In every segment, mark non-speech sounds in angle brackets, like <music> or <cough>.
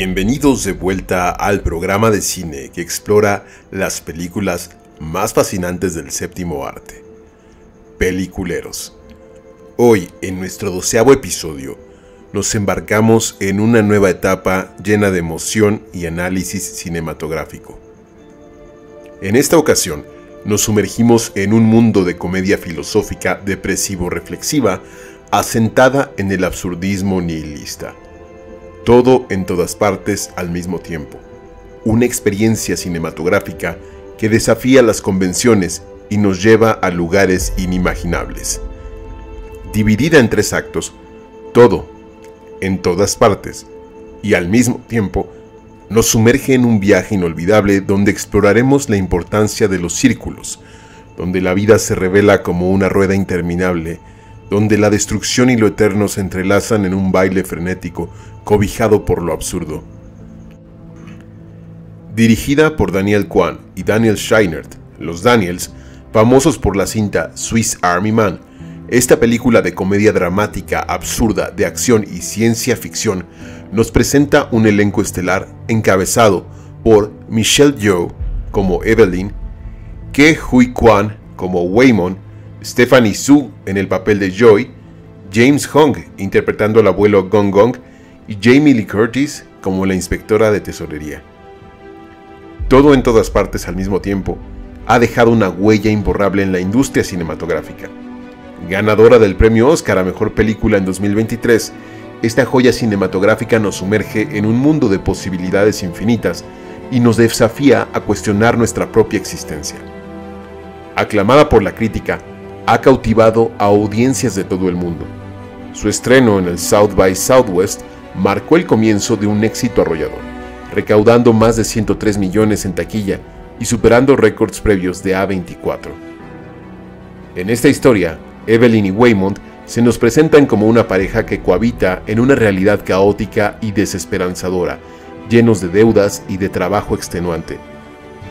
Bienvenidos de vuelta al programa de cine que explora las películas más fascinantes del séptimo arte. Peliculeros. Hoy, en nuestro doceavo episodio, nos embarcamos en una nueva etapa llena de emoción y análisis cinematográfico. En esta ocasión, nos sumergimos en un mundo de comedia filosófica depresivo-reflexiva asentada en el absurdismo nihilista todo en todas partes al mismo tiempo. Una experiencia cinematográfica que desafía las convenciones y nos lleva a lugares inimaginables. Dividida en tres actos, todo, en todas partes, y al mismo tiempo, nos sumerge en un viaje inolvidable donde exploraremos la importancia de los círculos, donde la vida se revela como una rueda interminable, donde la destrucción y lo eterno se entrelazan en un baile frenético cobijado por lo absurdo. Dirigida por Daniel Kwan y Daniel Scheinert, los Daniels, famosos por la cinta Swiss Army Man, esta película de comedia dramática, absurda, de acción y ciencia ficción nos presenta un elenco estelar encabezado por Michelle Yeoh como Evelyn, Ke Hui Kwan como Waymon, Stephanie Su en el papel de Joy, James Hong interpretando al abuelo Gong Gong y Jamie Lee Curtis como la inspectora de tesorería. Todo en todas partes al mismo tiempo ha dejado una huella imborrable en la industria cinematográfica. Ganadora del premio Oscar a Mejor Película en 2023, esta joya cinematográfica nos sumerge en un mundo de posibilidades infinitas y nos desafía a cuestionar nuestra propia existencia. Aclamada por la crítica, ha cautivado a audiencias de todo el mundo. Su estreno en el South by Southwest marcó el comienzo de un éxito arrollador, recaudando más de 103 millones en taquilla y superando récords previos de A24. En esta historia, Evelyn y Waymond se nos presentan como una pareja que cohabita en una realidad caótica y desesperanzadora, llenos de deudas y de trabajo extenuante.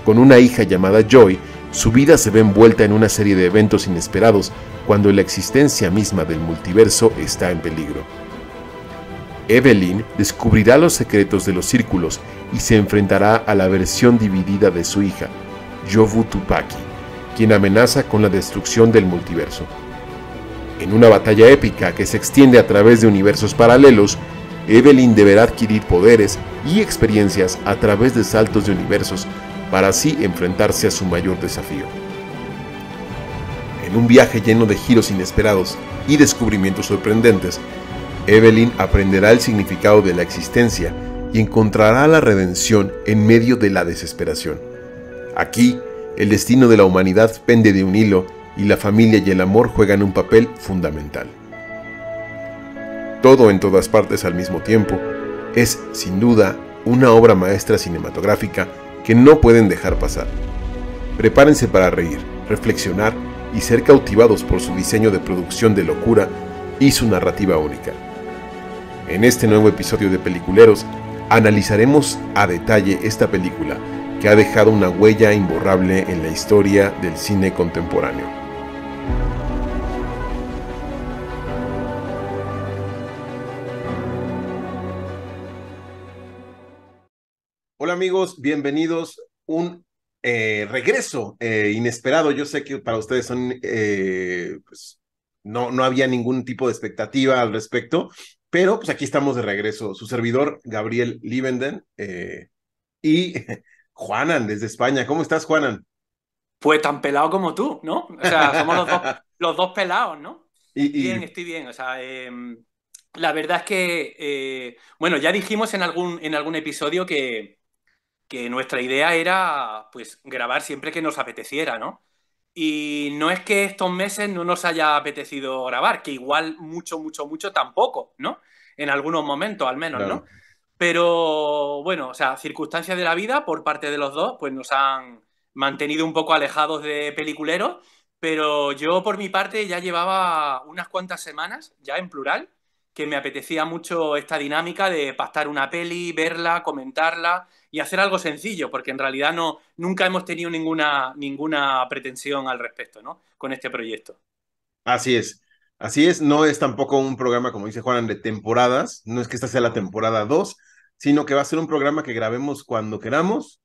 Con una hija llamada Joy, su vida se ve envuelta en una serie de eventos inesperados cuando la existencia misma del multiverso está en peligro. Evelyn descubrirá los secretos de los círculos y se enfrentará a la versión dividida de su hija, Yovu Tupaki, quien amenaza con la destrucción del multiverso. En una batalla épica que se extiende a través de universos paralelos, Evelyn deberá adquirir poderes y experiencias a través de saltos de universos para así enfrentarse a su mayor desafío. En un viaje lleno de giros inesperados y descubrimientos sorprendentes, Evelyn aprenderá el significado de la existencia y encontrará la redención en medio de la desesperación. Aquí, el destino de la humanidad pende de un hilo y la familia y el amor juegan un papel fundamental. Todo en todas partes al mismo tiempo es, sin duda, una obra maestra cinematográfica que no pueden dejar pasar. Prepárense para reír, reflexionar y ser cautivados por su diseño de producción de locura y su narrativa única. En este nuevo episodio de Peliculeros analizaremos a detalle esta película que ha dejado una huella imborrable en la historia del cine contemporáneo. Hola amigos, bienvenidos. Un eh, regreso eh, inesperado. Yo sé que para ustedes son, eh, pues, no, no había ningún tipo de expectativa al respecto, pero pues aquí estamos de regreso. Su servidor, Gabriel livenden eh, y <laughs> Juanan desde España. ¿Cómo estás, Juanan? Pues tan pelado como tú, ¿no? O sea, somos los dos, <laughs> pelados, ¿no? Y, Bien, estoy bien. O sea, em, la verdad es que, eh, bueno, ya dijimos en algún, en algún episodio que, que nuestra idea era pues grabar siempre que nos apeteciera, ¿no? Y no es que estos meses no nos haya apetecido grabar, que igual mucho, mucho, mucho tampoco, ¿no? En algunos momentos al menos, ¿no? Pero bueno, o sea, circunstancias de la vida por parte de los dos, pues nos han mantenido un poco alejados de peliculeros, pero yo por mi parte ya llevaba unas cuantas semanas, ya en plural, que me apetecía mucho esta dinámica de pastar una peli, verla, comentarla y hacer algo sencillo, porque en realidad no, nunca hemos tenido ninguna, ninguna pretensión al respecto ¿no? con este proyecto. Así es. Así es, no es tampoco un programa, como dice Juan, de temporadas, no es que esta sea la temporada 2, sino que va a ser un programa que grabemos cuando queramos,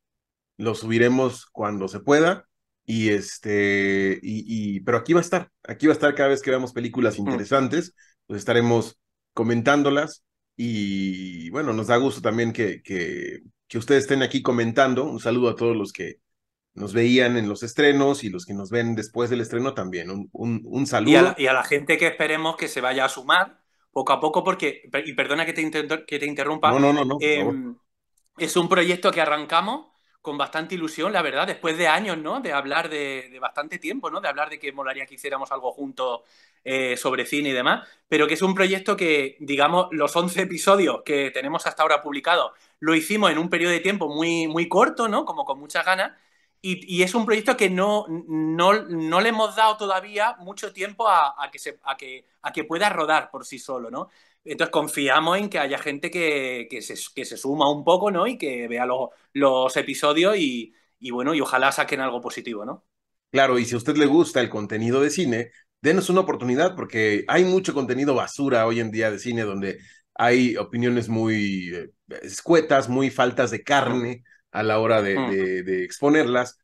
lo subiremos cuando se pueda, y este, y, pero aquí va a estar, aquí va a estar cada vez que veamos películas mm. interesantes, pues estaremos comentándolas, y bueno, nos da gusto también que que ustedes estén aquí comentando. Un saludo a todos los que nos veían en los estrenos y los que nos ven después del estreno también. Un, un, saludo. Y a, la, gente que esperemos que se vaya a sumar poco a poco, porque, y perdona que te, que te interrumpa. No, no, no, em, es un proyecto que arrancamos con bastante ilusión, la verdad, después de años, ¿no? De hablar de, bastante tiempo, ¿no? De hablar de que molaría que hiciéramos algo juntos eh, sobre cine y demás, pero que es un proyecto que, digamos, los 11 episodios que tenemos hasta ahora publicados lo hicimos en un periodo de tiempo muy, muy corto, ¿no? Como con muchas ganas. Y, es un proyecto que no, no, no, le hemos dado todavía mucho tiempo a, a, que se, a, que, a que pueda rodar por sí solo, ¿no? Entonces confiamos en que haya gente que, que, se, que se suma un poco, ¿no? Y que vea los, los episodios y, y, bueno, y ojalá saquen algo positivo, ¿no? Claro, y si a usted le gusta el contenido de cine, denos una oportunidad porque hay mucho contenido basura hoy en día de cine donde hay opiniones muy eh, escuetas, muy faltas de carne a la hora mm. de, exponerlas.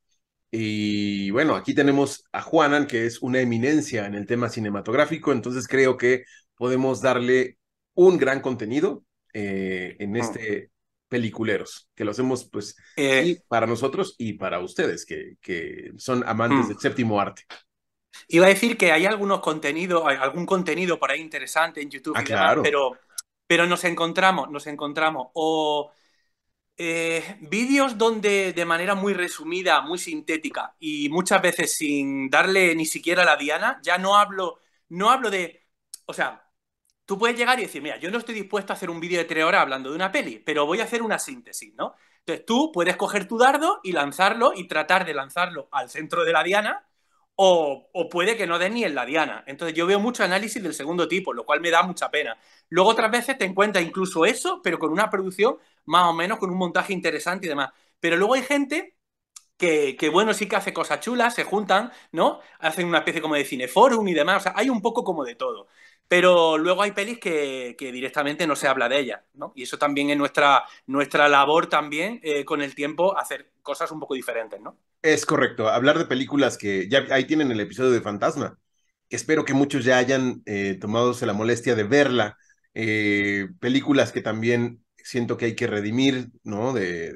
Y bueno, aquí tenemos a Juanan, que es una eminencia en el tema cinematográfico, entonces creo que podemos darle un gran contenido eh, en mm. este Peliculeros, que lo hacemos pues eh, para nosotros y para ustedes, que, que son amantes mm. del séptimo arte. Iba a decir que hay algunos contenidos, algún contenido por ahí interesante en YouTube, ah, claro. pero pero nos encontramos, nos encontramos o eh, vídeos donde de manera muy resumida, muy sintética y muchas veces sin darle ni siquiera la diana, ya no hablo, no hablo de, o sea, tú puedes llegar y decir, mira, yo no estoy dispuesto a hacer un vídeo de tres horas hablando de una peli, pero voy a hacer una síntesis, ¿no? Entonces tú puedes coger tu dardo y lanzarlo y tratar de lanzarlo al centro de la diana o, puede que no den ni en la diana. Entonces yo veo mucho análisis del segundo tipo, lo cual me da mucha pena. Luego otras veces te encuentras incluso eso, pero con una producción más o menos, con un montaje interesante y demás. Pero luego hay gente que, bueno, sí que hace cosas chulas, se juntan, ¿no? Hacen una especie como de cineforum y demás, o sea, hay un poco como de todo. Pero luego hay pelis que, directamente no se habla de ellas, ¿no? Y eso también es nuestra, nuestra labor también eh, con el tiempo, hacer cosas un poco diferentes, ¿no? Es correcto, hablar de películas que ya ahí tienen el episodio de Fantasma, que espero que muchos ya hayan eh, tomado la molestia de verla, eh, películas que también siento que hay que redimir, ¿no? Mm. De,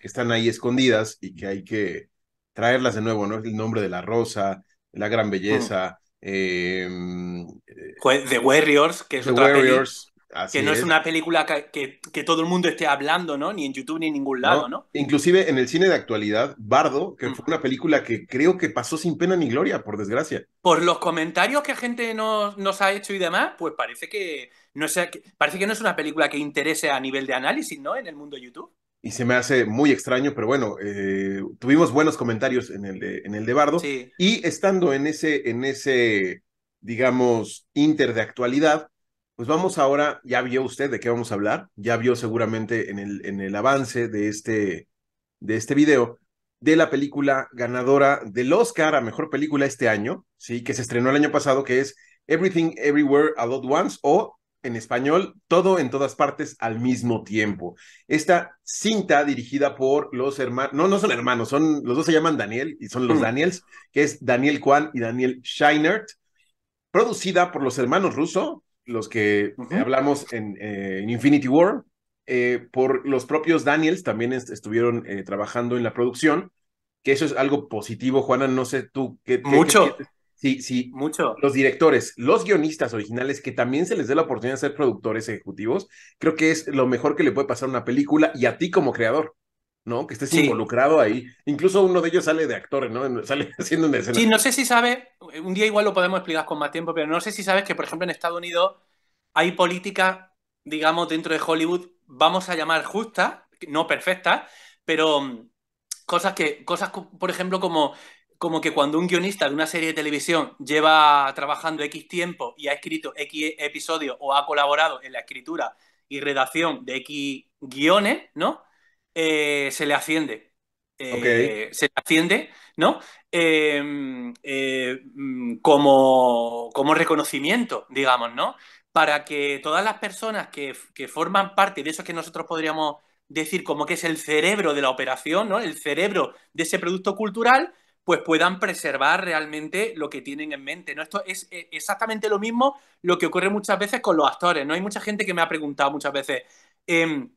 que están ahí escondidas y que hay que traerlas de nuevo, ¿no? El nombre de la rosa, la gran mm. belleza. Em, eh, The Warriors, que es Warriors, que no es. una película que, todo el mundo esté hablando, ¿no? Ni en YouTube ni en ningún lado, ¿no? Inclusive en el cine de actualidad, Bardo, que fue mm. una película que creo que pasó sin pena ni gloria, por desgracia. Por los comentarios que gente nos, nos ha hecho y demás, pues parece que, no parece que no es una película que interese a nivel de análisis, ¿no? En el mundo de YouTube. Y se me hace muy extraño, pero bueno, eh, tuvimos buenos comentarios en el de, en el de Bardo. Y estando en ese, en ese, digamos, inter de actualidad, pues vamos ahora, ya vio usted de qué vamos a hablar, ya vio seguramente en el, en el avance de este, de este video, de la película ganadora del Oscar a Mejor Película este año, ¿sí? que se estrenó el año pasado, que es Everything Everywhere All At Once o en español, Todo en todas partes al mismo tiempo. Esta cinta dirigida por los hermanos, no, no son hermanos, son los dos se llaman Daniel y son los mm. Daniels, que es Daniel Kwan y Daniel Scheinert, producida por los hermanos Russo, los que hablamos eh, en, Infinity War, eh, por los propios Daniels también estuvieron eh, trabajando en la producción, que eso es algo positivo, Juana, no sé tú qué... Mucho. sí, sí. Mucho. Los directores, los guionistas originales, que también se les dé la oportunidad de ser productores ejecutivos, creo que es lo mejor que le puede pasar a una película y a ti como creador. ¿no? Que estés involucrado ahí. Incluso uno de ellos sale de actores, ¿no? Sale <laughs> haciendo una escena. Sí, no sé si sabes, un día igual lo podemos explicar con más tiempo, pero no sé si sabes que, por ejemplo, en Estados Unidos hay política, digamos, dentro de Hollywood, vamos a llamar justas, no perfectas, pero mm, cosas que, cosas por ejemplo, como, como que cuando un guionista de una serie de televisión lleva trabajando X tiempo y ha escrito X episodios o ha colaborado en la escritura y redacción de X guiones, ¿no? Eh, se le asciende. Eh, se le asciende, ¿no? Em, eh, mm, como, reconocimiento, digamos, ¿no? Para que todas las personas que, forman parte de eso que nosotros podríamos decir como que es el cerebro de la operación, ¿no? El cerebro de ese producto cultural, pues puedan preservar realmente lo que tienen en mente. ¿no? Esto es exactamente lo mismo lo que ocurre muchas veces con los actores. ¿no? Hay mucha gente que me ha preguntado muchas veces. Em,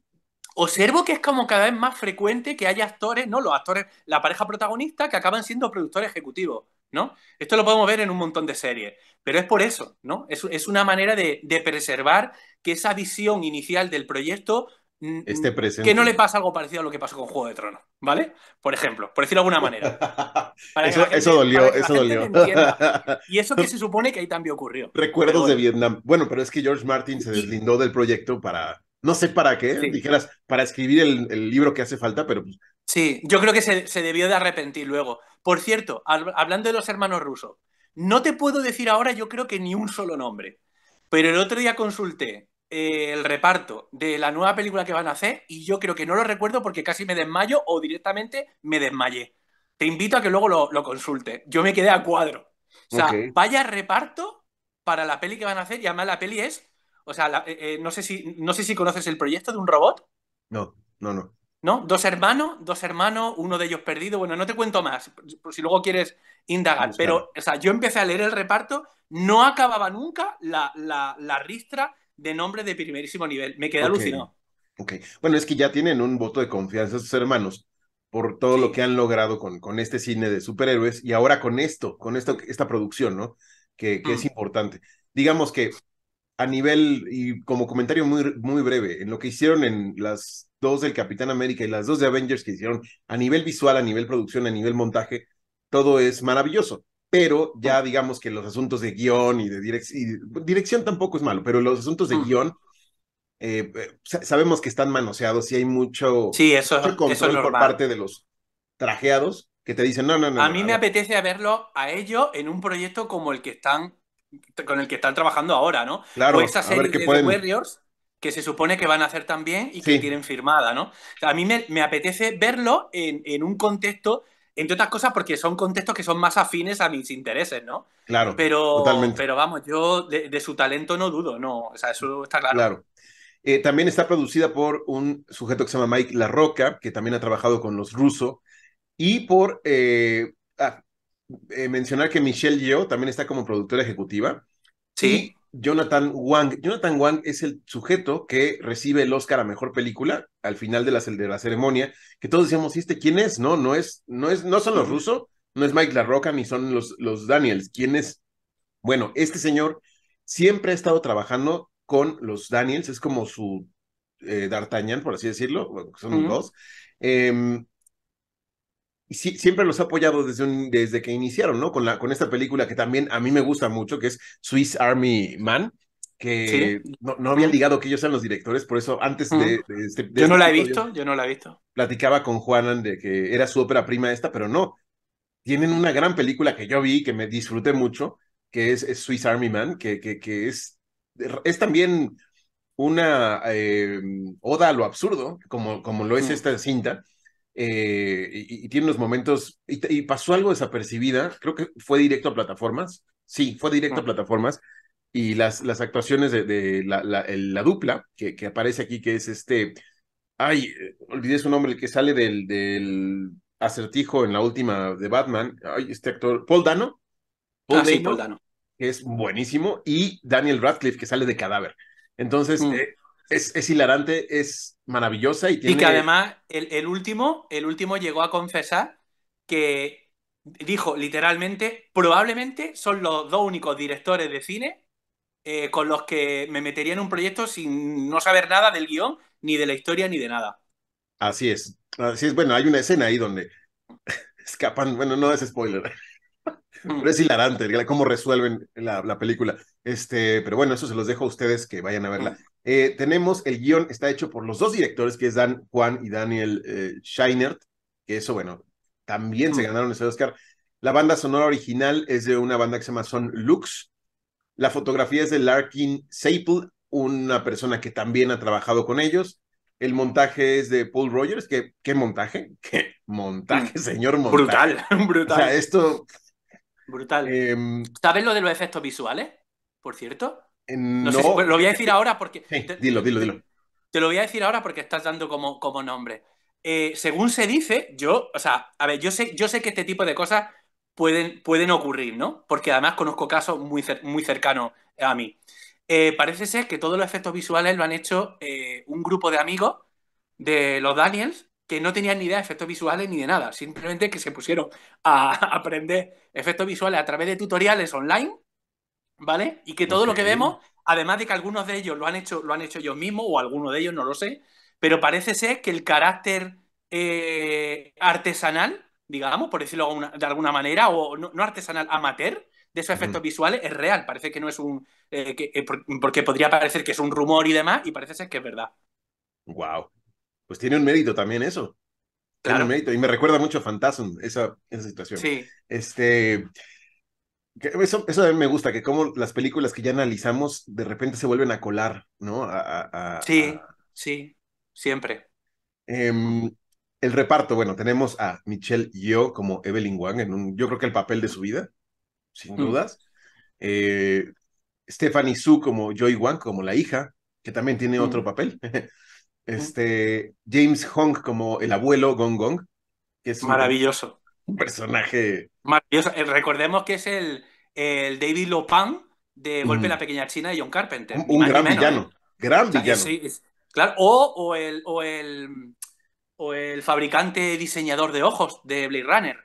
observo que es como cada vez más frecuente que haya actores, ¿no? Los actores, la pareja protagonista que acaban siendo productores ejecutivos, ¿no? Esto lo podemos ver en un montón de series, pero es por eso, ¿no? Es, una manera de, preservar que esa visión inicial del proyecto este presente. que no le pasa algo parecido a lo que pasó con Juego de Tronos, ¿vale? Por ejemplo, por decirlo de alguna manera. <laughs> eso, dolió, eso dolió. Y eso que <laughs> se supone que ahí también ocurrió. Recuerdos de Vietnam. Bueno, pero es que George Martin se deslindó del proyecto para no sé para qué, dijeras, para escribir el, libro que hace falta, pero... Pues sí, yo creo que se, debió de arrepentir luego. Por cierto, hablando de los hermanos rusos, no te puedo decir ahora yo creo que ni un solo nombre, pero el otro día consulté eh, el reparto de la nueva película que van a hacer y yo creo que no lo recuerdo porque casi me desmayo o directamente me desmayé. Te invito a que luego lo, lo consulte. Yo me quedé a cuadro. O sea, vaya reparto para la peli que van a hacer y además la peli es o sea, eh, eh, no, sé si, no sé si conoces el proyecto de un robot. No, no, no. ¿No? Dos hermanos, dos hermanos, uno de ellos perdido. Bueno, no te cuento más, si luego quieres indagar. Pero, o sea, yo empecé a leer el reparto, no acababa nunca la, la, la ristra de nombre de primerísimo nivel. Me quedé alucinado. Ok. Bueno, es que ya tienen un voto de confianza sus hermanos por todo lo que han logrado con, con este cine de superhéroes y ahora con esto, con esta producción, ¿no? Que, es mm. importante. Digamos que a nivel y como comentario muy, muy breve, en lo que hicieron en las dos del Capitán América y las dos de Avengers que hicieron a nivel visual, a nivel producción, a nivel montaje, todo es maravilloso. Pero ya digamos que los asuntos de guión y de dirección tampoco es malo, pero los asuntos de guión eh, eh, sabemos que están manoseados y hay mucho, sí, eso, control por parte de los trajeados que te dicen, no, no, no. A mí me apetece verlo a ello en un proyecto como el que están con el que están trabajando ahora, ¿no? Claro, o pues esa serie de Warriors que se supone que van a hacer también y que tienen firmada, ¿no? A mí me, apetece verlo en, un contexto, entre otras cosas, porque son contextos que son más afines a mis intereses, ¿no? Claro. Pero, totalmente. pero vamos, yo de, su talento no dudo, ¿no? O sea, eso está claro. Claro. Eh, también está producida por un sujeto que se llama Mike La Roca, que también ha trabajado con los rusos, y por eh, ah, eh, mencionar que Michelle Yeoh también está como productora ejecutiva. Sí. Jonathan Wang. Jonathan Wang es el sujeto que recibe el Oscar a mejor película al final de la, ceremonia, que todos decíamos, este quién es? No, no es, no es, no son los rusos, no es Mike Roca, ni son los, los Daniels. ¿Quién es? Bueno, este señor siempre ha estado trabajando con los Daniels, es como su eh, D'Artagnan, por así decirlo, son los dos. Em, siempre los ha apoyado desde, un, desde que iniciaron, ¿no? Con, la, con esta película que también a mí me gusta mucho, que es Swiss Army Man, que no, no, habían ligado que ellos sean los directores, por eso antes este, de... yo no este la he visto, yo, no la he visto. Platicaba con Juanan de que era su ópera prima esta, pero no. Tienen una gran película que yo vi, que me disfruté mucho, que es, Swiss Army Man, que, que, que es, es también una eh, oda a lo absurdo, como, como lo es esta cinta, eh, y, tiene unos momentos, y, pasó algo desapercibida, creo que fue directo a plataformas, sí, fue directo a plataformas, y las, las actuaciones de, la, la, dupla que, que, aparece aquí, que es este, ay, eh, olvidé su nombre, el que sale del, del acertijo en la última de Batman, ay, este actor, Paul Dano, ah, Dano, que es buenísimo, y Daniel Radcliffe, que sale de cadáver. Entonces, mm. eh, es, es, hilarante, es maravillosa y tiene... Y que además el, último, el último llegó a confesar que dijo literalmente, probablemente son los dos únicos directores de cine eh, con los que me metería en un proyecto sin no saber nada del guión, ni de la historia, ni de nada. Así es, así es. Bueno, hay una escena ahí donde <laughs> escapan, bueno, no es spoiler. Mm. Pero es hilarante cómo resuelven la, la, película. Este, pero bueno, eso se los dejo a ustedes que vayan a verla. Eh, tenemos el guión, está hecho por los dos directores, que es Dan Juan y Daniel eh, que eso, bueno, también se mm. ganaron ese Oscar. La banda sonora original es de una banda que se llama Son Lux. La fotografía es de Larkin Sable, una persona que también ha trabajado con ellos. El montaje es de Paul Rogers. ¿Qué, qué montaje? <laughs> ¿Qué montaje, mm. señor montaje? Brutal, brutal. <laughs> O sea, esto... Brutal. Em, ¿Sabes lo de los efectos visuales, por cierto? No, pues, lo voy a decir ahora porque. dilo, dilo, dilo. Te, lo voy a decir ahora porque estás dando como, como nombre. Eh, según se dice, yo, o sea, a ver, yo sé, yo sé que este tipo de cosas pueden, pueden ocurrir, ¿no? Porque además conozco casos muy, muy cercanos a mí. Eh, parece ser que todos los efectos visuales lo han hecho eh, un grupo de amigos de los Daniels que no tenían ni idea de efectos visuales ni de nada, simplemente que se pusieron a <laughs> aprender efectos visuales a través de tutoriales online ¿vale? Y que todo lo que vemos, además de que algunos de ellos lo han hecho, lo han hecho ellos mismos, o alguno de ellos, no lo sé, pero parece ser que el carácter eh, artesanal, digamos, por decirlo de alguna manera, o no, artesanal, amateur, de esos efectos visuales es real. Parece que no es un. Eh, eh, porque podría parecer que es un rumor y demás, y parece ser que es verdad. Wow. Pues tiene un mérito también eso. Claro. Tiene un mérito. Y me recuerda mucho a Phantasm, esa, esa situación. Sí. Este. Eso, a me gusta, que como las películas que ya analizamos de repente se vuelven a colar, ¿no? sí, sí, siempre. Em, el reparto, bueno, tenemos a Michelle yo como Evelyn Wang en yo creo que el papel de su vida, sin mm. dudas. Eh, Stephanie Su como Joy Wang, como la hija, que también tiene mm. otro papel. <laughs> este, James Hong como el abuelo Gong Gong. es Maravilloso. Un personaje. Maravilloso. Eh, recordemos que es el, el David Lopan de mm. Golpe la Pequeña China de John Carpenter. Un, gran villano. Gran villano. claro, o, el, fabricante diseñador de ojos de Blade Runner.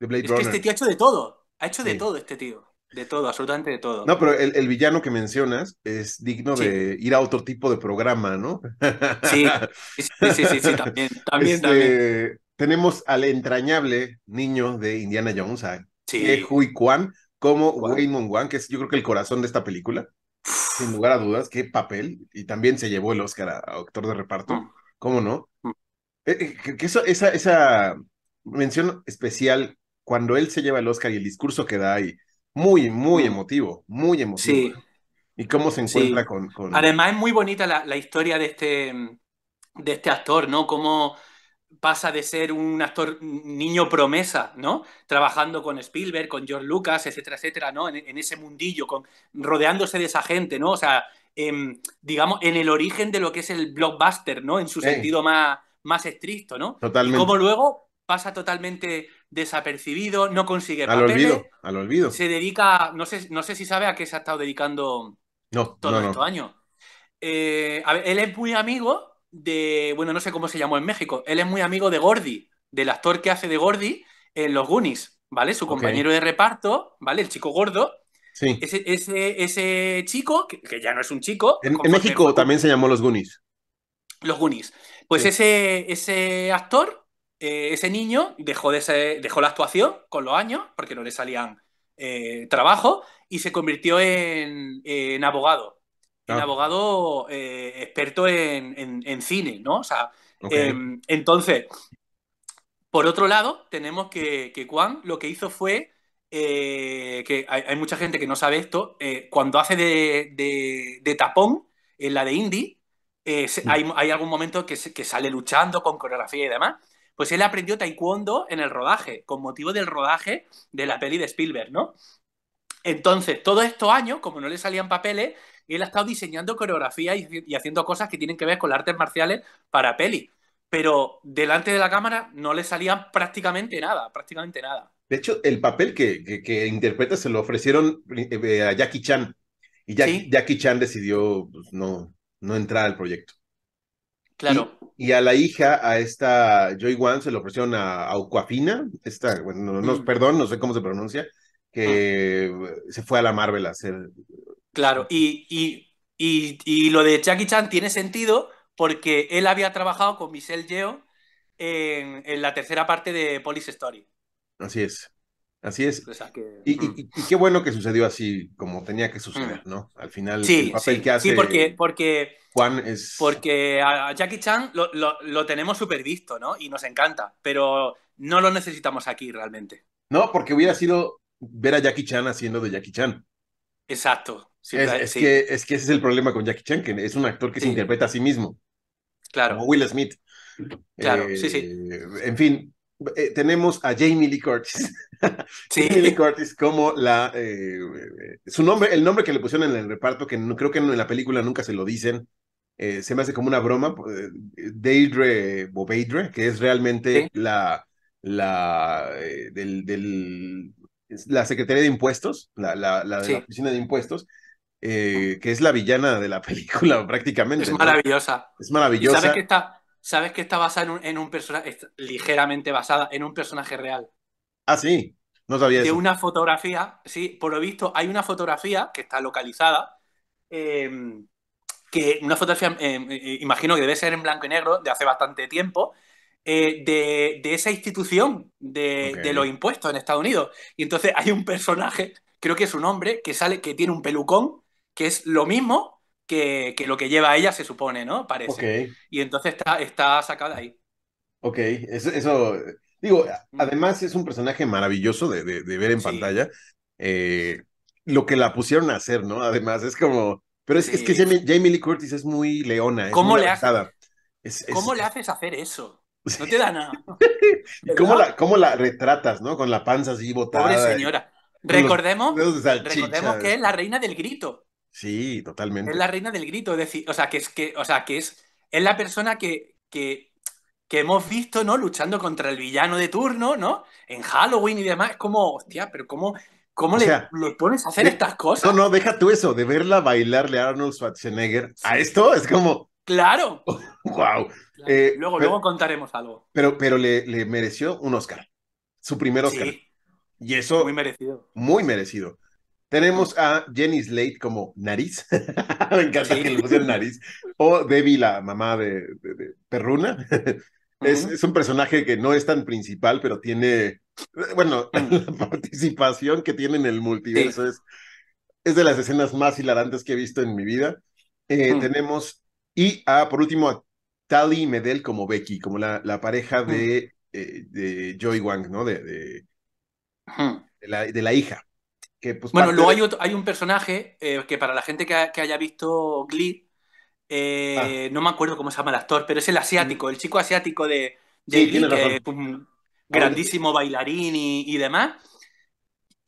es que este tío ha hecho de todo. Ha hecho de todo este tío. De todo, absolutamente de todo. No, pero el, villano que mencionas es digno de ir a otro tipo de programa, ¿no? Sí, <laughs> sí, sí, sí, también, también. Este, tenemos al entrañable niño de Indiana Jones, que sí. Hui Kwan, como Wayne que es yo creo que el corazón de esta película. Sin lugar a dudas, qué papel. Y también se llevó el Oscar a, actor de reparto. Mm. ¿Cómo no? Mm. Eh, eh, que esa, esa mención especial, cuando él se lleva el Oscar y el discurso que da ahí, muy, muy mm. emotivo, muy emotivo. Sí. Y cómo se encuentra con, Además, es muy bonita la, historia de este, de este actor, ¿no? Cómo pasa de ser un actor niño promesa, ¿no? Trabajando con Spielberg, con George Lucas, etcétera, etcétera, ¿no? En, ese mundillo, con, rodeándose de esa gente, ¿no? O sea, em, digamos, en el origen de lo que es el blockbuster, ¿no? En su sentido más, más estricto, ¿no? Totalmente. como luego pasa totalmente desapercibido, no consigue al olvido, al olvido. Se dedica, no sé, no sé si sabe a qué se ha estado dedicando no, todos estos años. Eh, a ver, él es muy amigo de, bueno, no sé cómo se llamó en México, él es muy amigo de Gordy, del actor que hace de Gordy en Los Goonies, ¿vale? Su compañero de reparto, ¿vale? El chico gordo. Sí. Ese, ese, chico, que, ya no es un chico. En, México también se llamó Los Goonies. Los Goonies. Pues ese, ese actor, eh, ese niño, dejó, de dejó la actuación con los años, porque no le salían eh, trabajo, y se convirtió en, en abogado el abogado eh, experto en, cine, ¿no? O sea, em, entonces, por otro lado, tenemos que, que Juan lo que hizo fue, eh, que hay, mucha gente que no sabe esto, eh, cuando hace de, de, tapón en la de indie, hay, algún momento que, que sale luchando con coreografía y demás pues él aprendió taekwondo en el rodaje, con motivo del rodaje de la peli de Spielberg, ¿no? Entonces, todos estos años, como no le salían papeles, él ha estado diseñando coreografía y, haciendo cosas que tienen que ver con las artes marciales para peli. Pero delante de la cámara no le salían prácticamente nada, prácticamente nada. De hecho, el papel que, interpreta se lo ofrecieron eh, eh, a Jackie Chan. Y Jackie Chan decidió pues, no, no entrar al proyecto. Claro. Y, a la hija, a esta Joy Wan, se le ofrecieron a, Aquafina, esta, mm. perdón, no sé cómo se pronuncia, que se fue a la Marvel a hacer. Claro, eh, y, lo de Jackie Chan tiene sentido porque él había trabajado con Michelle Yeo en, la tercera parte de Police Story. Así es. Así es. Mm. y, qué bueno que sucedió así como tenía que suceder, mm. ¿no? Al final, sí, el papel sí, que hace sí, porque, porque, Juan es. Porque a Jackie Chan lo, lo tenemos súper visto, ¿no? Y nos encanta, pero no lo necesitamos aquí realmente. No, porque hubiera sido ver a Jackie Chan haciendo de Jackie Chan. Exacto. es, que, es ese es el problema con Jackie Chan, que es un actor que se interpreta a sí mismo. Claro. Como Will Smith. Claro, sí, sí. Eh, en fin, eh, tenemos a Jamie Lee Curtis. <laughs> Jamie Lee Curtis como la... Eh, su nombre, el nombre que le pusieron en el reparto, que no, creo que en la película nunca se lo dicen, se me hace como una broma, Deidre Bobeidre, que es realmente la... la del, del la Secretaría de Impuestos, la, de la Oficina de Impuestos, eh, que es la villana de la <laughs> película prácticamente. Es maravillosa. Es maravillosa. sabes que está, basada en un, personaje, ligeramente basada en un personaje real. Ah, sí. No sabía de una fotografía, sí, por lo visto hay una fotografía que está localizada, em, que una fotografía, em, eh, imagino que debe ser en blanco y negro de hace bastante tiempo, eh, de, esa institución de, de, los impuestos en Estados Unidos. Y entonces hay un personaje, creo que es un hombre, que sale, que tiene un pelucón, que es lo mismo que, lo que lleva ella, se supone, ¿no? Parece. Y entonces está, sacada ahí. Ok, eso, digo, mm. además es un personaje maravilloso de, ver en pantalla. Eh, lo que la pusieron a hacer, ¿no? Además, es como. Pero es, que Jamie, Lee Curtis es muy leona. Es ¿Cómo, le ¿Cómo le haces hacer eso? No te da nada. <laughs> cómo la, cómo la retratas, no? Con la panza así botada. Pobre señora. Recordemos, recordemos que es la reina del grito. Sí, totalmente. Es la reina del grito. Es decir, o sea, que es que, o sea, que es, es la persona que, que, que hemos visto, ¿no? Luchando contra el villano de turno, ¿no? En Halloween y demás. Es como, hostia, pero cómo. ¿Cómo le, sea, pones a hacer estas cosas? No, no, deja tú eso, de verla bailarle a Arnold Schwarzenegger. A esto es como, Claro. wow. <laughs> Eh, luego, contaremos algo. Pero, pero le, mereció un Oscar. Su primer Oscar. Y eso. Muy merecido. Muy merecido. Tenemos a Jenny Slate como nariz. <laughs> Me encanta que le nariz. O Debbie, la mamá de, Perruna. <laughs> es, un personaje que no es tan principal, pero tiene. Bueno, mm. la participación que tiene en el multiverso es, es de las escenas más hilarantes que he visto en mi vida. Eh, mm. Tenemos y ah, por último, a Tali Medel como Becky, como la, pareja de, eh, Joy Wang, ¿no? De, de, la, hija. Pues, bueno, luego hay, hay un personaje eh, que para la gente que, haya visto Glee, eh, ah. no me acuerdo cómo se llama el actor, pero es el asiático, mm. el chico asiático de, grandísimo bailarín y, y demás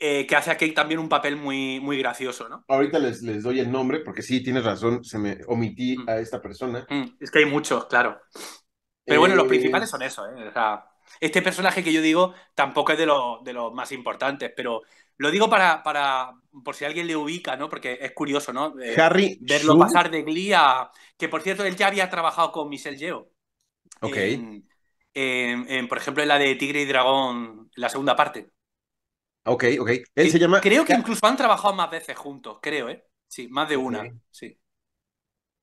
eh, que hace a Kate también un papel muy, muy gracioso, ¿no? Ahorita les, doy el nombre, porque sí, tienes razón, se me omití mm. a esta persona. Mm, es que hay muchos, claro. Pero bueno, los eh, principales son esos, ¿eh? O sea, este personaje que yo digo tampoco es de, los de más importantes, pero lo digo para, por si alguien le ubica, ¿no? Porque es curioso, ¿no? Harry verlo pasar de Glee a... Que por cierto, él ya había trabajado con Michelle Yeo. Ok. por ejemplo, en la de Tigre y Dragón, la segunda parte. Ok, ok. Él se llama. Creo que incluso han trabajado más veces juntos, creo, ¿eh? Sí, más de una, sí.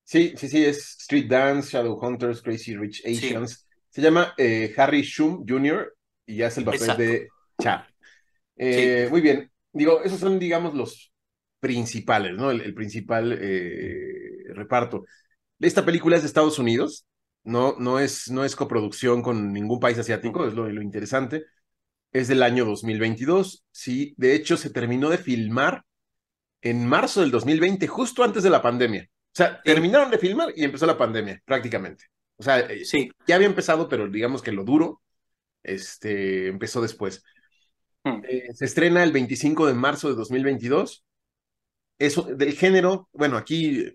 Sí, sí, sí, es Street Dance, Shadow Hunters, Crazy Rich Asians. Se llama eh, Harry Shum Jr. y ya es el papel de Cha. Eh, muy bien. Digo, esos son, digamos, los principales, ¿no? El, principal eh, reparto. Esta película es de Estados Unidos, no, no, es, no es coproducción con ningún país asiático, es lo interesante es del año 2022. Sí, de hecho se terminó de filmar en marzo del 2020, justo antes de la pandemia. O sea, terminaron de filmar y empezó la pandemia, prácticamente. O sea, eh, sí. ya había empezado, pero digamos que lo duro este, empezó después. Hmm. Eh, se estrena el 25 de marzo de 2022. Eso, del género, bueno, aquí,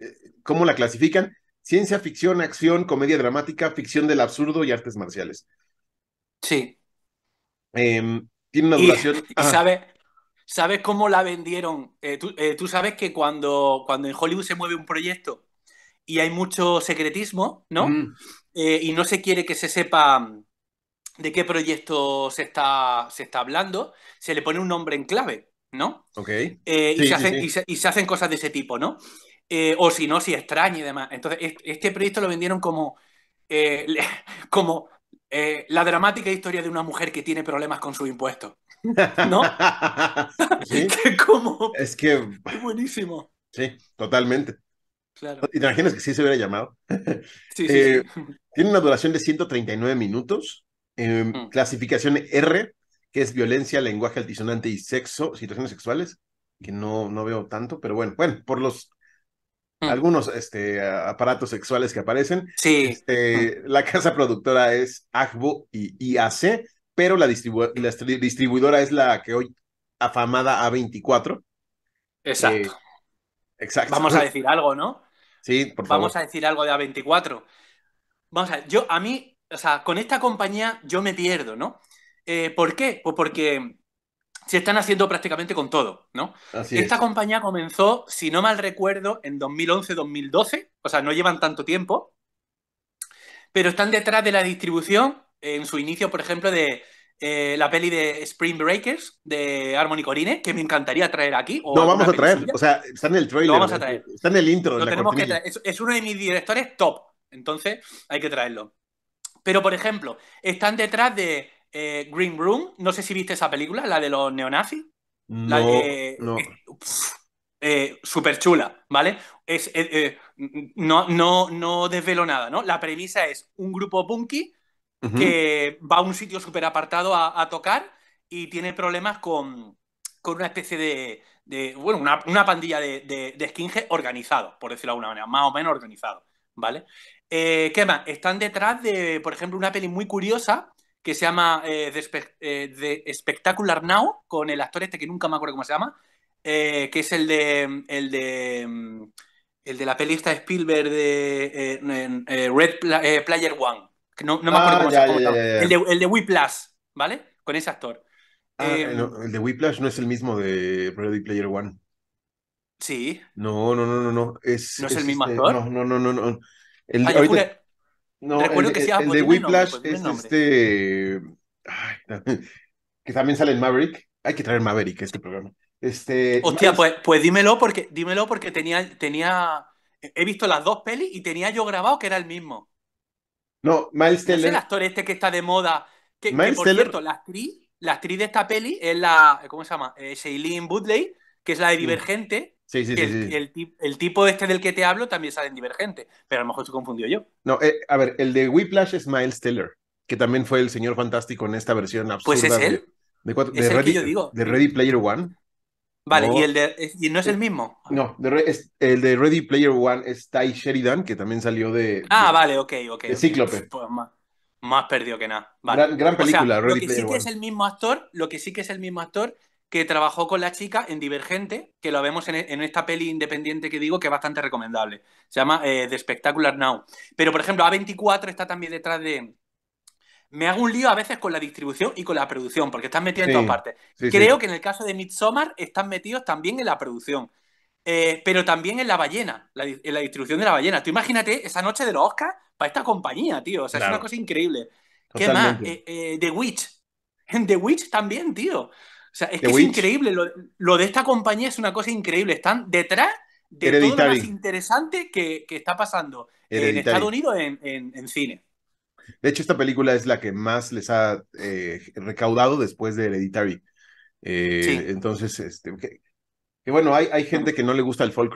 eh, ¿cómo la clasifican? Ciencia ficción, acción, comedia dramática, ficción del absurdo y artes marciales. Sí. Em, tiene una duración. Y, sabes, cómo la vendieron? Eh, eh, tú, sabes que cuando, cuando en Hollywood se mueve un proyecto y hay mucho secretismo, ¿no? Mm. Eh, y no se quiere que se sepa mm, de qué proyecto se está, se está hablando, se le pone un nombre en clave, ¿no? Ok. y, se hacen, cosas de ese tipo, ¿no? o si no, si extraña y demás. Entonces, este proyecto lo vendieron como, <laughs> como eh, la dramática historia de una mujer que tiene problemas con su impuesto. <laughs> ¿No? ¿Sí? <laughs> que Es que... buenísimo. Sí, totalmente. Claro. ¿Te imaginas que sí se hubiera llamado? <laughs> Sí, sí, eh, Tiene una duración de 139 minutos. Eh, mm. Clasificación R, que es violencia, lenguaje altisonante y sexo, situaciones sexuales, que no, no veo tanto, pero bueno, bueno, por los Mm. algunos este, aparatos sexuales que aparecen. Sí. Este, mm. la casa productora es Agbo y IAC, pero la, distribuidora es la que hoy afamada A24. Exacto. Eh, exacto. Vamos a decir algo, ¿no? Sí, por favor. Vamos a decir algo de A24. Vamos a ver, yo a mí, o sea, con esta compañía yo me pierdo, ¿no? Eh, ¿Por qué? Pues porque se están haciendo prácticamente con todo, ¿no? Esta compañía comenzó, si no mal recuerdo, en 2011-2012, o sea, no llevan tanto tiempo, pero están detrás de la distribución, en su inicio, por ejemplo, de eh, la peli de Spring Breakers, de Harmony Corine, que me encantaría traer aquí. O no, vamos a traer, o sea, está en el trailer, vamos a traer. está en el intro. Lo tenemos que es uno de mis directores top, entonces hay que traerlo. Pero, por ejemplo, están detrás de eh, Green Room, no sé si viste esa película, la de los neonazis. No, la no. Eh, chula, ¿vale? Eh, no, no, no desvelo nada, ¿no? La premisa es un grupo punky que va a un sitio súper apartado a, tocar y tiene problemas con, una especie de, bueno, una, pandilla de, de, de por decirlo de alguna manera, más o menos organizado, ¿vale? ¿Qué más? Están detrás de, por ejemplo, una peli muy curiosa que se llama The, eh, eh, Spectacular Now, con el actor este que nunca me acuerdo cómo se llama, eh, que es el de, el de el de la película Spielberg de Red Player One. no, me acuerdo ah, cómo se llama. El, de, el Plus ¿vale? Con ese actor. Ah, el de Plus no es el mismo de Ready Player One. Sí. No, no, no, no, no. Es, ¿No es, el mismo este, actor? No, no, no, no. no. El, ah, no, Recuerdo el, que de Whiplash es este. que también sale en Maverick. Hay que traer Maverick este programa. Este, Hostia, pues, pues dímelo porque dímelo porque tenía, tenía. He visto las dos pelis y tenía yo grabado que era el mismo. No, Miles Teller. es el actor este que está de moda. Que, por cierto, la actriz, de esta peli es la. ¿Cómo se llama? Eh, Shailene Woodley, que es la de Divergente. Sí, sí, sí, el, tipo este del que te hablo también sale en Divergente, pero a lo mejor se confundió yo. No, eh, a ver, el de Whiplash es Miles Teller, que también fue el señor fantástico en esta versión absoluta. Pues es él. De, Ready, yo digo. de Ready Player One. Vale, y el de. ¿y ¿No es el eh, mismo? No, el de Ready Player One es Ty Sheridan, que también salió de. Ah, vale, ok, ok. De Cíclope. Pues más, más, perdido que nada. Gran, película, Ready lo que Player sí One. que es el mismo actor, lo que sí que es el mismo actor que trabajó con la chica en Divergente, que lo vemos e, en, esta peli independiente que digo que es bastante recomendable. Se llama eh, The Spectacular Now. Pero, por ejemplo, A24 está también detrás de... Me hago un lío a veces con la distribución y con la producción, porque están metidos en todas partes. Creo que en el caso de Midsommar están metidos también en la producción. Eh, pero también en la ballena, en la distribución de la ballena. Tú imagínate esa noche de los Oscars para esta compañía, tío. O sea, es una cosa increíble. ¿Qué más? Eh, The Witch. En <laughs> The Witch también, tío. O sea, es que es increíble. Lo, de esta compañía es una cosa increíble. Están detrás de todo lo más interesante que, está pasando en Estados Unidos en, cine. De hecho, esta película es la que más les ha eh, recaudado después de Hereditary. Eh, entonces, este, que, bueno, hay, hay, gente mm. que no le gusta el folk,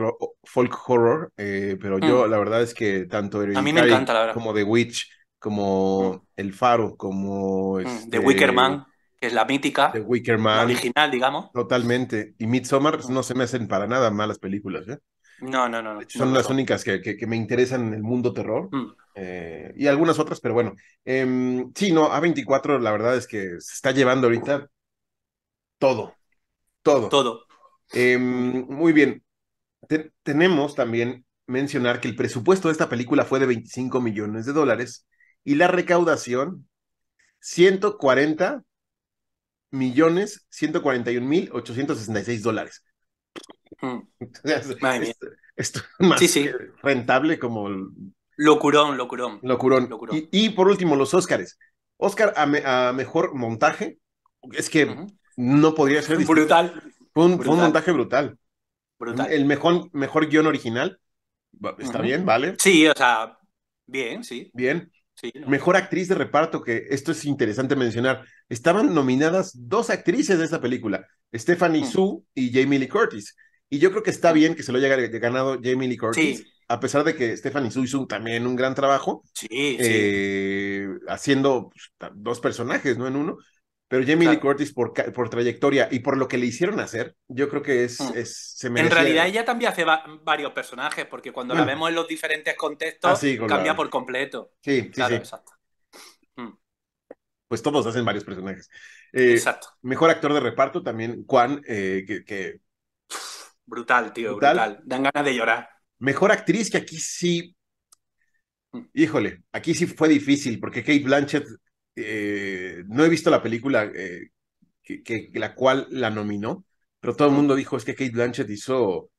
horror, eh, pero yo mm. la verdad es que tanto Hereditary A mí me encanta, como The Witch, como mm. El Faro, como... Este, The Wicker Man es la mítica, The Wicker Man, original, digamos. Totalmente. Y Midsommar pues, no se me hacen para nada malas películas, ¿eh? No, no, no. son las únicas que, que, me interesan en el mundo terror. Mm. Eh, y algunas otras, pero bueno. Em, sí, no, A24 la verdad es que se está llevando ahorita todo. Todo. Todo. Em, muy bien. tenemos también mencionar que el presupuesto de esta película fue de 25 millones de dólares y la recaudación 140 millones 141 mil 866 dólares. Mm. <laughs> esto, esto es más sí, rentable como... Locurón, locurón. Locurón. Y, por último, los Óscares. Óscar a, mejor montaje. Es que no podría ser... Brutal. Fue un, montaje brutal. El mejor, mejor guión original. Está bien, ¿vale? Sí, o sea, bien, sí. Bien. Mejor actriz de reparto, que esto es interesante mencionar. Estaban nominadas dos actrices de esta película, Stephanie mm. Sue y Jamie Lee Curtis. Y yo creo que está mm. bien que se lo haya ganado Jamie Lee Curtis, a pesar de que Stephanie Su hizo también un gran trabajo, eh, haciendo pues, dos personajes, ¿no? En uno. Pero Jamie Lee Curtis por, trayectoria y por lo que le hicieron hacer, yo creo que es, mm. es se En realidad ella también hace varios personajes, porque cuando la mm. vemos en los diferentes contextos, ah, cambia por completo. Sí, sí, sí. Exacto. Mm. Pues todos hacen varios personajes. Eh, exacto. Mejor actor de reparto también, Juan, eh, que, Brutal, tío, brutal. brutal. Dan ganas de llorar. Mejor actriz, que aquí sí... Híjole, aquí sí fue difícil, porque Kate Blanchett eh, no he visto la película eh, que, la cual la nominó, pero todo el mundo dijo es que Kate Blanchett hizo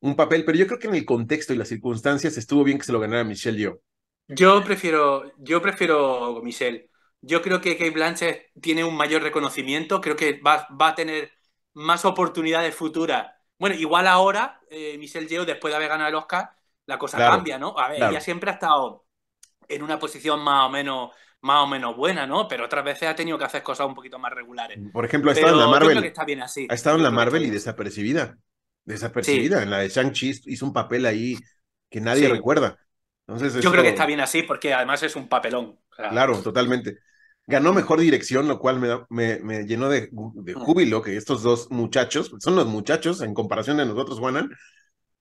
un papel, pero yo creo que en el contexto y las circunstancias estuvo bien que se lo ganara Michelle Yeoh. Yo prefiero, yo prefiero Michelle. Yo creo que Kate Blanchett tiene un mayor reconocimiento, creo que va, a tener más oportunidades futuras. Bueno, igual ahora, eh, Michelle Yeoh, después de haber ganado el Oscar, la cosa cambia, ¿no? ella siempre ha estado en una posición más o menos más o menos buena, ¿no? Pero otras veces ha tenido que hacer cosas un poquito más regulares. Por ejemplo, ha estado en la Marvel. está bien así. Ha estado en la Marvel y desapercibida. Desapercibida. En la de Shang-Chi hizo un papel ahí que nadie recuerda. Entonces, Yo creo que está bien así porque además es un papelón. Claro, totalmente. Ganó mejor dirección, lo cual me, llenó de, mm. júbilo que estos dos muchachos, pues son los muchachos en comparación de nosotros, Juanan,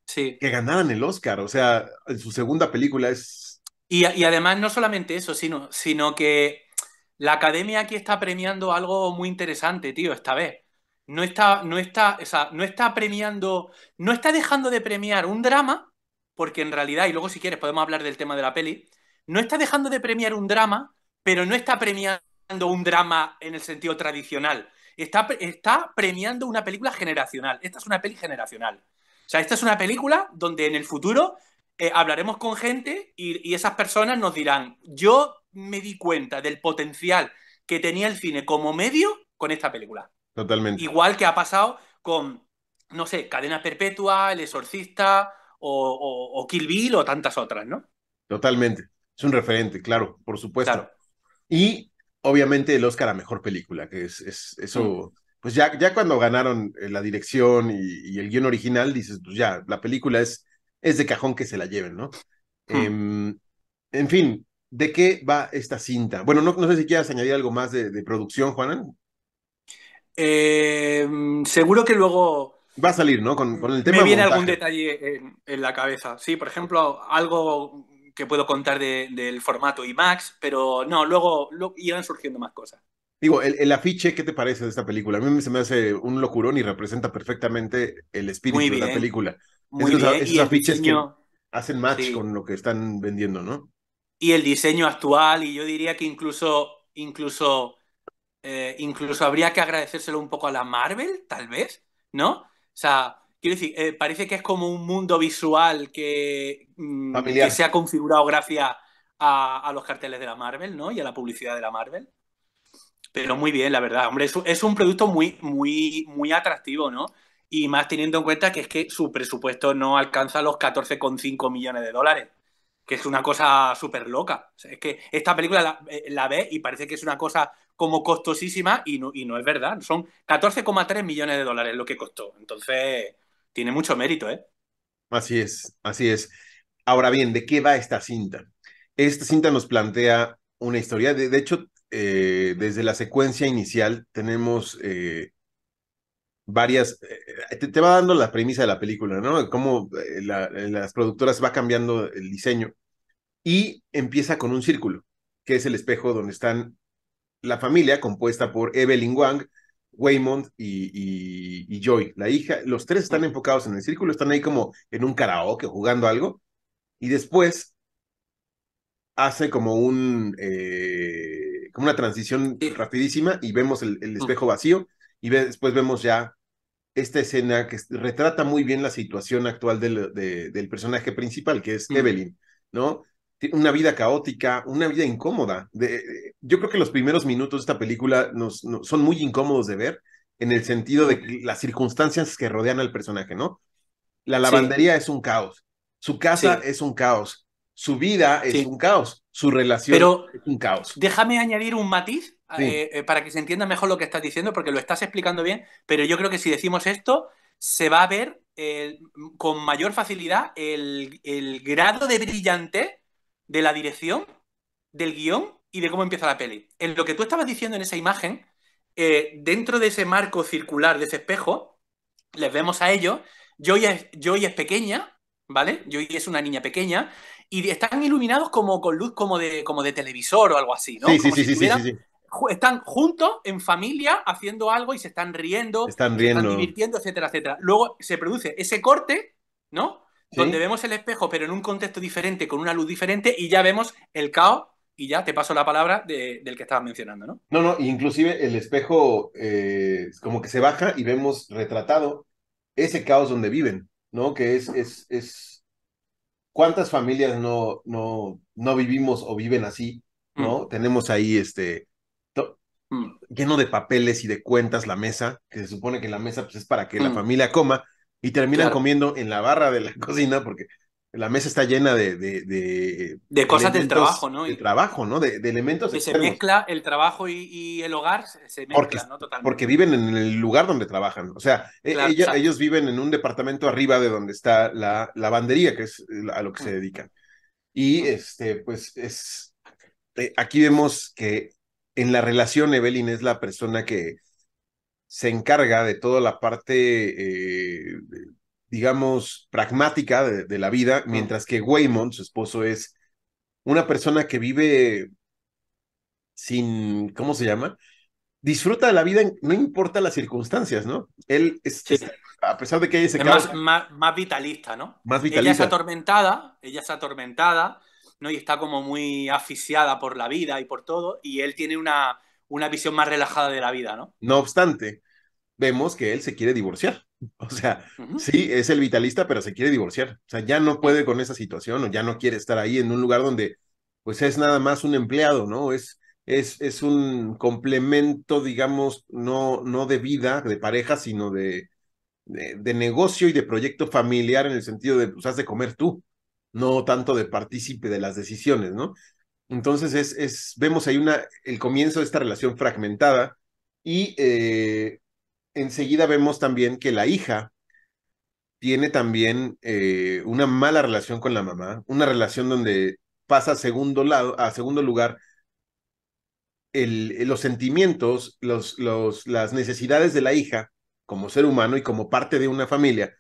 que ganaran el Oscar. O sea, en su segunda película es y, además no solamente eso, sino, sino que la academia aquí está premiando algo muy interesante, tío, esta vez. No está, no está, no está premiando, no está dejando de premiar un drama, porque en realidad, y luego si quieres podemos hablar del tema de la peli, no está dejando de premiar un drama, pero no está premiando un drama en el sentido tradicional. Está, está premiando una película generacional. Esta es una peli generacional. O sea, esta es una película donde en el futuro eh, hablaremos con gente y, esas personas nos dirán, yo me di cuenta del potencial que tenía el cine como medio con esta película. Totalmente. Igual que ha pasado con, no sé, Cadena Perpetua, El Exorcista o, Kill Bill o tantas otras, ¿no? Totalmente. Es un referente, claro, por supuesto. Y obviamente el Oscar a Mejor Película, que es, es eso, mm. pues ya, ya cuando ganaron eh, la dirección y, y, el guión original, dices, pues ya, la película es es de cajón que se la lleven, ¿no? Hmm. Em, en fin, ¿de qué va esta cinta? Bueno, no, no sé si quieras añadir algo más de, producción, Juanan. Em, seguro que luego... Va a salir, ¿no? Con, el tema. Me viene algún detalle en, la cabeza. Sí, por ejemplo, algo que puedo contar del formato IMAX, pero no, luego, luego irán surgiendo más cosas. Digo, el, afiche, ¿qué te parece de esta película? A mí se me hace un locurón y representa perfectamente el espíritu de la película. Muy esos afiches que hacen match con lo que están vendiendo, ¿no? Y el diseño actual, y yo diría que incluso, incluso, eh, incluso habría que agradecérselo un poco a la Marvel, tal vez, ¿no? O sea, quiero decir, eh, parece que es como un mundo visual que, mm, se ha configurado gracias a, a los carteles de la Marvel, ¿no? Y a la publicidad de la Marvel. Pero muy bien, la verdad. Hombre, es, un producto muy, muy, muy atractivo, ¿no? Y más teniendo en cuenta que es que su presupuesto no alcanza los 14,5 millones de dólares, que es una cosa súper loca. es que esta película eh, la, ve y parece que es una cosa como costosísima y no, y no es verdad. Son 14,3 millones de dólares lo que costó. Entonces, tiene mucho mérito, ¿eh? Así es, así es. Ahora bien, ¿de qué va esta cinta? Esta cinta nos plantea una historia, de, de hecho, eh, desde la secuencia inicial tenemos eh, varias, eh, te, va dando la premisa de la película, ¿no? Cómo las productoras va cambiando el diseño y empieza con un círculo, que es el espejo donde están la familia compuesta por Evelyn Wang, Waymond y, y, Joy, la hija. Los tres están enfocados en el círculo, están ahí como en un karaoke jugando algo y después hace como un... Eh, como una transición rapidísima y vemos el, espejo vacío y después vemos ya esta escena que retrata muy bien la situación actual del, personaje principal, que es Evelyn, ¿no? Una vida caótica, una vida incómoda. Eh, yo creo que los primeros minutos de esta película son muy incómodos de ver en el sentido de las circunstancias que rodean al personaje, ¿no? La lavandería es un caos, su casa es un caos, su vida es un caos su relación Pero es un caos. Déjame añadir un matiz eh, eh, para que se entienda mejor lo que estás diciendo, porque lo estás explicando bien, pero yo creo que si decimos esto, se va a ver eh, con mayor facilidad el, grado de brillante de la dirección, del guión y de cómo empieza la peli. En lo que tú estabas diciendo en esa imagen, dentro de ese marco circular, de ese espejo, les vemos a ellos. Joy es, Joy es pequeña, ¿vale? Joy es una niña pequeña y están iluminados como con luz como de, como de televisor o algo así, ¿no? Sí, sí, sí, Están juntos, en familia, haciendo algo y se están riendo, están riendo. Se están divirtiendo, etcétera, etcétera. Luego se produce ese corte, ¿no? Donde vemos el espejo, pero en un contexto diferente, con una luz diferente, y ya vemos el caos y ya te paso la palabra del que estabas mencionando, ¿no? No, no, inclusive el espejo eh, como que se baja y vemos retratado ese caos donde viven, ¿no? Que es, es ¿Cuántas familias no, no, no vivimos o viven así? Mm. ¿No? Tenemos ahí este mm. lleno de papeles y de cuentas la mesa, que se supone que la mesa pues, es para que la mm. familia coma, y terminan comiendo en la barra de la <laughs> cocina porque la mesa está llena de... De, de, cosas del trabajo, ¿no? De trabajo, ¿no? De, elementos... se mezcla el trabajo y, el hogar, se, porque, ¿no? Totalmente. Porque viven en el lugar donde trabajan. O sea, e, ellos viven en un departamento arriba de donde está la lavandería, que es eh, a lo que se mm. dedican. Y, mm. este, pues, es... Eh, aquí vemos que en la relación Evelyn es la persona que se encarga de toda la parte... Eh, digamos, pragmática de, la vida, ah. mientras que Waymond, su esposo, es una persona que vive sin, ¿cómo se llama? Disfruta de la vida, no importa las circunstancias, ¿no? Él es, a pesar de que ella se es más, más, vitalista, ¿no? Más vitalista. Ella es atormentada, ella es atormentada, ¿no? Y está como muy asfixiada por la vida y por todo, y él tiene una, una visión más relajada de la vida, ¿no? No obstante, vemos que él se quiere divorciar. <laughs> O sea, sí, es el vitalista, pero se quiere divorciar. O sea, ya no puede con esa situación o ya no quiere estar ahí en un lugar donde pues es nada más un empleado, ¿no? Es, es, es un complemento, digamos, no, no de vida, de pareja, sino de, de, negocio y de proyecto familiar en el sentido de, pues, has de comer tú, no tanto de partícipe de las decisiones, ¿no? Entonces, es, es, vemos ahí una, el comienzo de esta relación fragmentada y eh, enseguida vemos también que la hija tiene también eh, una mala relación con la mamá, una relación donde pasa a segundo, lado, a segundo lugar el, eh, los sentimientos, los, los, las necesidades de la hija como ser humano y como parte de una familia.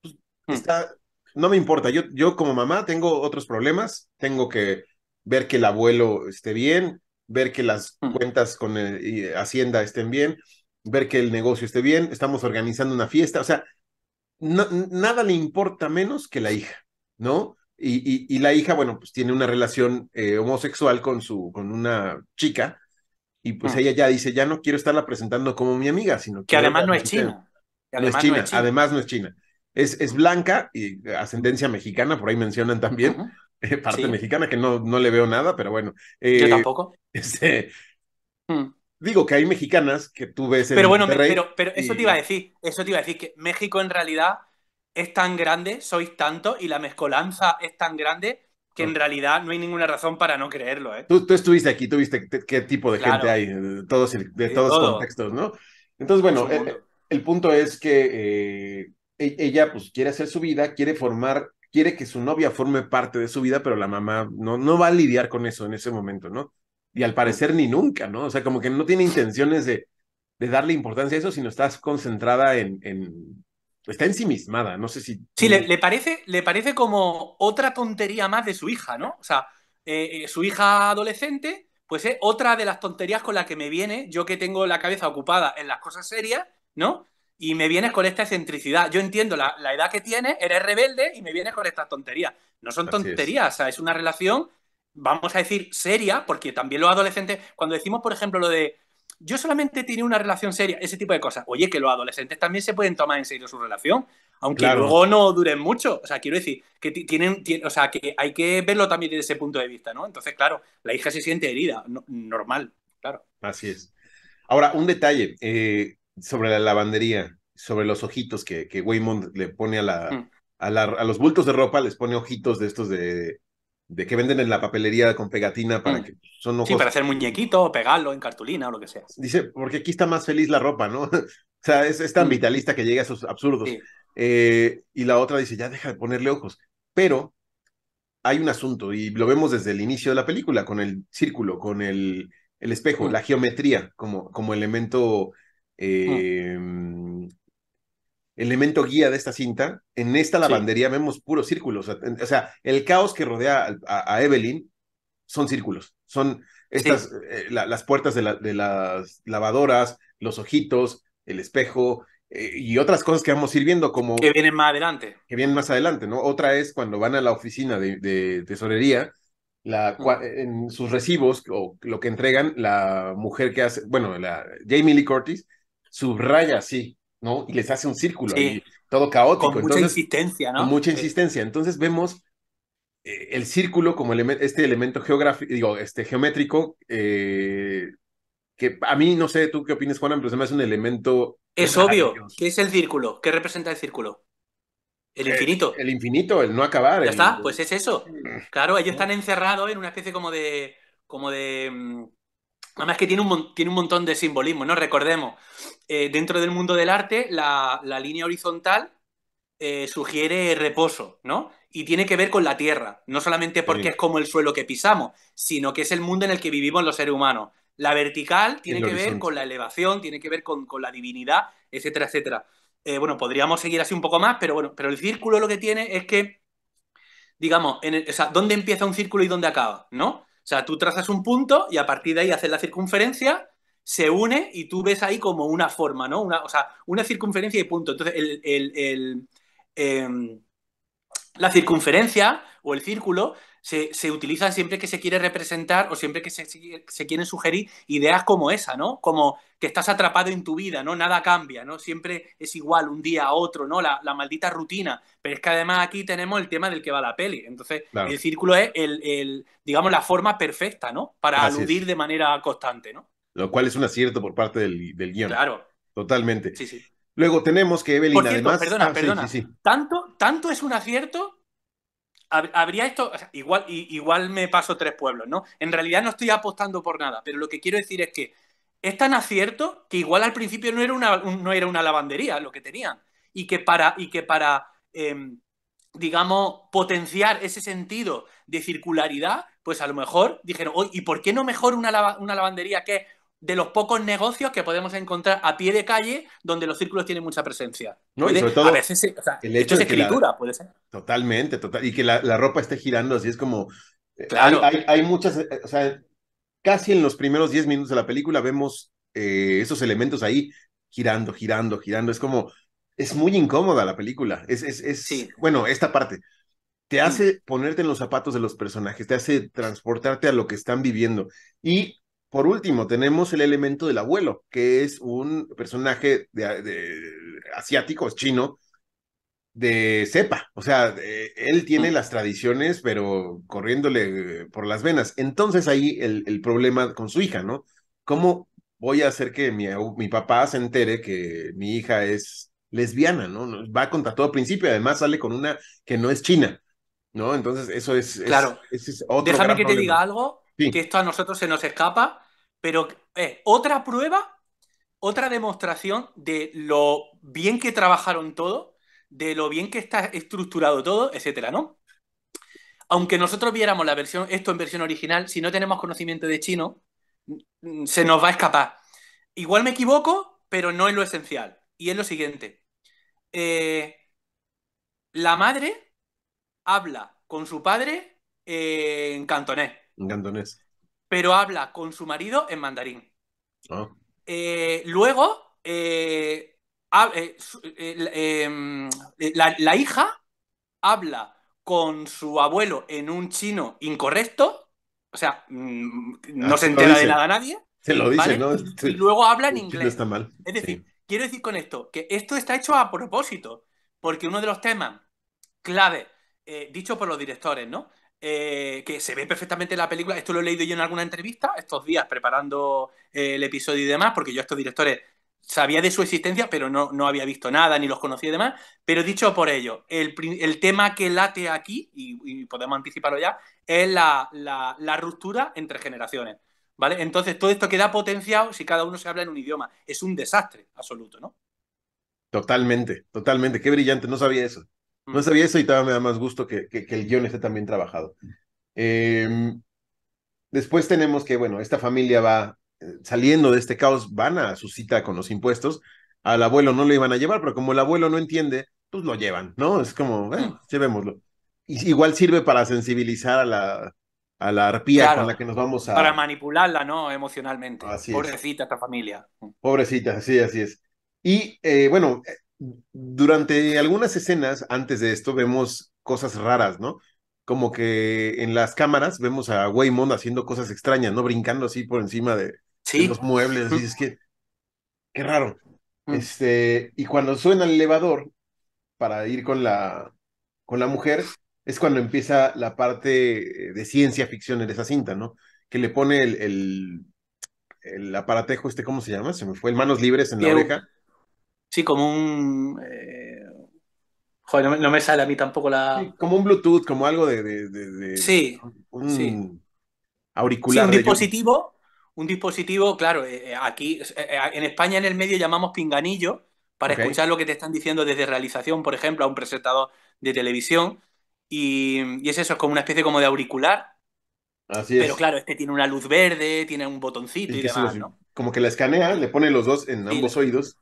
Pues, hmm. está, no me importa, yo, yo como mamá tengo otros problemas, tengo que ver que el abuelo esté bien, ver que las hmm. cuentas con el, eh, Hacienda estén bien, ver que el negocio esté bien, estamos organizando una fiesta, o sea, nada le importa menos que la hija, ¿no? Y, y, la hija, bueno, pues tiene una relación eh, homosexual con, su, con una chica, y pues mm. ella ya dice, ya no quiero estarla presentando como mi amiga, sino que... que además no es china. No, además es china. no es china, además no es china. Es, blanca y ascendencia mexicana, por ahí mencionan también, <laughs> eh, parte mexicana, que no, no le veo nada, pero bueno. Yo eh, tampoco. <laughs> Este, mm. Digo que hay mexicanas que tú ves en Pero bueno, pero, pero eso te iba a decir, eso te iba a decir, que México en realidad es tan grande, sois tanto y la mezcolanza es tan grande que en ah. realidad no hay ninguna razón para no creerlo. ¿eh? Tú, estuviste aquí, tú viste qué, tipo de gente hay, de todos, de todos contextos, ¿no? Entonces, bueno, el, eh, el, punto es que eh, e-, ella pues quiere hacer su vida, quiere formar, quiere que su novia forme parte de su vida, pero la mamá no, no va a lidiar con eso en ese momento, ¿no? y al parecer ni nunca, ¿no? O sea, como que no tiene intenciones de, darle importancia a eso, sino estás concentrada en, en... Está ensimismada, no sé si... Sí, le, parece, le parece como otra tontería más de su hija, ¿no? O sea, eh, eh, su hija adolescente, pues es otra de las tonterías con la que me viene, yo que tengo la cabeza ocupada en las cosas serias, ¿no? Y me vienes con esta excentricidad. Yo entiendo la, la edad que tiene, eres rebelde y me vienes con estas tonterías. No son tonterías, o sea, es una relación vamos a decir, seria, porque también los adolescentes, cuando decimos, por ejemplo, lo de yo solamente tiene una relación seria, ese tipo de cosas, oye, que los adolescentes también se pueden tomar en serio su relación, aunque luego no duren mucho. O sea, quiero decir, que tienen, o sea, que hay que verlo también desde ese punto de vista, ¿no? Entonces, claro, la hija se siente herida, normal, claro. Así es. Ahora, un detalle eh, sobre la lavandería, sobre los ojitos que, que Waymond le pone a mm. a la, a los bultos de ropa, les pone ojitos de estos de de que venden en la papelería con pegatina para mm. que son ojos. Sí, para hacer muñequito, pegarlo en cartulina o lo que sea. Dice, porque aquí está más feliz la ropa, ¿no? <laughs> o sea, es, tan mm. vitalista que llega a esos absurdos. Eh, y la otra dice, ya deja de ponerle ojos. Pero hay un asunto, y lo vemos desde el inicio de la película, con el círculo, con el, el espejo, mm. la geometría como, como elemento em, elemento guía de esta cinta, en esta lavandería vemos puros círculos. O sea, el caos que rodea a, Evelyn son círculos. Son estas, eh, las puertas de, las lavadoras, los ojitos, el espejo eh, y otras cosas que vamos a ir viendo como... Que vienen más adelante. Que vienen más adelante, ¿no? Otra es cuando van a la oficina de, tesorería, en sus recibos o lo que entregan, la mujer que hace, bueno, la Jamie Lee Curtis, subraya así ¿no? Y les hace un círculo y todo caótico. Con mucha insistencia, ¿no? Con mucha insistencia. Entonces vemos eh, el círculo como este elemento geográfico, este geométrico, eh, que a mí no sé tú qué opinas, Juan, pero se me hace un elemento. Es obvio, ¿qué es el círculo? ¿Qué representa el círculo? El eh, infinito. El, infinito, el no acabar. Ya está, pues es eso. Mm. Claro, ellos están encerrados en una especie como de. como de. Mm, Además que tiene un, tiene un montón de simbolismo, ¿no? Recordemos, eh, dentro del mundo del arte, la, línea horizontal eh, sugiere reposo, ¿no? Y tiene que ver con la tierra, no solamente porque es como el suelo que pisamos, sino que es el mundo en el que vivimos los seres humanos. La vertical tiene que ver con la elevación, tiene que ver con, la divinidad, etcétera, etcétera. Eh, bueno, podríamos seguir así un poco más, pero bueno, pero el círculo lo que tiene es que, digamos, en o sea, ¿dónde empieza un círculo y dónde acaba? ¿No? O sea, tú trazas un punto y a partir de ahí haces la circunferencia, se une y tú ves ahí como una forma, ¿no? Una, o sea, una circunferencia y punto. Entonces, el, el, em, la circunferencia o el círculo se, utiliza siempre que se quiere representar o siempre que se, se, quieren sugerir ideas como esa, ¿no? Como que estás atrapado en tu vida, ¿no? Nada cambia, ¿no? Siempre es igual un día a otro, ¿no? La, maldita rutina. Pero es que además aquí tenemos el tema del que va la peli. Entonces, el círculo es, el, digamos, la forma perfecta, ¿no? Para aludir de manera constante, ¿no? Lo cual es un acierto por parte del, del guión. Claro. Totalmente. Sí, sí. Luego tenemos que Evelyn, además... Perdona, ah, perdona. Tanto, tanto es un acierto habría esto, igual, igual me paso tres pueblos, ¿no? En realidad no estoy apostando por nada, pero lo que quiero decir es que es tan acierto que igual al principio no era una, no era una lavandería lo que tenían y que para, y que para em, digamos, potenciar ese sentido de circularidad, pues a lo mejor dijeron, ¿y por qué no mejor una, una lavandería que es de los pocos negocios que podemos encontrar a pie de calle donde los círculos tienen mucha presencia. No, y sobre todo, a veces, o sea, el hecho de escritura, puede ser. Totalmente, total, y que la, ropa esté girando así es como... Eh, hay, muchas, eh, o sea, casi en los primeros 10 minutos de la película vemos eh, esos elementos ahí girando, girando, girando. Es como, es muy incómoda la película. Es, bueno, esta parte. Te mm. hace ponerte en los zapatos de los personajes, te hace transportarte a lo que están viviendo. Y por último, tenemos el elemento del abuelo, que es un personaje de, asiático, es chino, de cepa. O sea, él tiene mm. las tradiciones, pero corriéndole eh, por las venas. Entonces ahí el, problema con su hija, ¿no? ¿Cómo voy a hacer que mi, papá se entere que mi hija es lesbiana, ¿no? Va contra todo principio, además sale con una que no es china, ¿no? Entonces eso es... Claro. Es, otro Déjame que te diga algo, que esto a nosotros se nos escapa, pero es eh, otra prueba, otra demostración de lo bien que trabajaron todo, de lo bien que está estructurado todo, etcétera, ¿no? Aunque nosotros viéramos la versión, esto en versión original, si no tenemos conocimiento de chino, mm, se nos va a escapar. Igual me equivoco, pero no es lo esencial. Y es lo siguiente. Eh, la madre habla con su padre eh, en cantonés. En cantonés pero habla con su marido en mandarín. luego, la, hija habla con su abuelo en un chino incorrecto, o sea, mm, no ah, se entera de nada nadie. Se lo dice, ¿no? Y luego habla en inglés. Es decir, quiero decir con esto que esto está hecho a propósito, porque uno de los temas clave, eh, dicho por los directores, ¿no? Eh, que se ve perfectamente en la película. Esto lo he leído yo en alguna entrevista estos días preparando eh, el episodio y demás, porque yo estos directores sabía de su existencia, pero no, había visto nada, ni los conocía y demás. Pero dicho por ello, el, tema que late aquí, y, podemos anticiparlo ya, es la, la ruptura entre generaciones. ¿Vale? Entonces, todo esto queda potenciado si cada uno se habla en un idioma. Es un desastre absoluto, ¿no? Totalmente, totalmente. Qué brillante, no sabía eso. No sabía eso y me da más gusto que, que, el guión esté también trabajado. Em, después tenemos que, bueno, esta familia va eh, saliendo de este caos, van a su cita con los impuestos. Al abuelo no lo iban a llevar, pero como el abuelo no entiende, pues lo llevan, ¿no? Es como, eh, llevémoslo. Y, igual sirve para sensibilizar a la, a la arpía con la que nos vamos a. Para manipularla, ¿no? Emocionalmente. Pobrecita esta familia. Pobrecita, sí, así es. Y eh, bueno, durante algunas escenas antes de esto vemos cosas raras, ¿no? Como que en las cámaras vemos a Waymond haciendo cosas extrañas, ¿no? Brincando así por encima de, los muebles. es que, qué raro. Mm. Este, y cuando suena el elevador para ir con la, con la mujer, es cuando empieza la parte eh, de ciencia ficción en esa cinta, ¿no? Que le pone el, el, aparatejo, este, ¿cómo se llama? Se me fue, el manos libres en la oreja Sí, como un... Eh, joder, no, me sale a mí tampoco la... como un Bluetooth, como algo de... sí, un auricular. un dispositivo, un dispositivo, claro, eh, eh, aquí en España en el medio llamamos pinganillo para escuchar lo que te están diciendo desde realización, por ejemplo, a un presentador de televisión. Y, y es eso, es como una especie como de auricular. Así Pero claro, este tiene una luz verde, tiene un botoncito y, demás, ¿no? Como que la escanea, le pone los dos en ambos oídos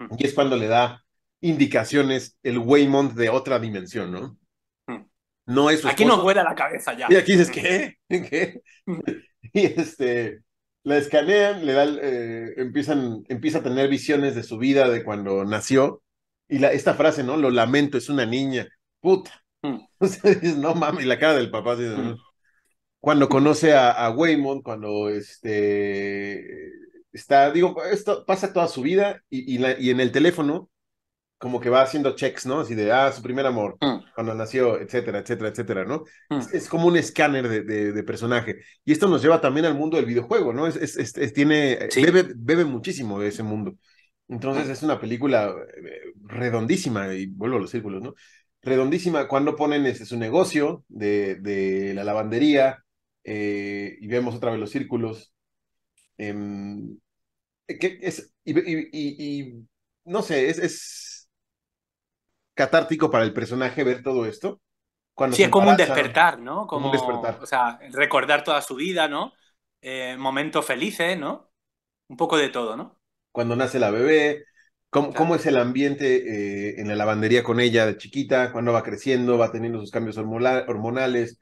Mm. Y es cuando le da indicaciones el Waymond de otra dimensión, ¿no? Mm. No es Aquí nos vuela la cabeza ya. Y aquí dices, mm. ¿qué? <laughs> ¿Qué? y este, la escanean, le dan, eh, empiezan, empieza a tener visiones de su vida, de cuando nació. Y la, esta frase, ¿no? Lo lamento, es una niña. Puta. <laughs> dicen, no mames, la cara del papá. dice, ¿no? Cuando conoce a, a Waymond, cuando este está, digo, esto pasa toda su vida y, y en el teléfono como que va haciendo checks, ¿no? Así de, ah, su primer amor, mm. cuando nació, etcétera, etcétera, etcétera, ¿no? Mm. Es, como un escáner de, personaje. Y esto nos lleva también al mundo del videojuego, ¿no? Es, es, tiene, eh, bebe, muchísimo de ese mundo. Entonces mm. es una película eh, redondísima, y vuelvo a los círculos, ¿no? Redondísima cuando ponen ese, su negocio de, de la lavandería eh, y vemos otra vez los círculos, Em, es, y, no sé, es, catártico para el personaje ver todo esto. Cuando sí, es como un despertar, ¿no? Como, un despertar. O sea, recordar toda su vida, ¿no? Momento eh, momentos felices, ¿no? Un poco de todo, ¿no? Cuando nace la bebé, cómo, es el ambiente eh, en la lavandería con ella de chiquita, cuando va creciendo, va teniendo sus cambios hormonales,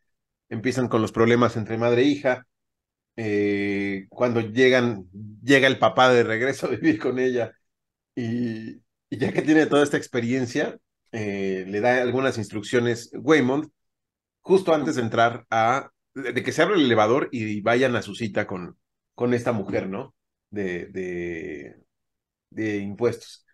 empiezan con los problemas entre madre e hija. Eh, cuando llegan, llega el papá de regreso a vivir con ella y, ya que tiene toda esta experiencia, eh, le da algunas instrucciones Waymond justo antes de entrar a, de que se abra el elevador y vayan a su cita con, con esta mujer, ¿no? De, de, de impuestos.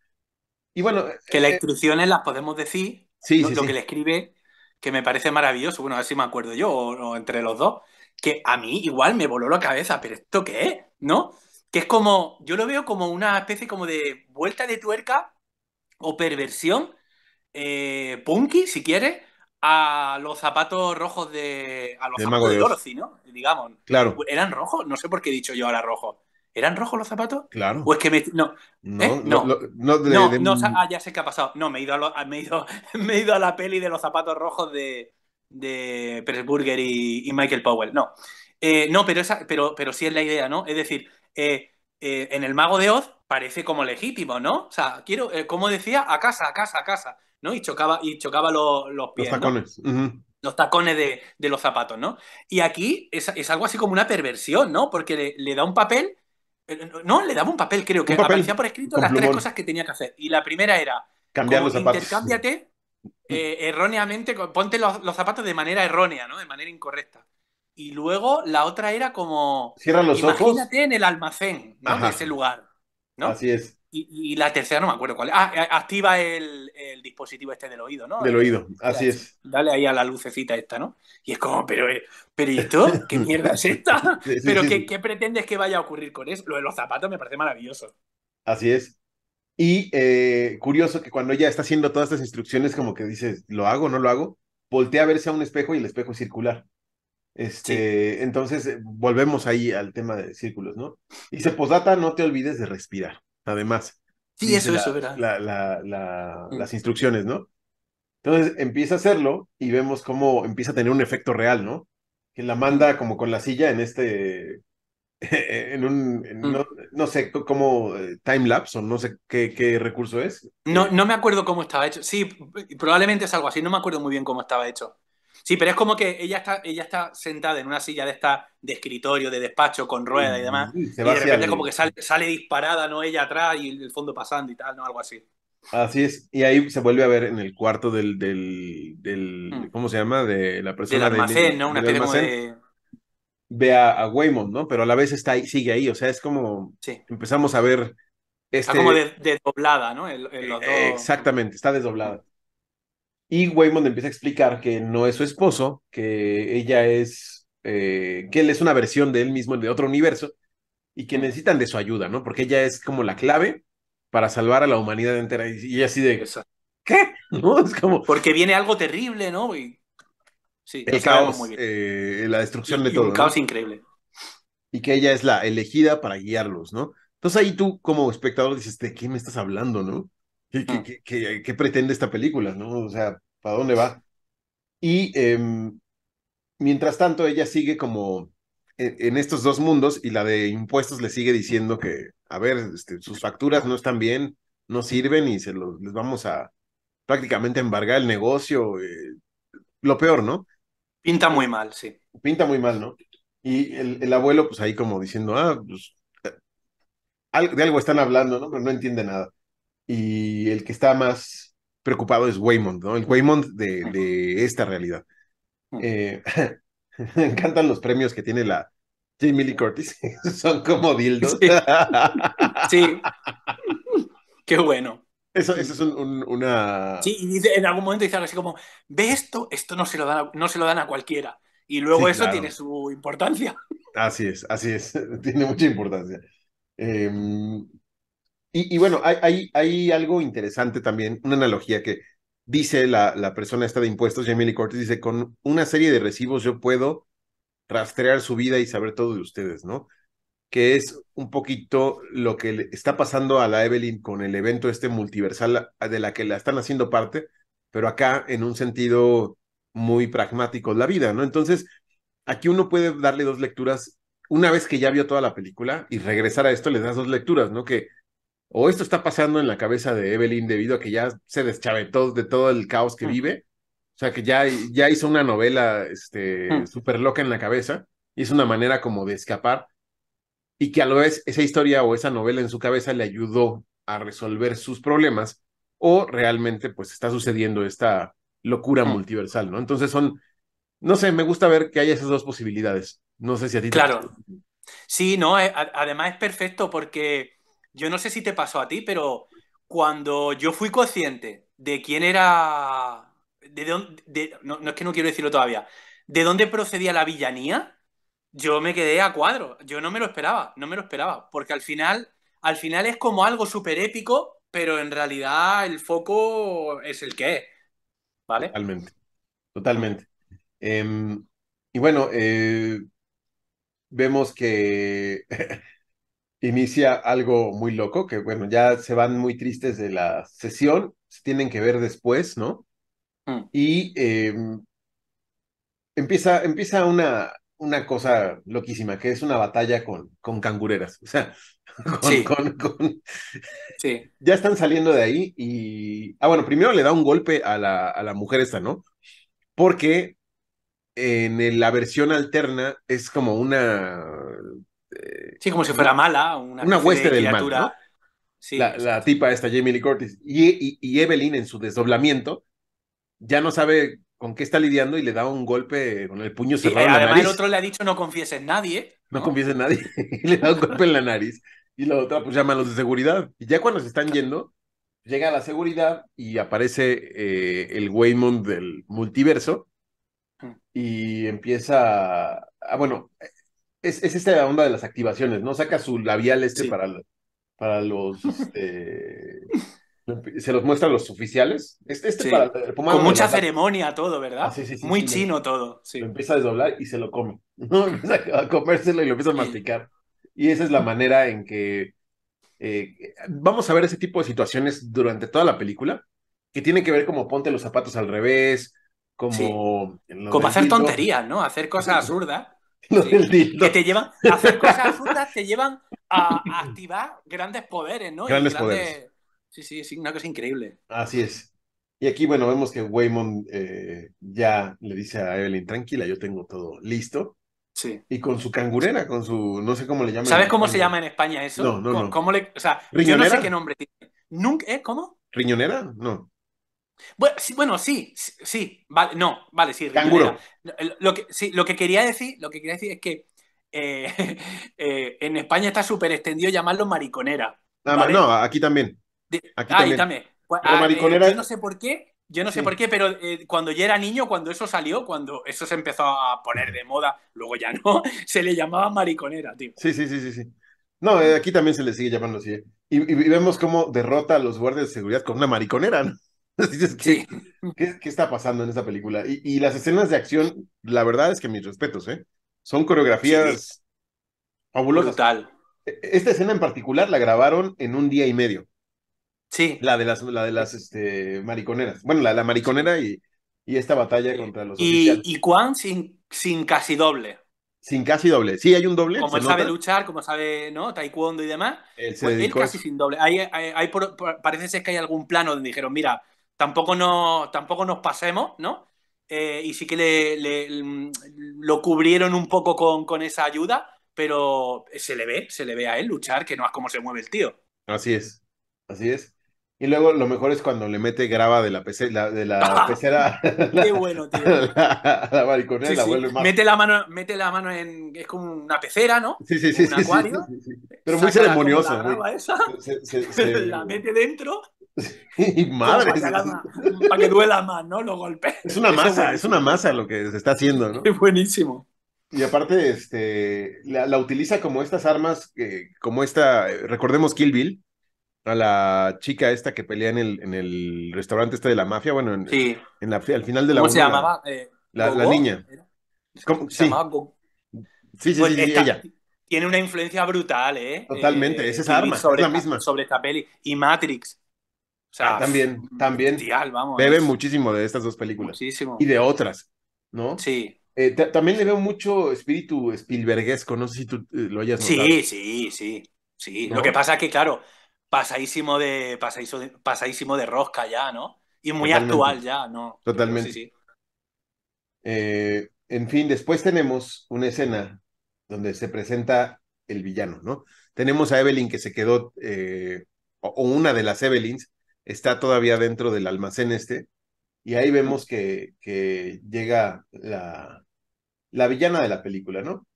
Y bueno... Que las eh, instrucciones las podemos decir, sí, lo que le escribe, que me parece maravilloso, bueno, así me acuerdo yo, o entre los dos, que a mí igual me voló la cabeza, pero ¿esto qué es? ¿No? Que es como, yo lo veo como una especie como de vuelta de tuerca o perversión, eh, punky, si quieres, a los zapatos rojos de. A los zapatos de Dorothy, ¿no? Digamos. Claro. Pues, ¿Eran rojos? No sé por qué he dicho yo ahora rojos. ¿Eran rojos los zapatos? Claro. ¿O es que me.? No. No, ¿Eh? no. No, ya sé qué ha pasado. No, me ido me <laughs> me he ido a la peli de los zapatos rojos de de Persburger y, Michael Powell, no. Eh, no, pero, pero, pero sí es la idea, ¿no? Es decir, eh, eh, en el Mago de Oz parece como legítimo, ¿no? O sea, quiero, como decía, a casa, a casa, a casa, ¿no? Y chocaba, y chocaba los, los pies. Los tacones. Los tacones de, los zapatos, ¿no? Y aquí es, algo así como una perversión, ¿no? Porque le, da un papel no, le daba un papel, creo que aparecía por escrito las tres cosas que tenía que hacer. Y la primera era: cambiar Intercámbiate, eh, erróneamente, ponte los, zapatos de manera errónea, ¿no? De manera incorrecta. Y luego la otra era como. Cierra los imagínate en el almacén, en ese lugar. ¿no? Así es. Y, la tercera no me acuerdo cuál Ah, eh, activa el, dispositivo este del oído, ¿no? Del oído, así es. Dale ahí a la lucecita esta, ¿no? Y es como, pero, eh, pero ¿y esto? <laughs> ¿Qué mierda es esta? ¿Pero qué, qué, pretendes que vaya a ocurrir con eso? Lo de los zapatos me parece maravilloso. Así es. Y eh, curioso que cuando ella está haciendo todas estas instrucciones, como que dices, ¿lo hago no lo hago? Voltea a verse a un espejo y el espejo es circular. Este, Entonces, eh, volvemos ahí al tema de círculos, ¿no? Y se posdata, no te olvides de respirar, además. Sí, eso, eso, ¿verdad? La, mm. Las instrucciones, ¿no? Entonces empieza a hacerlo y vemos cómo empieza a tener un efecto real, ¿no? Que la manda como con la silla en este <laughs> en un, mm. no, sé cómo, eh, time lapse o no sé qué, recurso es. No, eh. no me acuerdo cómo estaba hecho. Sí, probablemente es algo así, no me acuerdo muy bien cómo estaba hecho. Sí, pero es como que ella está, ella está sentada en una silla de esta de escritorio, de despacho, con rueda y demás. y de repente como que sale, disparada, ¿no? Ella atrás y el fondo pasando y tal, ¿no? Algo así. Así es. Y ahí se vuelve a ver en el cuarto del, del, mm. ¿cómo se llama? De la persona. Del almacén, ¿no? Una ve a, Waymond, ¿no? Pero a la vez está ahí, sigue ahí, o sea, es como empezamos a ver... Está como este desdoblada, ¿no? Exactamente, está desdoblada. Y Waymond empieza a explicar que no es su esposo, que ella es, eh, que él es una versión de él mismo, de otro universo, y que necesitan de su ayuda, ¿no? Porque ella es como la clave para salvar a la humanidad entera. Y así de... ¿Qué? <laughs> ¿No? Es como... Porque viene algo terrible, ¿no? Y Sí, el caos, eh, la destrucción de todo. Un caos increíble. Y que ella es la elegida para guiarlos, ¿no? Entonces ahí tú como espectador dices, ¿de qué me estás hablando, no? ¿Qué, qué, mm. pretende esta película, no? O sea, ¿para dónde va? Y em, mientras tanto ella sigue como en estos dos mundos y la de impuestos le sigue diciendo que, a ver, este, sus facturas no están bien, no sirven y se los, les vamos a prácticamente embargar el negocio, eh, lo peor, ¿no? Pinta muy mal, sí. Pinta muy mal, ¿no? Y el, abuelo, pues ahí como diciendo, ah, pues eh, de algo están hablando, ¿no? Pero no entiende nada. Y el que está más preocupado es Waymond, ¿no? El Waymond de, esta realidad. Eh, <laughs> me encantan los premios que tiene la Jamie Lee Curtis. <laughs> Son como dildos. sí. Qué bueno. Eso, es una... Sí, y en algún momento dice algo así como, ve esto, esto no se lo dan a, no se lo dan a cualquiera. Y luego eso tiene su importancia. Así es, así es, <laughs> tiene mucha importancia. Em, y, bueno, hay, hay, algo interesante también, una analogía que dice la, la persona esta de impuestos, Jamie Lee Cortes dice, con una serie de recibos yo puedo rastrear su vida y saber todo de ustedes, ¿no? que es un poquito lo que le está pasando a la Evelyn con el evento este multiversal ah, de la que la están haciendo parte, pero acá en un sentido muy pragmático de la vida, ¿no? Entonces, aquí uno puede darle dos lecturas. Una vez que ya vio toda la película y regresar a esto, le das dos lecturas, ¿no? Que o esto está pasando en la cabeza de Evelyn debido a que ya se deschavetó de todo el caos que mm. vive, o sea, que ya, ya hizo una novela súper este, mm. loca en la cabeza y es una manera como de escapar, y que a lo vez esa historia o esa novela en su cabeza le ayudó a resolver sus problemas o realmente pues está sucediendo esta locura mm. multiversal, ¿no? Entonces son, no sé, me gusta ver que hay esas dos posibilidades. No sé si a ti claro. Sí, no, eh, además es perfecto porque yo no sé si te pasó a ti, pero cuando yo fui consciente de quién era, de dónde, no es que no quiero decirlo todavía, de dónde procedía la villanía, yo me quedé a cuadro. Yo no me lo esperaba, no me lo esperaba. Porque al final, al final es como algo súper épico, pero en realidad el foco es el que es. ¿Vale? Totalmente. Totalmente. Em, y bueno, eh, vemos que <laughs> inicia algo muy loco, que bueno, ya se van muy tristes de la sesión, se tienen que ver después, ¿no? Mm. Y em, empieza, empieza una, una cosa loquísima, que es una batalla con, con cangureras. O sea, <laughs> con, <laughs> Ya están saliendo de ahí y. Ah, bueno, primero le da un golpe a la, a la mujer esta, ¿no? Porque en la versión alterna es como una. Eh, sí, como si fuera mala. Una, una hueste del mal, sí, la, tipa esta, Jamie Lee Curtis. Y, y Evelyn, en su desdoblamiento, ya no sabe con qué está lidiando y le da un golpe con el puño cerrado. además, el otro le ha dicho no confíes en nadie. No, no confíes en nadie. <laughs> y le da un golpe en la nariz. Y la otra, pues llama a los de seguridad. Y ya cuando se están yendo, llega la seguridad y aparece eh, el Waymond del multiverso. Mm. Y empieza. Ah, bueno, es, esta onda de las activaciones, ¿no? Saca su labial este para, para los. <laughs> Este, se los muestran los oficiales. Este, este Con mucha ceremonia todo, ¿verdad? Ah, Muy chino todo. Lo empieza a desdoblar y se lo come. <laughs> empieza a comérselo y lo empieza a masticar. Y esa es la manera en que eh, vamos a ver ese tipo de situaciones durante toda la película, que tiene que ver como ponte los zapatos al revés, como... Como hacer tonterías, ¿no? Hacer cosas absurdas. <laughs> Que te llevan, hacer cosas absurdas te llevan a, activar grandes poderes, ¿no? grandes poderes Sí, sí, es una cosa increíble. Así es. Y aquí, bueno, vemos que Waymond eh, ya le dice a Evelyn, tranquila, yo tengo todo listo. Sí. Y con su cangurera, con su, no sé cómo le llama. ¿Sabes cómo se llama en España eso? No, no, no. le, o sea, ¿Riñonera? yo no sé qué nombre tiene. ¿Nunca, eh, ¿Cómo? ¿Riñonera? No. Bueno, sí, sí, no, vale, sí, Canguro. Lo, que, sí, lo que quería decir, lo que quería decir es que eh, <laughs> eh, en España está súper extendido llamarlo mariconera. Nada Ah, no, aquí también. Aquí ah, también. yo pues, ah, no sé por qué, yo no sé por qué, pero eh, cuando yo era niño, cuando eso salió, cuando eso se empezó a poner de moda, luego ya no, <laughs> se le llamaba mariconera, tío. Sí, sí, sí, sí, No, eh, aquí también se le sigue llamando así. ¿eh? Y, vemos cómo derrota a los guardias de seguridad con una mariconera, ¿no? <laughs> ¿qué, sí. ¿qué, está pasando en esta película? Y, las escenas de acción, la verdad es que mis respetos, ¿eh? Son coreografías fabulosas. Brutal. E, esta escena en particular la grabaron en un día y medio. Sí. La de las, la de las este, mariconeras. Bueno, la, la mariconera y, y esta batalla contra los. Y, oficiales. y Juan sin, sin casi doble. Sin casi doble. Sí, hay un doble. Como él sabe luchar, como sabe, ¿no? Taekwondo y demás. pues él casi sin doble. Hay, parece ser que hay algún plano donde dijeron, mira, tampoco, no, tampoco nos pasemos, ¿no? Eh, y sí que le, mm, lo cubrieron un poco con, con esa ayuda, pero se le ve, se le ve a él luchar, que no es como se mueve el tío. Así es, así es. Y luego lo mejor es cuando le mete grava de la, de la <laughs> pecera. Qué bueno, <laughs> tío. La, la vuelve Mete la mano, mete la mano en. Es como una pecera, ¿no? Sí, sí, sí. Un acuario. Pero muy ceremonioso. <laughs> La, se, la mete dentro. Y madre. Para, que, duela más, ¿no? Lo golpea. Es una masa, es una masa lo que se está haciendo, ¿no? Es buenísimo. Y aparte, este, la, utiliza como estas armas, eh, como esta, eh, recordemos Kill Bill, a la chica esta que pelea en el, en el restaurante este de la mafia, bueno, en, la, al final de la... ¿Cómo se llamaba? Eh, la, niña. ¿Cómo? Se llamaba sí, sí, pues sí, ella. Tiene una influencia brutal, ¿eh? Totalmente, eh, Esa es arma, sobre es la misma. Sobre esta peli. Y Matrix. O sea, también, también. vamos, bebe muchísimo de estas dos películas. Muchísimo. Y de otras, ¿no? Sí. Eh, también le veo mucho espíritu Spielbergesco, no sé si tú lo hayas notado. Sí, sí, sí. sí. Lo que pasa es que, claro, pasadísimo de, de rosca ya, ¿no? Y muy actual ya, ¿no? Totalmente. Eh, en fin, después tenemos una escena donde se presenta el villano, ¿no? Tenemos a Evelyn que se quedó, eh, o una de las Evelyns, está todavía dentro del almacén este, y ahí vemos que, que llega la, la villana de la película, ¿no?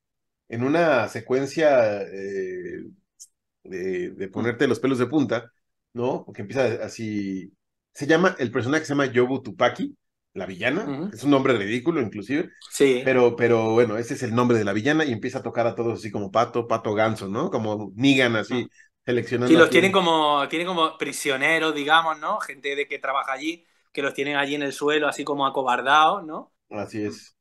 En una secuencia eh, de, mm. ponerte los pelos de punta, ¿no? Porque empieza así. Se llama, el personaje se llama Yobu Tupaki, la villana, es un nombre ridículo inclusive. Sí. Pero, pero bueno, ese es el nombre de la villana y empieza a tocar a todos así como pato, pato ganso, ¿no? Como Nigan así. Seleccionando sí, los tienen como, tienen como prisioneros, digamos, ¿no? Gente de que trabaja allí, que los tienen allí en el suelo, así como acobardados, ¿no? Así es.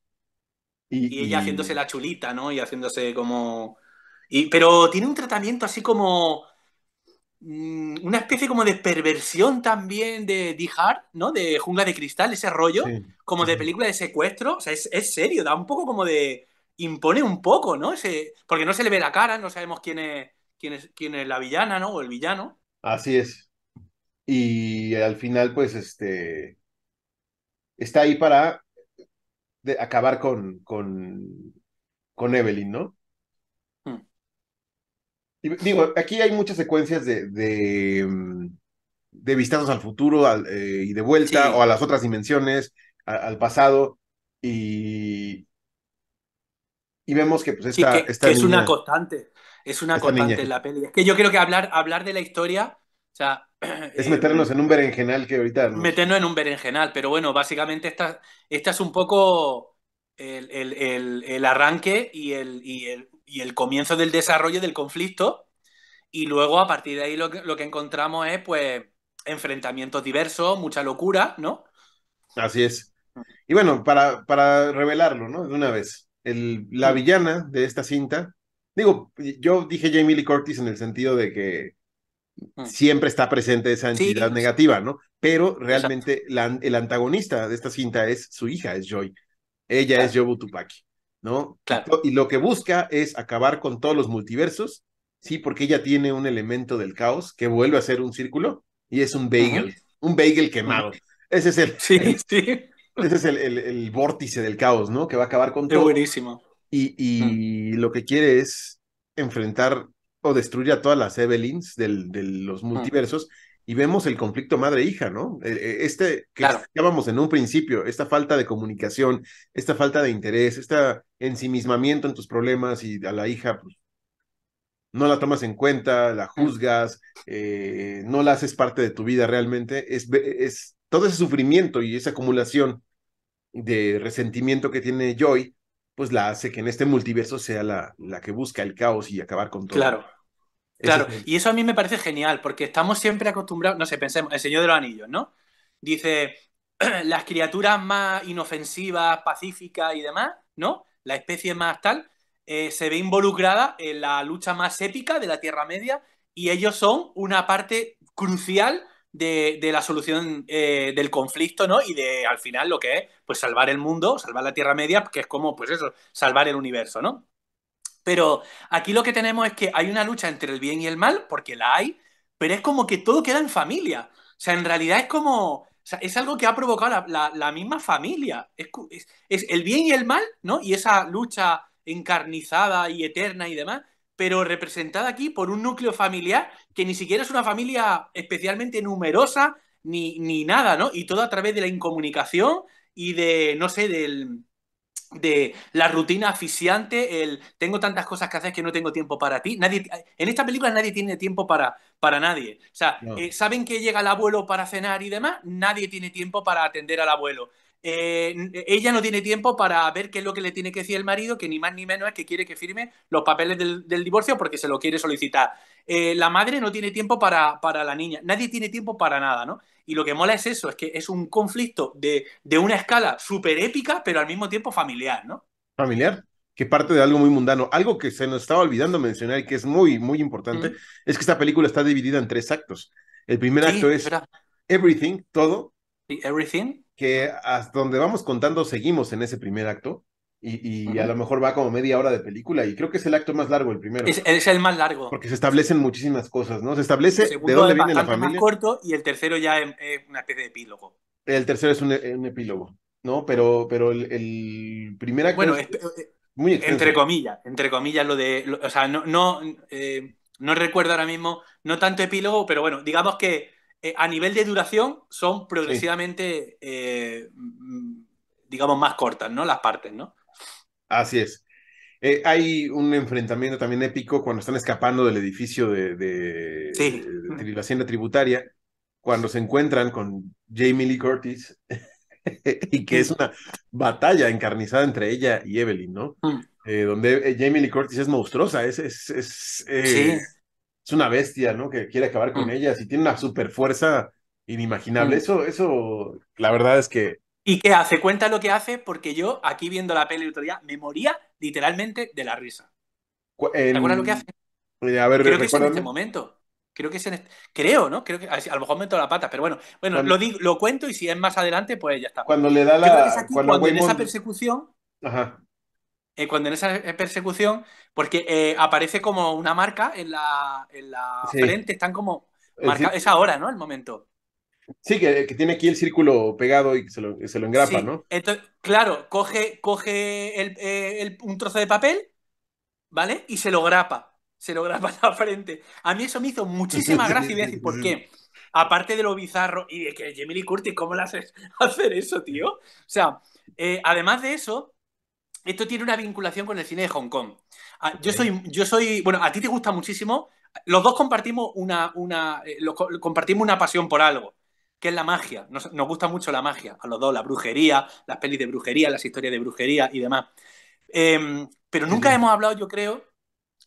Y, y ella haciéndose la chulita, ¿no? Y haciéndose como y, pero tiene un tratamiento así como mm, una especie como de perversión también de Dihar, ¿no? De Jungla de Cristal, ese rollo, como de película de secuestro. O sea, es, serio, da un poco como de... impone un poco, ¿no? Ese, porque no se le ve la cara, no sabemos quién es, quién es, quién es la villana, ¿no? O el villano. Así es. Y al final, pues, este... Está ahí para acabar con, con, con Evelyn, ¿no? digo, aquí hay muchas secuencias de, de, mm, de vistazos al futuro eh, y de vuelta, o a las otras dimensiones, al pasado, y, y vemos que pues esta, es una constante, es una constante en la peli. Es que yo creo que hablar, hablar de la historia, o sea, es eh, meternos en un berenjenal que ahorita. Meternos en un berenjenal, pero bueno, básicamente esta, esta es un poco el, el, el, arranque y, y el, y el comienzo del desarrollo del conflicto. Y luego a partir de ahí lo que, encontramos es pues enfrentamientos diversos, mucha locura, ¿no? Así es. Y bueno, para, para revelarlo, ¿no? De una vez, el, la mm. villana de esta cinta, digo, yo dije Jamie Lee Curtis en el sentido de que mm. siempre está presente esa entidad negativa, ¿no? Pero realmente el antagonista de esta cinta es su hija, es Joy. Ella es Yobu Tupaki. ¿no? Claro. Y lo que busca es acabar con todos los multiversos, sí, porque ella tiene un elemento del caos que vuelve a ser un círculo y es un bagel, un bagel quemado. Ese es el. <laughs> Ese es el, vórtice del caos, ¿no? Que va a acabar con todo. buenísimo. Y, y mm. lo que quiere es enfrentar o destruir a todas las Evelyns de los mm. multiversos y vemos el conflicto madre-hija, ¿no? E, e, este que claro. en un principio, esta falta de comunicación, esta falta de interés, este ensimismamiento en tus problemas y a la hija pues, no la tomas en cuenta, la juzgas, eh, no la haces parte de tu vida realmente, es, es todo ese sufrimiento y esa acumulación de resentimiento que tiene Joy, pues la hace que en este multiverso sea la, la que busca el caos y acabar con todo. Claro. Claro, y eso a mí me parece genial, porque estamos siempre acostumbrados, no sé, pensemos, el Señor de los Anillos, ¿no? Dice, <clears throat> las criaturas más inofensivas, pacíficas y demás, ¿no? La especie más tal, eh, se ve involucrada en la lucha más épica de la Tierra Media y ellos son una parte crucial de, la solución eh, del conflicto, ¿no? Y de, al final, lo que es, pues salvar el mundo, salvar la Tierra Media, que es como, pues eso, salvar el universo, ¿no? Pero aquí lo que tenemos es que hay una lucha entre el bien y el mal, porque la hay, pero es como que todo queda en familia. O sea, en realidad es como. es algo que ha provocado la, misma familia. Es, el bien y el mal, ¿no? Y esa lucha encarnizada y eterna y demás, pero representada aquí por un núcleo familiar que ni siquiera es una familia especialmente numerosa ni, ni nada, ¿no? Y todo a través de la incomunicación y de, no sé, del, de la rutina asfixiante, el tengo tantas cosas que hacer que no tengo tiempo para ti. Nadie, en esta película nadie tiene tiempo para, nadie. O sea, eh, saben que llega el abuelo para cenar y demás, nadie tiene tiempo para atender al abuelo. Eh, ella no tiene tiempo para ver qué es lo que le tiene que decir el marido, que ni más ni menos es que quiere que firme los papeles del, divorcio porque se lo quiere solicitar. Eh, la madre no tiene tiempo para, para la niña, nadie tiene tiempo para nada, ¿no? Y lo que mola es eso, es que es un conflicto de, de una escala súper épica, pero al mismo tiempo familiar, ¿no? Familiar, que parte de algo muy mundano. Algo que se nos estaba olvidando mencionar y que es muy, muy importante, es que esta película está dividida en tres actos. El primer acto es Everything, todo. Sí, everything. Que hasta donde vamos contando, seguimos en ese primer acto y, a lo mejor va como media hora de película y creo que es el acto más largo el primero. Es, el más largo. Porque se establecen muchísimas cosas, ¿no? Se establece de dónde viene la familia. más corto y el tercero ya es, una especie de epílogo. El tercero es un, epílogo, ¿no? Pero, pero el, el primer acto... Bueno, es, eh, muy extenso. entre comillas, entre comillas lo de... o sea, no, eh, no, recuerdo ahora mismo, no tanto epílogo, pero bueno, digamos que eh, a nivel de duración son progresivamente... Mm, digamos, más cortas, ¿no? Las partes, ¿no? Así es. Eh, hay un enfrentamiento también épico cuando están escapando del edificio de, la hacienda tributaria, cuando se encuentran con Jamie Lee Curtis, <laughs> y que es una batalla encarnizada entre ella y Evelyn, ¿no? Eh, donde eh, Jamie Lee Curtis es monstruosa, es, es, una bestia, ¿no? Que quiere acabar con ella ellas y tiene una super fuerza inimaginable. Eso, eso, la verdad es que ¿Y qué hace? Cuenta lo que hace, porque yo aquí viendo la peli el otro día me moría literalmente de la risa. ¿Te acuerdas lo que hace? A ver, Creo que es en este momento. Creo que es este, Creo, ¿no? Creo que a lo mejor me la pata, pero bueno, bueno, lo, lo cuento y si es más adelante, pues ya está. Cuando le da la. cuando, en esa persecución. Ajá. Eh, cuando en esa persecución, porque eh, aparece como una marca en la, frente, están como. es ahora, ¿no? El momento. Sí, que, tiene aquí el círculo pegado y se lo, se lo engrapa, ¿no? claro, coge, coge eh, un trozo de papel, ¿vale? Y se lo grapa. Se lo grapa a <laughs> la frente. A mí eso me hizo muchísima <laughs> gracia y decir, ¿por qué? Aparte de lo bizarro y de que Jamie Curtis, ¿cómo le haces <laughs> hacer eso, tío? O sea, eh, además de eso, esto tiene una vinculación con el cine de Hong Kong. Ah, yo soy, yo soy, bueno, a ti te gusta muchísimo. Los dos compartimos una, una, eh, compartimos una pasión por algo que es la magia. Nos, gusta mucho la magia, a los dos, la brujería, las pelis de brujería, las historias de brujería y demás. Em, pero nunca hemos hablado, yo creo,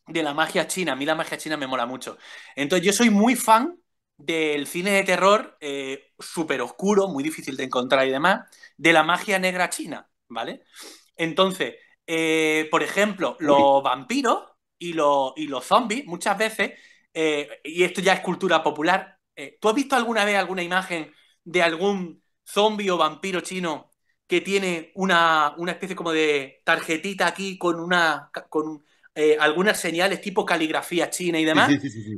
de la magia china. A mí la magia china me mola mucho. Entonces, yo soy muy fan del cine de terror eh, súper oscuro, muy difícil de encontrar y demás, de la magia negra china, ¿vale? Entonces, eh, por ejemplo, los vampiros y los, los zombies, muchas veces, eh, y esto ya es cultura popular, eh, ¿Tú has visto alguna vez alguna imagen de algún zombie o vampiro chino que tiene una, una especie como de tarjetita aquí con una, con eh, algunas señales tipo caligrafía china y demás.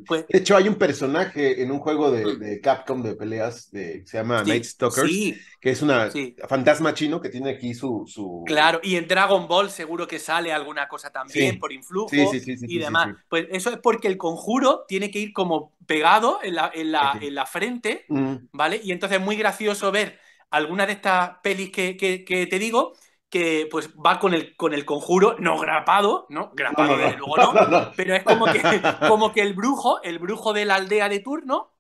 Pues de hecho, hay un personaje en un juego de, mm. Capcom de peleas de, que se llama Night Stalkers, que es una fantasma chino que tiene aquí su, Claro, y en Dragon Ball seguro que sale alguna cosa también por influjo y demás. Pues eso es porque el conjuro tiene que ir como pegado en la, en la, frente, mm. ¿vale? Y entonces es muy gracioso ver alguna de estas pelis que te digo que pues va con el, con el conjuro, no grapado, ¿no? Grapado desde luego <laughs> no, pero es como que, como que el brujo, el brujo de la aldea de turno,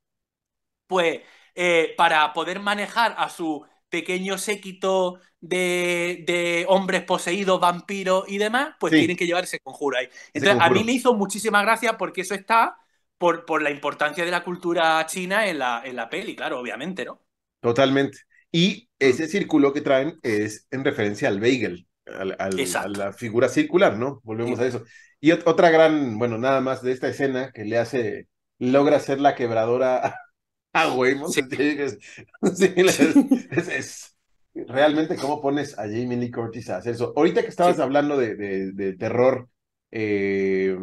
pues eh, para poder manejar a su pequeño séquito de, hombres poseídos, vampiros y demás, pues tienen que llevar ese conjuro ahí. Entonces, a mí me hizo muchísima gracia porque eso está por, por la importancia de la cultura china en la, en la peli, claro, obviamente, ¿no? Totalmente. Y ese círculo que traen es en referencia al bagel, a la figura circular, ¿no? Volvemos a eso. Y otra gran, bueno, nada más de esta escena que le hace, logra ser la quebradora a, realmente cómo pones a Jamie Lee Curtis a hacer eso. Ahorita que estabas hablando de, terror, eh,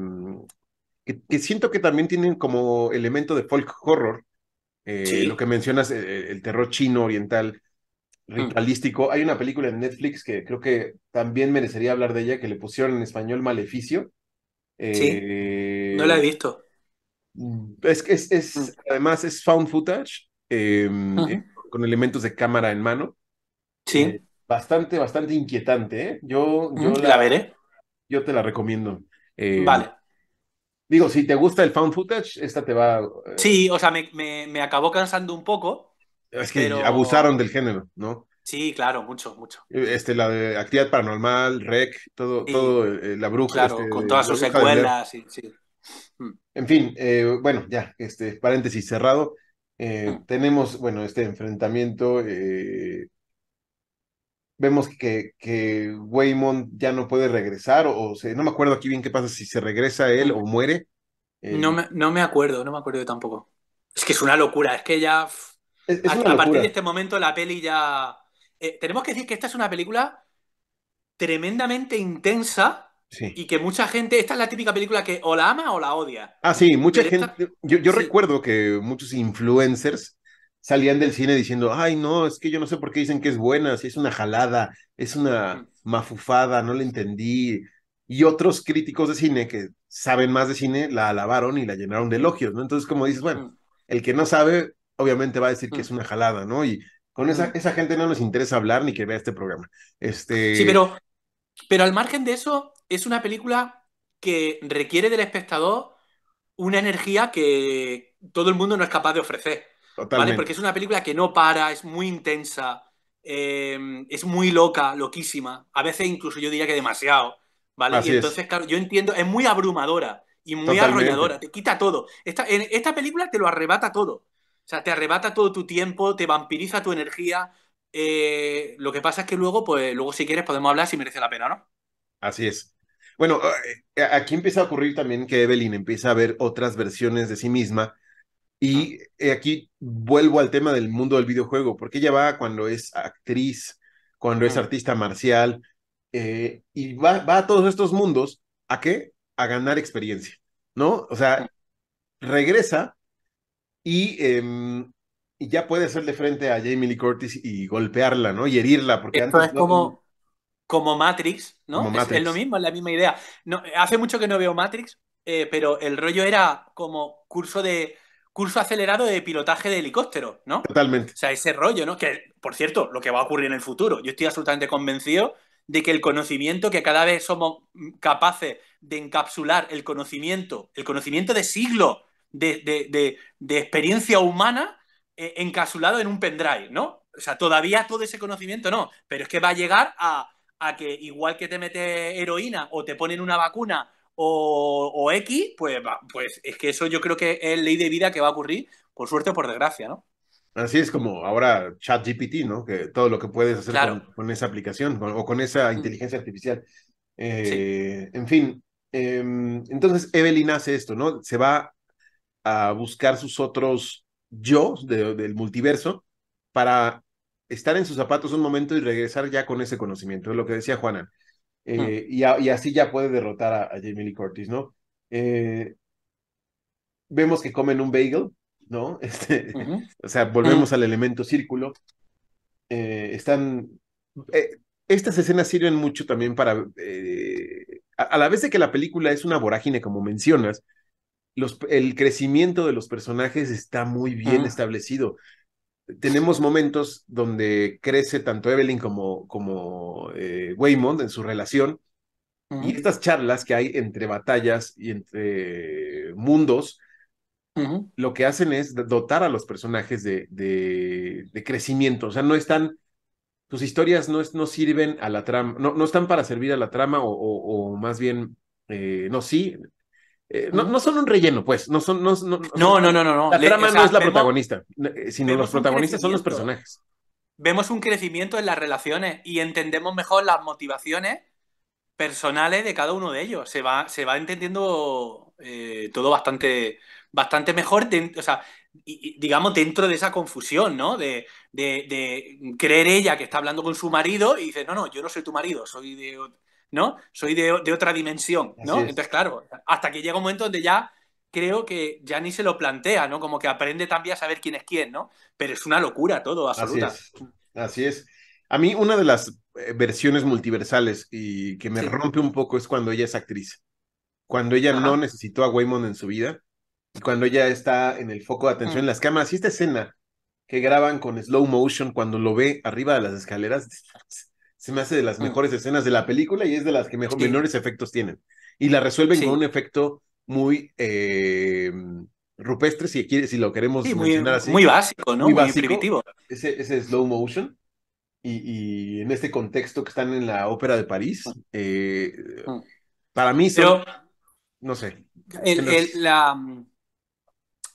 que, siento que también tienen como elemento de folk horror, lo que mencionas, el terror chino, oriental, mm. ritualístico. Hay una película en Netflix que creo que también merecería hablar de ella, que le pusieron en español Maleficio. sí. Eh, no la he visto. Es, que es mm. Además, es found footage, em, eh, con elementos de cámara en mano. Sí. Eh, bastante, bastante inquietante. Yo, yo la, la, veré. Yo te la recomiendo. vale. Digo, si te gusta el found footage, esta te va. Eh, sí, o sea, me, acabó cansando un poco. Es que abusaron del género, ¿no? Sí, claro, mucho, mucho. Eh, este, la de actividad paranormal, rec, todo, todo, eh, la bruja. Claro, este, con todas sus secuelas, sí, sí. Mm. En fin, bueno, ya, este, paréntesis cerrado. Mm. Tenemos, bueno, este enfrentamiento vemos que, que Waymond ya no puede regresar, o, no me acuerdo aquí bien qué pasa, si se regresa él o muere. no, me, no me acuerdo, no me acuerdo tampoco. Es que es una locura, es que ya... a, partir de este momento la peli ya... Eh, tenemos que decir que esta es una película tremendamente intensa y que mucha gente... Esta es la típica película que o la ama o la odia. Ah, sí, mucha gente... Yo, recuerdo que muchos influencers salían del cine diciendo, ay, no, es que yo no sé por qué dicen que es buena, si es una jalada, es una mafufada, no la entendí. Y otros críticos de cine que saben más de cine la alabaron y la llenaron de elogios, ¿no? Entonces, como dices, bueno, el que no sabe, obviamente va a decir que es una jalada, ¿no? Y con esa, esa gente no nos interesa hablar ni que vea este programa. Este... Sí, pero, pero al margen de eso, es una película que requiere del espectador una energía que todo el mundo no es capaz de ofrecer. ¿vale? Porque es una película que no para, es muy intensa, em, es muy loca, loquísima. A veces incluso yo diría que demasiado, ¿vale? y entonces, claro, yo entiendo, es muy abrumadora y muy arrolladora, te quita todo. Esta, esta película te lo arrebata todo. O sea, te arrebata todo tu tiempo, te vampiriza tu energía. Eh, lo que pasa es que luego, pues, luego si quieres podemos hablar si merece la pena, ¿no? Así es. Bueno, eh, aquí empieza a ocurrir también que Evelyn empieza a ver otras versiones de sí misma y ah. eh, aquí vuelvo al tema del mundo del videojuego, porque ella va cuando es actriz, cuando es artista marcial, eh, y va, va a todos estos mundos, ¿a qué? A ganar experiencia, ¿no? O sea, regresa em, y, ya puede hacerle frente a Jamie Lee Curtis y golpearla, ¿no? Y herirla, porque Es como... Como Matrix, ¿no? Es, lo mismo, es la misma idea. hace mucho que no veo Matrix, eh, pero el rollo era como curso de, curso acelerado de pilotaje de helicóptero, ¿no? Totalmente. O sea, ese rollo, ¿no? Que, por cierto, lo que va a ocurrir en el futuro. Yo estoy absolutamente convencido de que el conocimiento, que cada vez somos capaces de encapsular el conocimiento, el conocimiento de siglo de, experiencia humana eh, encapsulado en un pendrive, ¿no? O sea, todavía todo ese conocimiento no, pero es que va a llegar a, a que igual que te mete heroína o te ponen una vacuna o, X, pues, pues, es que eso yo creo que es ley de vida que va a ocurrir, por suerte o por desgracia, ¿no? Así es como ahora ChatGPT, ¿no? Que todo lo que puedes hacer con, esa aplicación o con esa inteligencia artificial. Eh, en fin, em, entonces Evelyn hace esto, ¿no? Se va a buscar sus otros yo del multiverso para estar en sus zapatos un momento y regresar ya con ese conocimiento, es lo que decía Juana. Eh, y, así ya puede derrotar a, Jamie Lee Curtis, ¿no? Eh, vemos que comen un bagel, ¿no? <laughs> Este, O sea, volvemos mm. al elemento círculo. Eh, están. estas escenas sirven mucho también para. A, la vez de que la película es una vorágine, como mencionas, el crecimiento de los personajes está muy bien establecido tenemos momentos donde crece tanto Evelyn como, como eh, Waymond en su relación. Y estas charlas que hay entre batallas y entre mundos, lo que hacen es dotar a los personajes de, de, crecimiento. O sea, no están, tus historias no, no sirven a la trama, no, no están para servir a la trama o, más bien, eh, no, sí, eh, no, son un relleno, pues. No son. No, no, no, no, La trama no es la protagonista, eh, sino los protagonistas son los personajes. Vemos un crecimiento en las relaciones y entendemos mejor las motivaciones personales de cada uno de ellos. Se va, se va entendiendo eh, todo bastante, bastante mejor, o sea, digamos, dentro de esa confusión, ¿no? De, de, creer ella que está hablando con su marido y dice, no, no, yo no soy tu marido, soy de, ¿no? Soy de, otra dimensión, ¿no? Entonces, claro, hasta que llega un momento donde ya creo que ya ni se lo plantea, ¿no? Como que aprende también a saber quién es quién, ¿no? Pero es una locura todo, absoluta. Así es. A mí una de las eh, versiones multiversales y que me rompe un poco es cuando ella es actriz. Cuando ella no necesitó a Waymond en su vida y cuando ella está en el foco de atención en mm. las cámaras. Y esta escena que graban con slow motion cuando lo ve arriba de las escaleras, se me hace de las mejores escenas de la película y es de las que mejor, menores efectos tienen. Y la resuelven con un efecto muy eh, rupestre, si, si lo queremos mencionar muy, así. Muy básico, ¿no? Muy, primitivo. Ese, ese, slow motion. Y, y, en este contexto que están en la ópera de París, ah. Eh, ah. para mí no sé. la,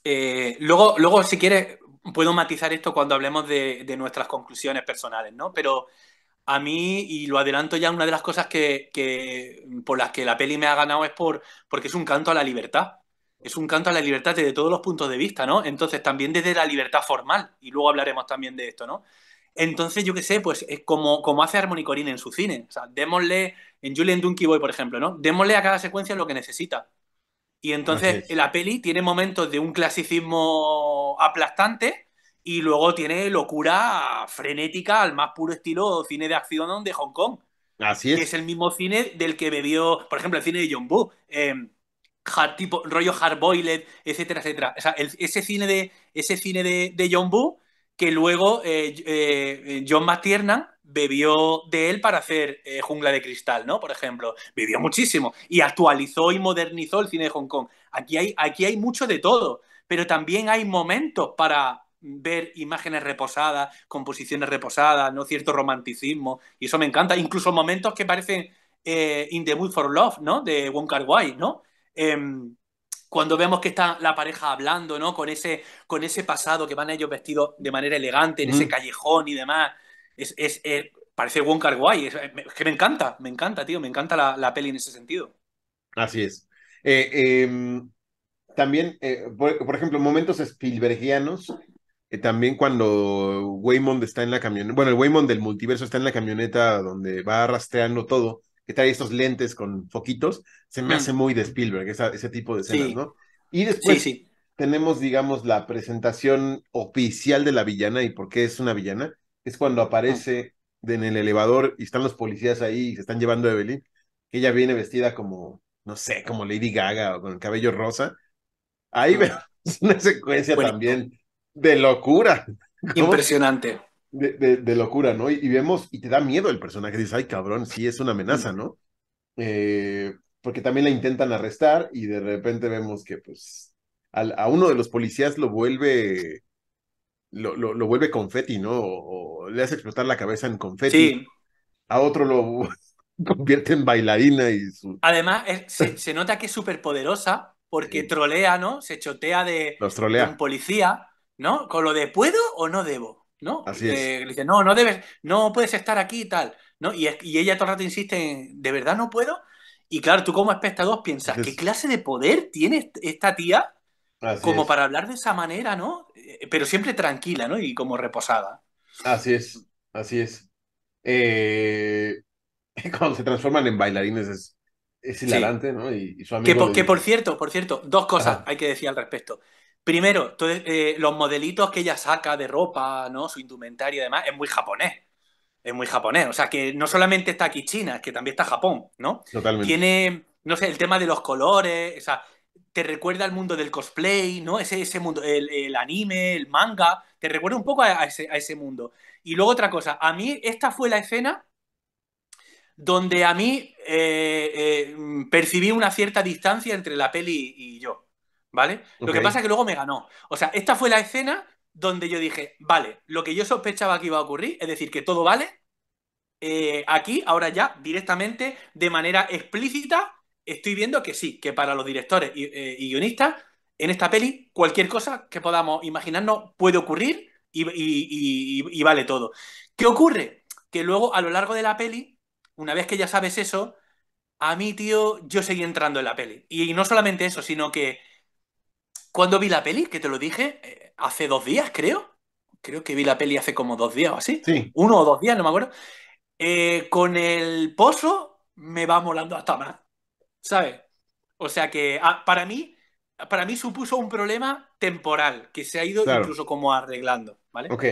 eh, luego, luego, si quieres, puedo matizar esto cuando hablemos de, de nuestras conclusiones personales, ¿no? Pero a mí, y lo adelanto ya, una de las cosas que, por las que la peli me ha ganado es por, porque es un canto a la libertad. Es un canto a la libertad desde todos los puntos de vista, ¿no? Entonces, también desde la libertad formal, y luego hablaremos también de esto, ¿no? Entonces, yo qué sé, pues es como, como hace Corín en su cine. O sea, démosle, en Julian Dunky Boy, por ejemplo, ¿no? Démosle a cada secuencia lo que necesita. Y entonces la peli tiene momentos de un clasicismo aplastante, y luego tiene locura frenética al más puro estilo cine de acción de Hong Kong. Así es. Que es el mismo cine del que bebió, por ejemplo, el cine de John Boo. Em, hard, tipo, rollo hardboiled, etcétera, etcétera. O sea, ese cine de, ese cine de, John Boo que luego eh, eh, John McTiernan bebió de él para hacer eh, Jungla de Cristal, ¿no? Por ejemplo, bebió muchísimo y actualizó y modernizó el cine de Hong Kong. Aquí hay, aquí hay mucho de todo, pero también hay momentos para ver imágenes reposadas, composiciones reposadas, ¿no? Cierto romanticismo. Y eso me encanta. Incluso momentos que parecen eh, In the Mood for Love, ¿no? De Wong Kar Wai, ¿no? Em, cuando vemos que está la pareja hablando, ¿no? Con ese, con ese pasado que van ellos vestidos de manera elegante en ese callejón y demás. Es, eh, parece Wong Kar Wai. Eh, es, que me encanta, me encanta, tío. Me encanta la, peli en ese sentido. Así es. Em, también, por, por, ejemplo, momentos Spielbergianos eh, también cuando Waymond está en la camioneta, bueno, el Waymond del multiverso está en la camioneta donde va rastreando todo, que trae estos lentes con foquitos, se me hace mm. muy de Spielberg ese tipo de escenas, ¿no? Y después tenemos, digamos, la presentación oficial de la villana y por qué es una villana. Es cuando aparece ah. en el elevador y están los policías ahí y se están llevando a Evelyn. Ella viene vestida como, no sé, como Lady Gaga o con el cabello rosa. Ahí ah. vemos <laughs> una secuencia también de locura. Impresionante. De, locura, ¿no? Y, vemos, y te da miedo el personaje, dices, ay cabrón, sí es una amenaza, mm. ¿no? Eh, porque también la intentan arrestar y de repente vemos que pues a, uno de los policías lo vuelve, lo, vuelve confeti, ¿no? O, le hace explotar la cabeza en confeti. Sí. A otro lo <laughs> convierte en bailarina y su... Además, <laughs> se, nota que es súper poderosa porque trolea, ¿no? Se chotea de, los un policía ¿no? Con lo de puedo o no debo, ¿no? Así eh, le dice, no, no debes, no puedes estar aquí y tal, ¿no? Y, y, ella todo el rato insiste en, ¿de verdad no puedo? Y claro, tú como espectador piensas, ¿qué clase de poder tiene esta tía como para hablar de esa manera, ¿no? Eh, pero siempre tranquila, ¿no? Y como reposada. Así es, así es. Eh, <laughs> cuando se transforman en bailarines es, es hilarante, ¿no? Y, su amigo que, por, cierto, por cierto, dos cosas hay que decir al respecto. Primero, eh, los modelitos que ella saca de ropa, ¿no? Su indumentaria y demás, es muy japonés. Es muy japonés. O sea, que no solamente está aquí China, es que también está Japón, ¿no? Totalmente. Tiene, no sé, el tema de los colores, o sea, te recuerda al mundo del cosplay, ¿no? Ese, ese mundo, el, anime, el manga, te recuerda un poco a, ese, mundo. Y luego otra cosa, a mí esta fue la escena donde a mí eh, eh, percibí una cierta distancia entre la peli y yo. ¿vale? Lo que pasa es que luego me ganó. O sea, esta fue la escena donde yo dije, vale, lo que yo sospechaba que iba a ocurrir, es decir, que todo vale, eh, aquí, ahora ya, directamente, de manera explícita, estoy viendo que sí, que para los directores y, eh, guionistas, en esta peli, cualquier cosa que podamos imaginarnos puede ocurrir y, y vale todo. ¿Qué ocurre? Que luego, a lo largo de la peli, una vez que ya sabes eso, a mí, tío, yo seguí entrando en la peli. Y no solamente eso, sino que cuando vi la peli, que te lo dije, eh, hace dos días, creo. Creo que vi la peli hace como dos días o así. Sí. Uno o dos días, no me acuerdo. Eh, con el pozo me va molando hasta más. ¿Sabes? O sea que ah, para mí, para mí supuso un problema temporal que se ha ido incluso como arreglando. ¿Vale? Ok.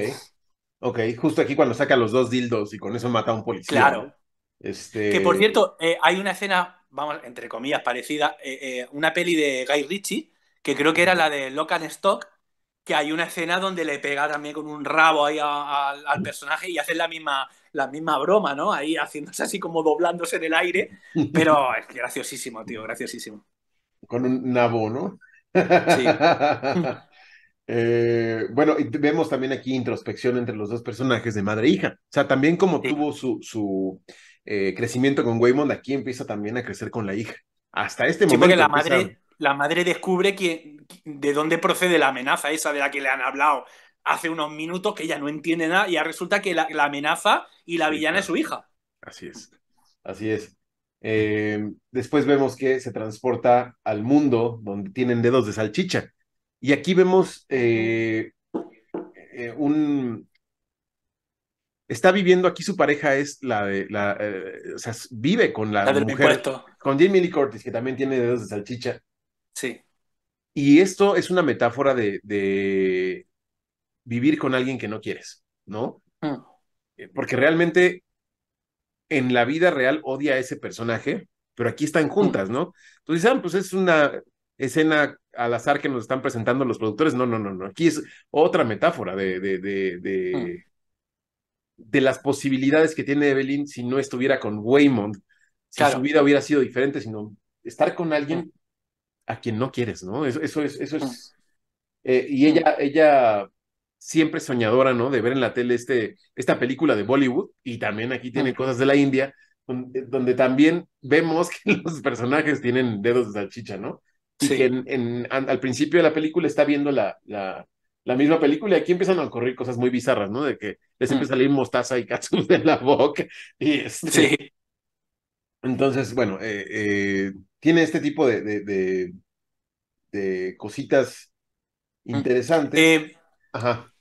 Ok, justo aquí cuando saca los dos dildos y con eso mata a un policía. Claro. Este que por cierto, eh, hay una escena, vamos, entre comillas, parecida, una peli de Guy Ritchie que creo que era la de Local Stock, que hay una escena donde le pega también con un rabo ahí al personaje y hacen la misma, la misma broma, ¿no? Ahí haciéndose así como doblándose en el aire, <laughs> pero es graciosísimo, tío, graciosísimo. Con un nabo, ¿no? Sí. <laughs> eh, bueno, vemos también aquí introspección entre los dos personajes de madre e hija. O sea, también como tuvo su, su eh, crecimiento con Waymond, aquí empieza también a crecer con la hija. Hasta este momento. la madre la madre descubre que, de dónde procede la amenaza esa de la que le han hablado hace unos minutos, que ella no entiende nada, y resulta que la, amenaza y la villana es su hija. Así es, así es. Eh, después vemos que se transporta al mundo donde tienen dedos de salchicha. Y aquí vemos eh, eh, un... Está viviendo aquí su pareja es la de la, o sea, vive con la, mujer, con Jimmy Lee Curtis que también tiene dedos de salchicha y esto es una metáfora de, vivir con alguien que no quieres, ¿no? Mm. Eh, porque realmente en la vida real odia a ese personaje, pero aquí están juntas, mm. ¿no? Entonces, ¿saben? Ah, pues es una escena al azar que nos están presentando los productores. No, no, no, no. Aquí es otra metáfora de, de, de, de, mm. las posibilidades que tiene Evelyn si no estuviera con Waymond, si su vida hubiera sido diferente, sino estar con alguien a quien no quieres, ¿no? Eso, es, eso es. Eh, y ella, ella siempre soñadora, ¿no? De ver en la tele este, esta película de Bollywood, y también aquí tiene cosas de la India, eh, donde, también vemos que <laughs> los personajes tienen dedos de salchicha, ¿no? Y sí. que en, al principio de la película está viendo la, la, la, misma película y aquí empiezan a ocurrir cosas muy bizarras, ¿no? De que les empieza a salir mostaza y cactus <laughs> de la boca. Y este... Sí. Entonces, bueno, eh, eh tiene este tipo de, cositas mm. interesantes. Eh,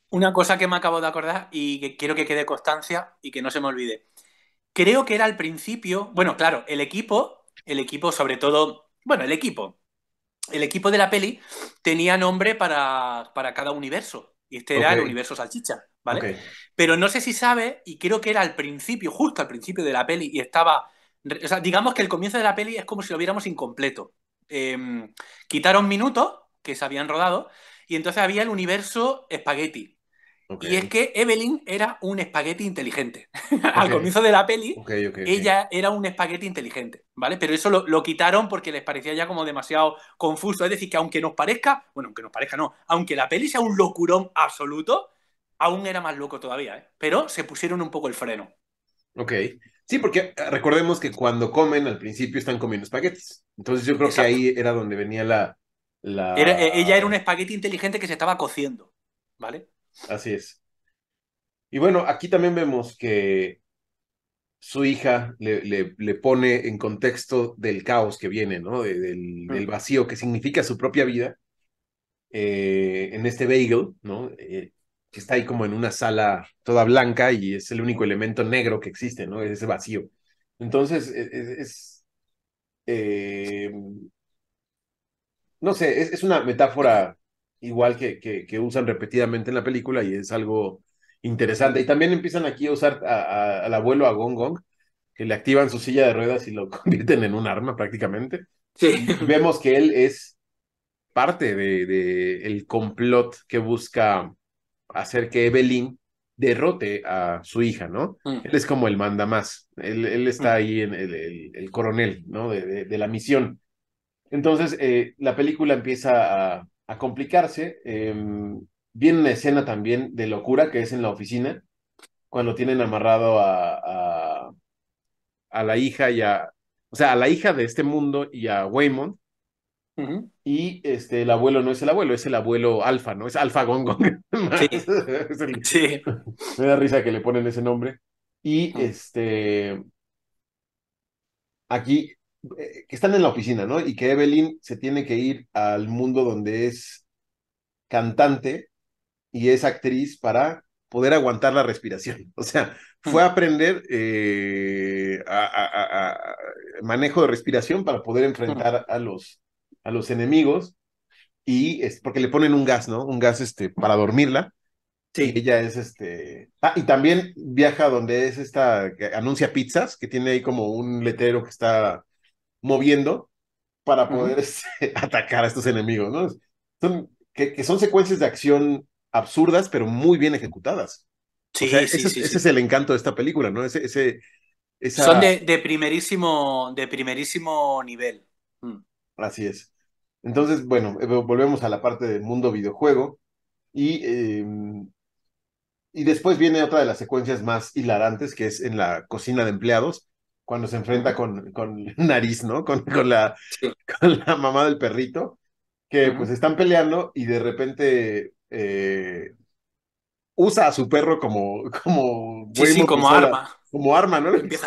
una cosa que me acabo de acordar y que quiero que quede constancia y que no se me olvide. Creo que era al principio, bueno, claro, el equipo, el equipo sobre todo, bueno, el equipo, el equipo de la peli tenía nombre para, para cada universo. Y este era el universo salchicha, ¿vale? Pero no sé si sabe, y creo que era al principio, justo al principio de la peli, y estaba o sea, digamos que el comienzo de la peli es como si lo viéramos incompleto. Em, quitaron minutos que se habían rodado y entonces había el universo espagueti. Y es que Evelyn era un espagueti inteligente. <laughs> Al comienzo de la peli, ella era un espagueti inteligente, ¿vale? Pero eso lo, lo, quitaron porque les parecía ya como demasiado confuso. Es decir, que aunque nos parezca, bueno, aunque nos parezca no, aunque la peli sea un locurón absoluto, aún era más loco todavía, ¿eh? Pero se pusieron un poco el freno. Ok. Sí, porque eh, recordemos que cuando comen al principio están comiendo espaguetis. Entonces yo creo que ahí era donde venía la... E, ella era un espagueti inteligente que se estaba cociendo, ¿vale? Así es. Y bueno, aquí también vemos que su hija le, le, pone en contexto del caos que viene, ¿no? Mm. del, vacío que significa su propia vida eh, en este bagel, ¿no? Eh, que está ahí como en una sala toda blanca y es el único elemento negro que existe, ¿no? Es ese vacío. Entonces, e, e, es... Eh, no sé, es, una metáfora igual que, que, usan repetidamente en la película y es algo interesante. Y también empiezan aquí a usar al abuelo a Gong Gong, que le activan su silla de ruedas y lo <laughs> convierten en un arma prácticamente. Sí. Vemos que él es parte del de complot que busca hacer que Evelyn derrote a su hija, ¿no? Mm. Él es como el manda más, él, está mm. ahí en el, coronel, ¿no? De, la misión. Entonces, eh, la película empieza a, complicarse. Em, viene una escena también de locura que es en la oficina, cuando tienen amarrado a, a la hija y a, o sea, a la hija de este mundo y a Waymond y este, el abuelo no es el abuelo, es el abuelo alfa, ¿no? Es alfa gong <laughs> Sí. <laughs> <laughs> Me da risa que le ponen ese nombre. Y este, aquí, eh, que están en la oficina, ¿no? Y que Evelyn se tiene que ir al mundo donde es cantante y es actriz para poder aguantar la respiración. O sea, fue a aprender eh, a, manejo de respiración para poder enfrentar a los a los enemigos y es porque le ponen un gas, ¿no? Un gas este para dormirla. Sí. Y ella es este. Ah, y también viaja donde es esta que anuncia pizzas, que tiene ahí como un letrero que está moviendo para poder este, <laughs> atacar a estos enemigos, ¿no? Son, que, que, son secuencias de acción absurdas, pero muy bien ejecutadas. Sí, ese, es el encanto de esta película, ¿no? Ese, ese, Son de, primerísimo, de primerísimo nivel. Mm. Así es. Entonces, bueno, eh, volvemos a la parte del mundo videojuego y, em, y después viene otra de las secuencias más hilarantes, que es en la cocina de empleados, cuando se enfrenta con, con <laughs> Nariz, ¿no? Con, la, la mamá del perrito, que pues están peleando y de repente eh, usa a su perro como como como arma como arma no <laughs> sí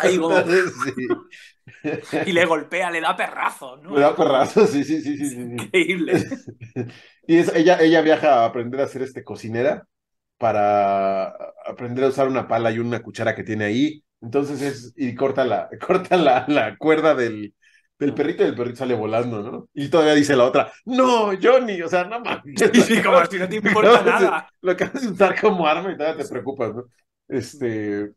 y le golpea, le da perrazo, ¿no? Le da perrazo, sí, sí, sí, sí. Increíble. <laughs> y es, ella, ella viaja a aprender a ser este cocinera para aprender a usar una pala y una cuchara que tiene ahí. Entonces es, y corta la, <laughs> corta la, la cuerda del, del perrito y el perrito sale volando, ¿no? Y todavía dice la otra, no, Johnny, o sea, no mames. <laughs> Y como si no te importa nada. Lo acabas de usar como arma y todavía te preocupas, ¿no? Este.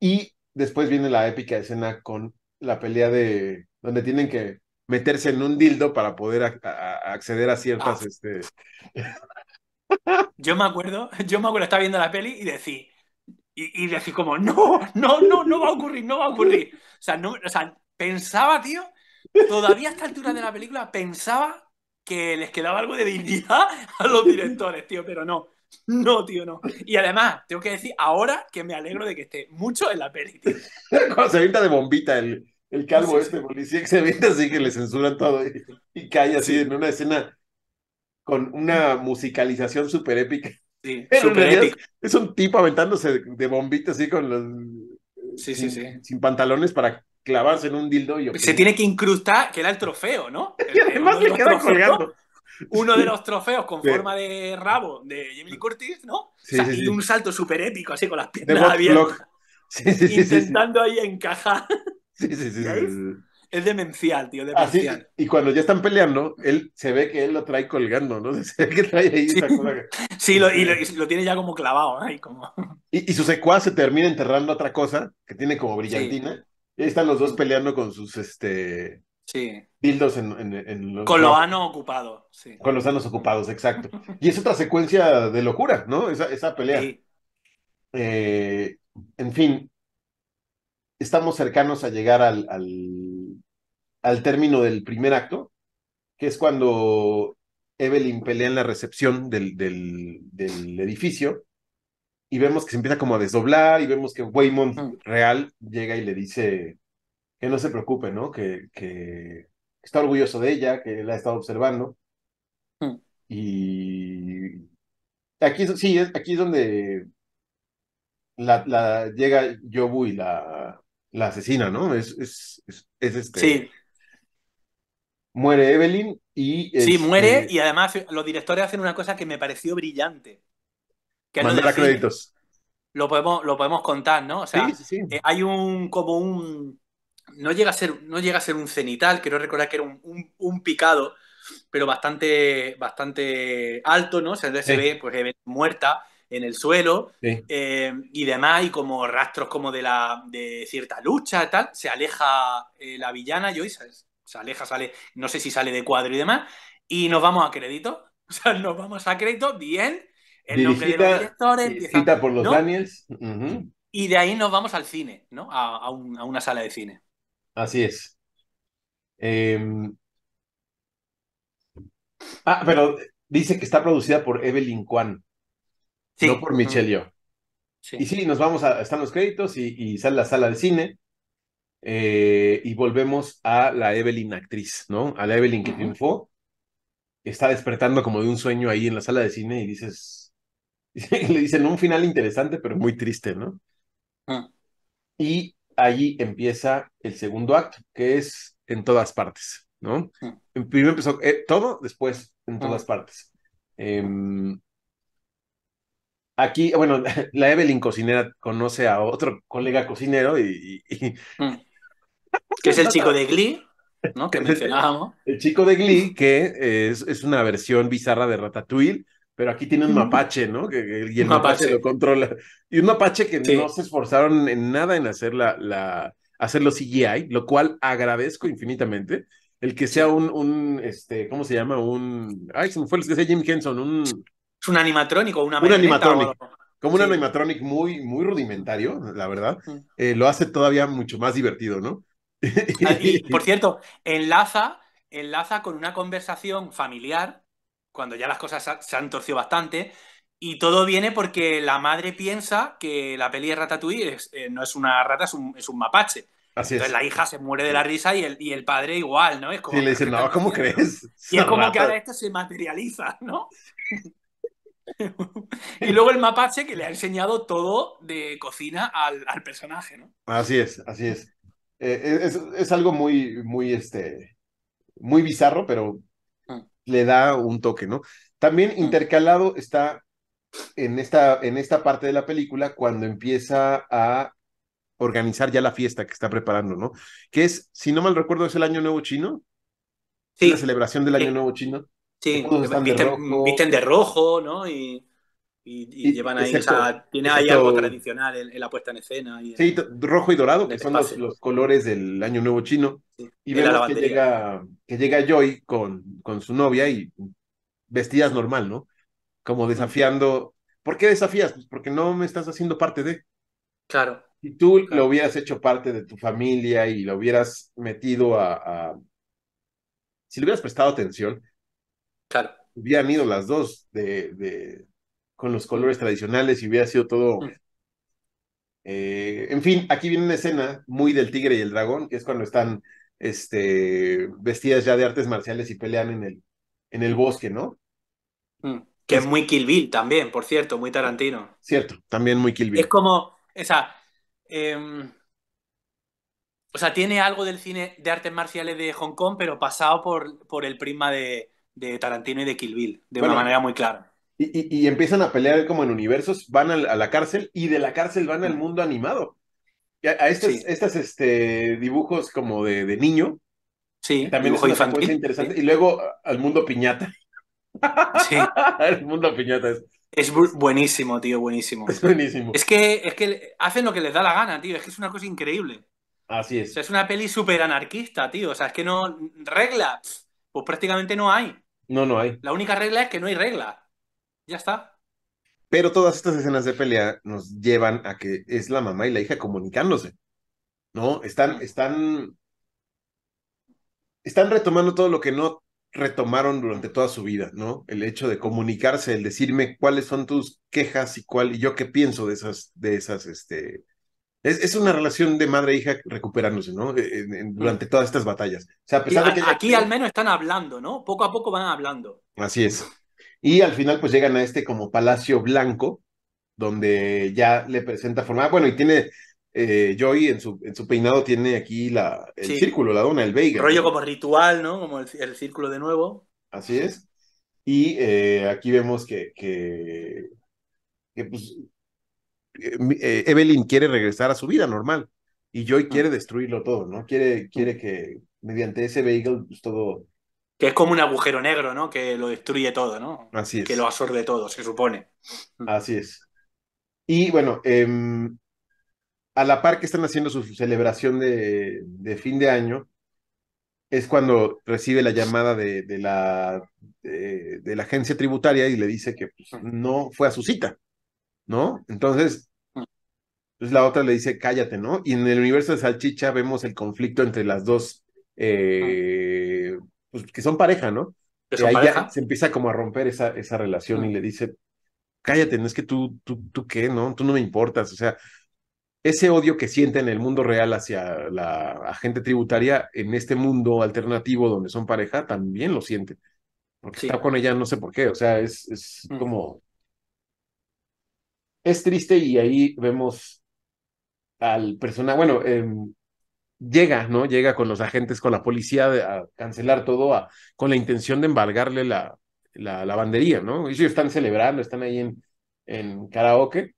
Y después viene la épica escena con la pelea de donde tienen que meterse en un dildo para poder acceder a ciertas ah. este yo me acuerdo <laughs> yo me acuerdo estaba viendo la peli y decía y, decía como no no no no va a ocurrir no va a ocurrir o sea no o sea pensaba tío todavía a esta altura de la película pensaba que les quedaba algo de dignidad <laughs> a los directores tío pero no <laughs> No, tío, no. Y además, tengo que decir ahora que me alegro de que esté mucho en la peli, <laughs> Cuando se avienta de bombita el, calvo este policía que se avienta así que le censuran todo y, cae así en una escena con una musicalización súper épica. Sí, <laughs> super Es, un tipo aventándose de, bombita así con los... Sí, sin, sí, sí. Sin pantalones para clavarse en un dildo. se tiene que incrustar, que era el trofeo, ¿no? y además le queda colgando uno de los trofeos con forma de rabo de Jamie Curtis, ¿no? Sí, y un salto súper épico, así con las piernas abiertas. intentando ahí encajar. Sí, sí, sí. Es demencial, tío, ah, demencial. y cuando ya están peleando, él se ve que él lo trae colgando, ¿no? <laughs> Se que trae ahí esa cosa. <laughs> Sí, lo, y, lo, tiene ya como clavado ahí, como... Y, y, su secuaz se termina enterrando otra cosa que tiene como brillantina. Y ahí están los dos peleando con sus, este, Sí. en, Con los sí. Con los anos ocupados, exacto. Y es otra secuencia de locura, ¿no? Esa, pelea. Eh, en fin, estamos cercanos a llegar al, al, término del primer acto, que es cuando Evelyn pelea en la recepción del, del, edificio y vemos que se empieza como a desdoblar y vemos que Waymond mm. real llega y le dice que no se preocupe, ¿no? Que, está orgulloso de ella, que la ha estado observando. Mm. Y aquí sí, aquí es donde la, llega Yobu y la, asesina, ¿no? Es, este. Sí. Muere Evelyn y. Sí, este muere y además los directores hacen una cosa que me pareció brillante. Que Mandar créditos. Lo podemos, lo podemos contar, ¿no? sí, sí, eh, hay un como un no llega a ser, no llega a ser un cenital, quiero recordar que era un, picado, pero bastante, bastante alto, ¿no? se ve pues, muerta en el suelo eh, y demás, y como rastros como de, la, de cierta lucha y tal, se aleja eh, la villana, yo se, aleja, sale, no sé si sale de cuadro y demás, y nos vamos a crédito, <laughs> o sea, nos vamos a crédito, bien, el directores... por los Daniels. Y de ahí nos vamos al cine, ¿no? a una sala de cine. Así es. Em, ah, pero dice que está producida por Evelyn Kwan, sí. no por Michelle Yeoh. Y sí, nos vamos a, están los créditos y, sale la sala de cine eh, y volvemos a la Evelyn actriz, ¿no? A la Evelyn que triunfó, está despertando como de un sueño ahí en la sala de cine y dices, <laughs> le dicen un final interesante pero muy triste, ¿no? Ah. Y allí empieza el segundo acto, que es en todas partes, ¿no? Primero empezó eh, todo, después en todas partes. Em, aquí, bueno, <laughs> la Evelyn cocinera conoce a otro colega cocinero y... Mm. <laughs> Que es el chico de Glee, ¿no? Que <laughs> mencionábamos. El chico de Glee, que es, es una versión bizarra de Ratatouille, pero aquí tiene un mapache, ¿no? Que, y el mapache. lo controla. Y un mapache que no se esforzaron en nada en hacer la, la, hacerlo CGI, lo cual agradezco infinitamente. El que sea un, un, este, ¿cómo se llama? Un, ay, se me fue el que sea Jim Henson, un... Es un animatrónico, una Un animatrónico. Como un animatronic muy, muy rudimentario, la verdad, eh, lo hace todavía mucho más divertido, ¿no? Ah, y, por <laughs> cierto, enlaza, enlaza con una conversación familiar cuando ya las cosas se han torcido bastante. Y todo viene porque la madre piensa que la peli de Ratatouille eh, no es una rata, es un, mapache. Así Entonces la hija se muere de la risa y el, y el padre igual, ¿no? Es como, le dicen, no, ¿cómo crees? Y es como que ahora esto se materializa, ¿no? <laughs> y luego el mapache que le ha enseñado todo de cocina al, personaje, ¿no? Así es, así es. Eh, es. es, algo muy, muy, este, muy bizarro, pero le da un toque, ¿no? También intercalado está en esta, en esta parte de la película cuando empieza a organizar ya la fiesta que está preparando, ¿no? Que es, si no mal recuerdo, es el Año Nuevo Chino. Sí. La celebración del Año Nuevo Chino. Sí, visten de, rojo, ¿no? Y y, llevan ahí, o tiene ahí algo tradicional en, la puesta en escena. Y sí, rojo y dorado, que son los, colores del Año Nuevo Chino. y vemos que llega, que llega Joy con, con su novia y vestidas normal, ¿no? Como desafiando. ¿Por qué desafías? Pues porque no me estás haciendo parte de. Claro. Si tú lo hubieras hecho parte de tu familia y lo hubieras metido a. Si le hubieras prestado atención. Claro. Hubieran ido las dos de con los colores tradicionales y hubiera sido todo. Mm. Eh, en fin, aquí viene una escena muy del tigre y el dragón, que es cuando están este, vestidas ya de artes marciales y pelean en el, en el bosque, ¿no? Mm. Que es muy Kill Bill también, por cierto, muy Tarantino. Cierto, también muy Kill Bill. Es como, esa em, o sea, tiene algo del cine de artes marciales de Hong Kong, pero pasado por, por el prisma de, de Tarantino y de Kill Bill, de una manera muy clara. Y, y, empiezan a pelear como en universos, van a, la cárcel y de la cárcel van al mundo animado. A, estos, estas, este, dibujos como de, de niño. Sí, también es una infantil, interesante. Y luego al mundo piñata. Sí. <laughs> el mundo piñata es. buenísimo, tío, buenísimo. Es buenísimo. Es que, es que hacen lo que les da la gana, tío. Es que es una cosa increíble. Así es. es una peli súper anarquista, tío. O sea, es que no. reglas pues prácticamente no hay. No, no hay. La única regla es que no hay regla. Ya está. Pero todas estas escenas de pelea nos llevan a que es la mamá y la hija comunicándose. ¿No? Están, están. Están retomando todo lo que no retomaron durante toda su vida, ¿no? El hecho de comunicarse, el decirme cuáles son tus quejas y cuál, y yo qué pienso de esas, de esas, este. Es, una relación de madre e hija recuperándose, ¿no? Eh, mm. durante todas estas batallas. O sea, pesar que. Aquí al menos están hablando, ¿no? Poco a poco van hablando. Así es. Y al final pues llegan a este como Palacio Blanco, donde ya le presenta forma. bueno, y tiene eh, Joy en su, en su peinado tiene aquí la, el círculo, la dona, el Vega. Rollo como ritual, ¿no? Como el, círculo de nuevo. Así es. Y eh, aquí vemos que, que, pues, eh, Evelyn quiere regresar a su vida normal y Joy ah. quiere destruirlo todo, ¿no? Quiere, quiere que mediante ese vehículo pues, todo que es como un agujero negro, ¿no? Que lo destruye todo, ¿no? Así es. Que lo absorbe todo, se supone. Así es. Y bueno, em, a la par que están haciendo su celebración de, fin de año, es cuando recibe la llamada de, la, agencia tributaria y le dice que pues, mm. no fue a su cita, ¿no? Entonces, mm. pues la otra le dice, cállate, ¿no? Y en el universo de Salchicha vemos el conflicto entre las dos eh, mm pues, que son pareja, ¿no? Y ahí ya se empieza como a romper esa, relación y le dice, cállate, no es que tú, tú, tú qué, ¿no? Tú no me importas, o sea, ese odio que siente en el mundo real hacia la agente tributaria, en este mundo alternativo donde son pareja, también lo siente. Porque está con ella no sé por qué, o sea, es, es como... Es triste y ahí vemos al personaje, bueno, eh, llega, ¿no? Llega con los agentes, con la policía a cancelar todo con la intención de embargarle la, la, lavandería, ¿no? Ellos están celebrando, están ahí en, en karaoke.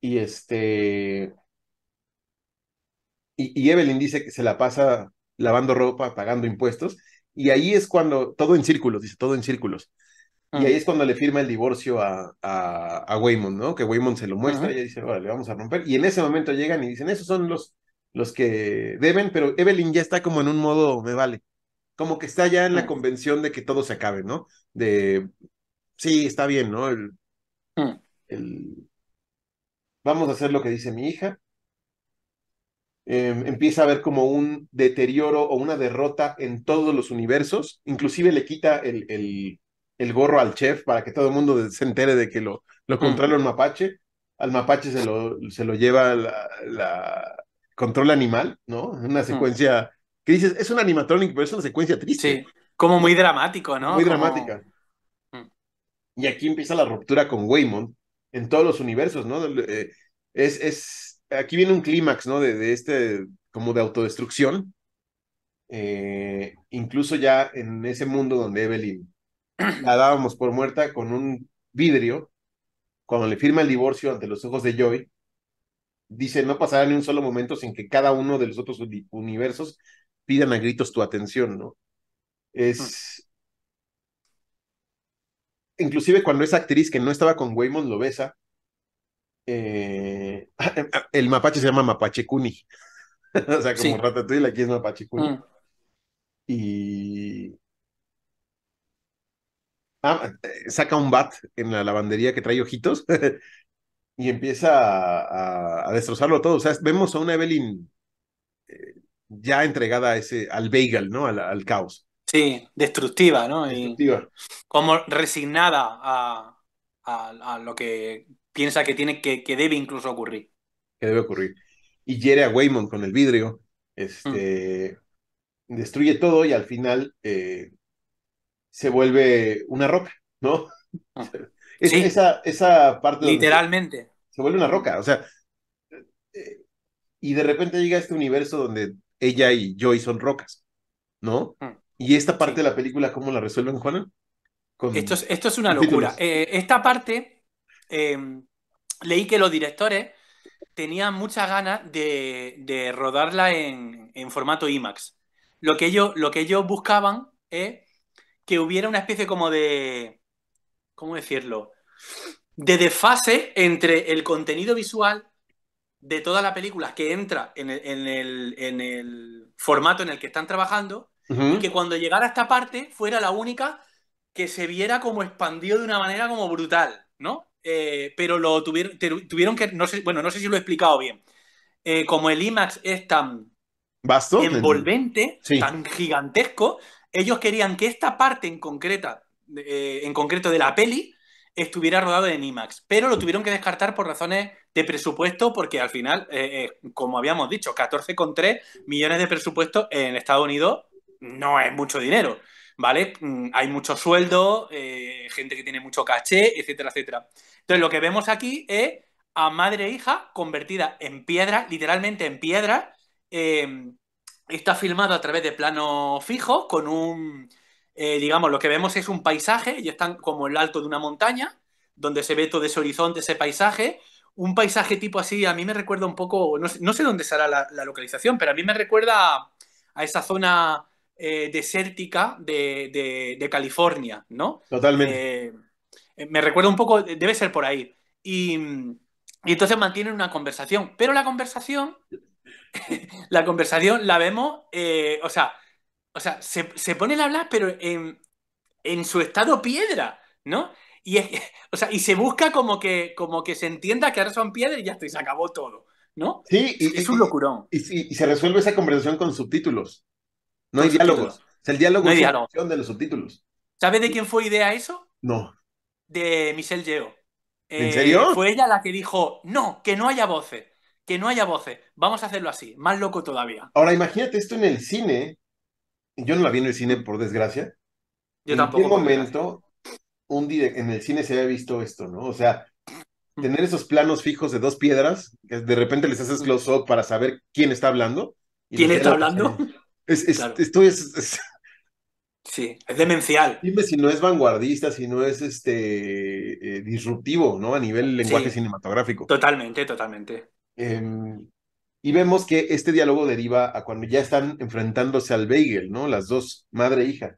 Y este. Y, Evelyn dice que se la pasa lavando ropa, pagando impuestos. Y ahí es cuando, todo en círculos, dice, todo en círculos. Y ahí es cuando le firma el divorcio a, a, a Waymond, ¿no? Que Waymond se lo muestra y dice dice, le vamos a romper. Y en ese momento llegan y dicen, esos son los los que deben, pero Evelyn ya está como en un modo, me vale. Como que está ya en la mm. convención de que todo se acabe, ¿no? De, sí, está bien, ¿no? El, mm. el, vamos a hacer lo que dice mi hija. Em, empieza a ver como un deterioro o una derrota en todos los universos. Inclusive le quita el, el, el gorro al chef para que todo el mundo se entere de que lo, lo mm. controla el mapache. Al mapache se lo, se lo lleva la Control Animal, ¿no? Una secuencia que dices, es un animatronic, pero es una secuencia triste. Sí, como muy dramático, ¿no? Muy dramática. Y aquí empieza la ruptura con Waymond en todos los universos, ¿no? Eh, es, es, aquí viene un clímax, ¿no? De, este, como de autodestrucción. Eh, incluso ya en ese mundo donde Evelyn la dábamos por muerta con un vidrio, cuando le firma el divorcio ante los ojos de Joy, dice, no pasará ni un solo momento sin que cada uno de los otros universos pidan a gritos tu atención, ¿no? Es... Mm. Inclusive cuando esa actriz que no estaba con Waymond lo besa, eh, <laughs> el mapache se llama Mapache Cuni. <laughs> o sea, como sí. Ratatouille, aquí es Mapache Cuni. Mm. Y... Ah, eh, saca un bat en la lavandería que trae ojitos <laughs> y empieza a, destrozarlo todo. O sea, vemos a una Evelyn eh, ya entregada ese, al bagel, ¿no? Al, caos. Sí, destructiva, ¿no? Destructiva. como resignada a, lo que piensa que tiene que, que debe incluso ocurrir. Que debe ocurrir. Y hiere a Waymond con el vidrio. Este. Mm. Destruye todo y al final eh, se vuelve una roca, ¿no? Ah. <laughs> esa, esa parte. Literalmente se vuelve una roca, o sea, y de repente llega este universo donde ella y Joy son rocas, ¿no? Mm, y esta parte de la película, ¿cómo la resuelven, Juana? esto, es, una locura. Eh, esta parte, eh, leí que los directores tenían muchas ganas de, rodarla en, formato IMAX. Lo que, ellos, lo que ellos buscaban es que hubiera una especie como de... ¿Cómo decirlo? de desfase entre el contenido visual de toda la película que entra en el, formato en el que están trabajando y que cuando llegara a esta parte fuera la única que se viera como expandido de una manera como brutal, ¿no? Eh, pero lo tuvieron, tuvieron que, no sé, bueno, no sé si lo he explicado bien. Eh, como el IMAX es tan envolvente, tan gigantesco, ellos querían que esta parte en concreta, eh, en concreto de la peli, estuviera rodado en IMAX, pero lo tuvieron que descartar por razones de presupuesto, porque al final, eh, eh, como habíamos dicho, 14,3 millones de presupuesto en Estados Unidos no es mucho dinero, ¿vale? Mm, hay mucho sueldo, eh, gente que tiene mucho caché, etcétera, etcétera. Entonces, lo que vemos aquí es a madre e hija convertida en piedra, literalmente en piedra. está filmado a través de plano fijo, con un eh, digamos, lo que vemos es un paisaje y están como en el alto de una montaña, donde se ve todo ese horizonte, ese paisaje. Un paisaje tipo así, a mí me recuerda un poco, no, sé, dónde será la, localización, pero a mí me recuerda a, esa zona eh, desértica de, de, California, ¿no? Totalmente. Eh, me recuerda un poco, debe ser por ahí. Y, y entonces mantienen una conversación, pero la conversación, <laughs> la conversación la vemos, o sea, o sea, se, pone a hablar, pero en, su estado piedra, ¿no? Y, es, <laughs> o sea, y se busca como que, como que se entienda que ahora son piedras y ya está, y se acabó todo, ¿no? Sí, y, es un locurón. Y, se resuelve esa conversación con subtítulos. No hay diálogos. O el diálogo es la de los subtítulos. ¿Sabes de quién fue idea eso? No. De Michelle Yeo. ¿En eh, serio? Fue ella la que dijo, no, que no haya voces, que no haya voces, vamos a hacerlo así, más loco todavía. Ahora imagínate esto en el cine, yo no la vi en el cine, por desgracia. Yo ¿En tampoco. ¿En algún momento un en el cine se había visto esto, no? O sea, mm. tener esos planos fijos de dos piedras, que de repente les haces mm. close-up para saber quién está hablando. ¿Quién está hablando? <laughs> Esto es, Sí, es demencial. Dime si no es vanguardista, si no es este eh, disruptivo, ¿no? A nivel lenguaje cinematográfico. Totalmente, totalmente. Eh, y vemos que este diálogo deriva a cuando ya están enfrentándose al Beigel, ¿no? Las dos, madre e hija.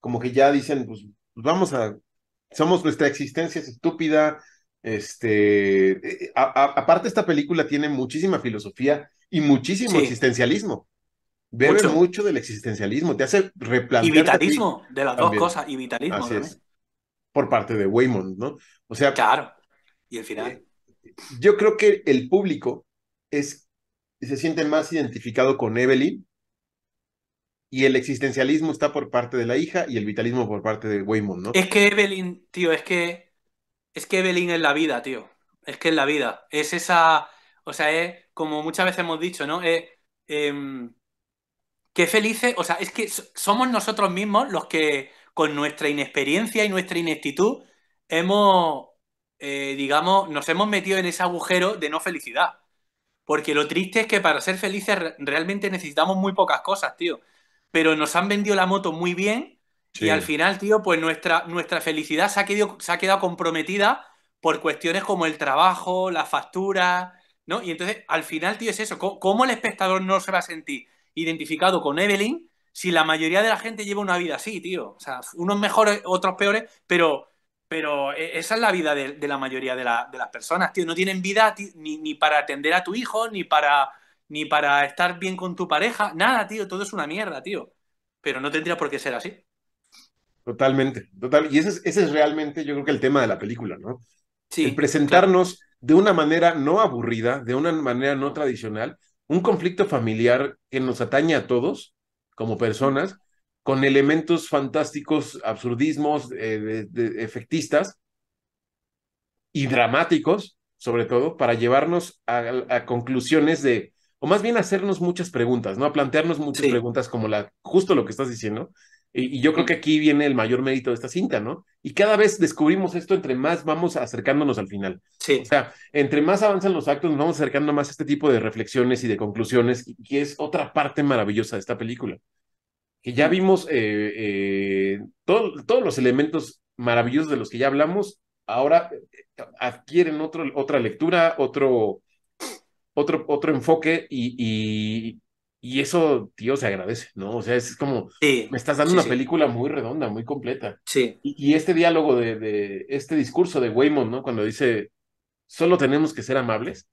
Como que ya dicen, pues, vamos a, somos, nuestra existencia estúpida. Este, eh, aparte esta película tiene muchísima filosofía y muchísimo existencialismo. Bebe mucho. del existencialismo, te hace replantear. Y vitalismo, de las dos cosas, y vitalismo. Así Por parte de Waymond, ¿no? O sea. Claro. Y al final. Eh, yo creo que el público es se siente más identificado con Evelyn y el existencialismo está por parte de la hija y el vitalismo por parte de Waymond, ¿no? Es que Evelyn, tío, es que es que Evelyn es la vida, tío. Es que es la vida. Es esa, o sea, es como muchas veces hemos dicho, ¿no? Es em, que felices, o sea, es que somos nosotros mismos los que con nuestra inexperiencia y nuestra ineptitud hemos, eh, digamos, nos hemos metido en ese agujero de no felicidad. Porque lo triste es que para ser felices realmente necesitamos muy pocas cosas, tío. Pero nos han vendido la moto muy bien y al final, tío, pues nuestra, nuestra felicidad se ha, quedado, comprometida por cuestiones como el trabajo, las facturas, ¿no? Y entonces, al final, tío, es eso. ¿Cómo, el espectador no se va a sentir identificado con Evelyn si la mayoría de la gente lleva una vida así, tío? O sea, unos mejores, otros peores, pero pero eh, esa es la vida de, la mayoría de, las personas, tío. No tienen vida ni, para atender a tu hijo, ni para, ni para estar bien con tu pareja. Nada, tío. Todo es una mierda, tío. Pero no tendría por qué ser así. Totalmente, total. Y ese es, realmente, yo creo que el tema de la película, ¿no? Sí. El presentarnos de una manera no aburrida, de una manera no tradicional, un conflicto familiar que nos atañe a todos como personas con elementos fantásticos, absurdismos, eh, efectistas y dramáticos, sobre todo, para llevarnos a, conclusiones de, o más bien hacernos muchas preguntas, ¿no? A plantearnos muchas preguntas como la, justo lo que estás diciendo. Y, yo creo que aquí viene el mayor mérito de esta cinta, ¿no? Y cada vez descubrimos esto entre más vamos acercándonos al final. Sí. O sea, entre más avanzan los actos, nos vamos acercando más a este tipo de reflexiones y de conclusiones, que es otra parte maravillosa de esta película ya vimos eh, eh, todos los elementos maravillosos de los que ya hablamos, ahora eh, adquieren otro, otra lectura, otro, otro, otro enfoque y, eso, tío, se agradece, ¿no? O sea, es como, me estás dando una película muy redonda, muy completa. Sí. Y, este diálogo de, de, este discurso de Waymond, ¿no? Cuando dice, solo tenemos que ser amables.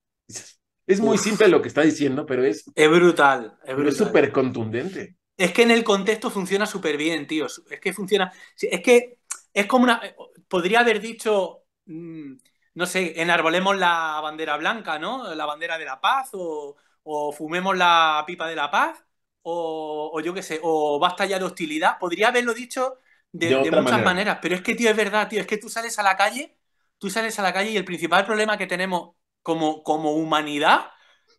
Es muy simple lo que está diciendo, pero es... Es brutal, es es súper contundente. Es que en el contexto funciona súper bien, tío. Es que funciona. Es que es como una. Podría haber dicho. Mm, no sé, enarbolemos la bandera blanca, ¿no? La bandera de la paz, o, fumemos la pipa de la paz, o, yo qué sé, o basta ya de hostilidad. Podría haberlo dicho de, muchas maneras, pero es que, tío, es verdad, tío. Es que tú sales a la calle, tú sales a la calle y el principal problema que tenemos como, como humanidad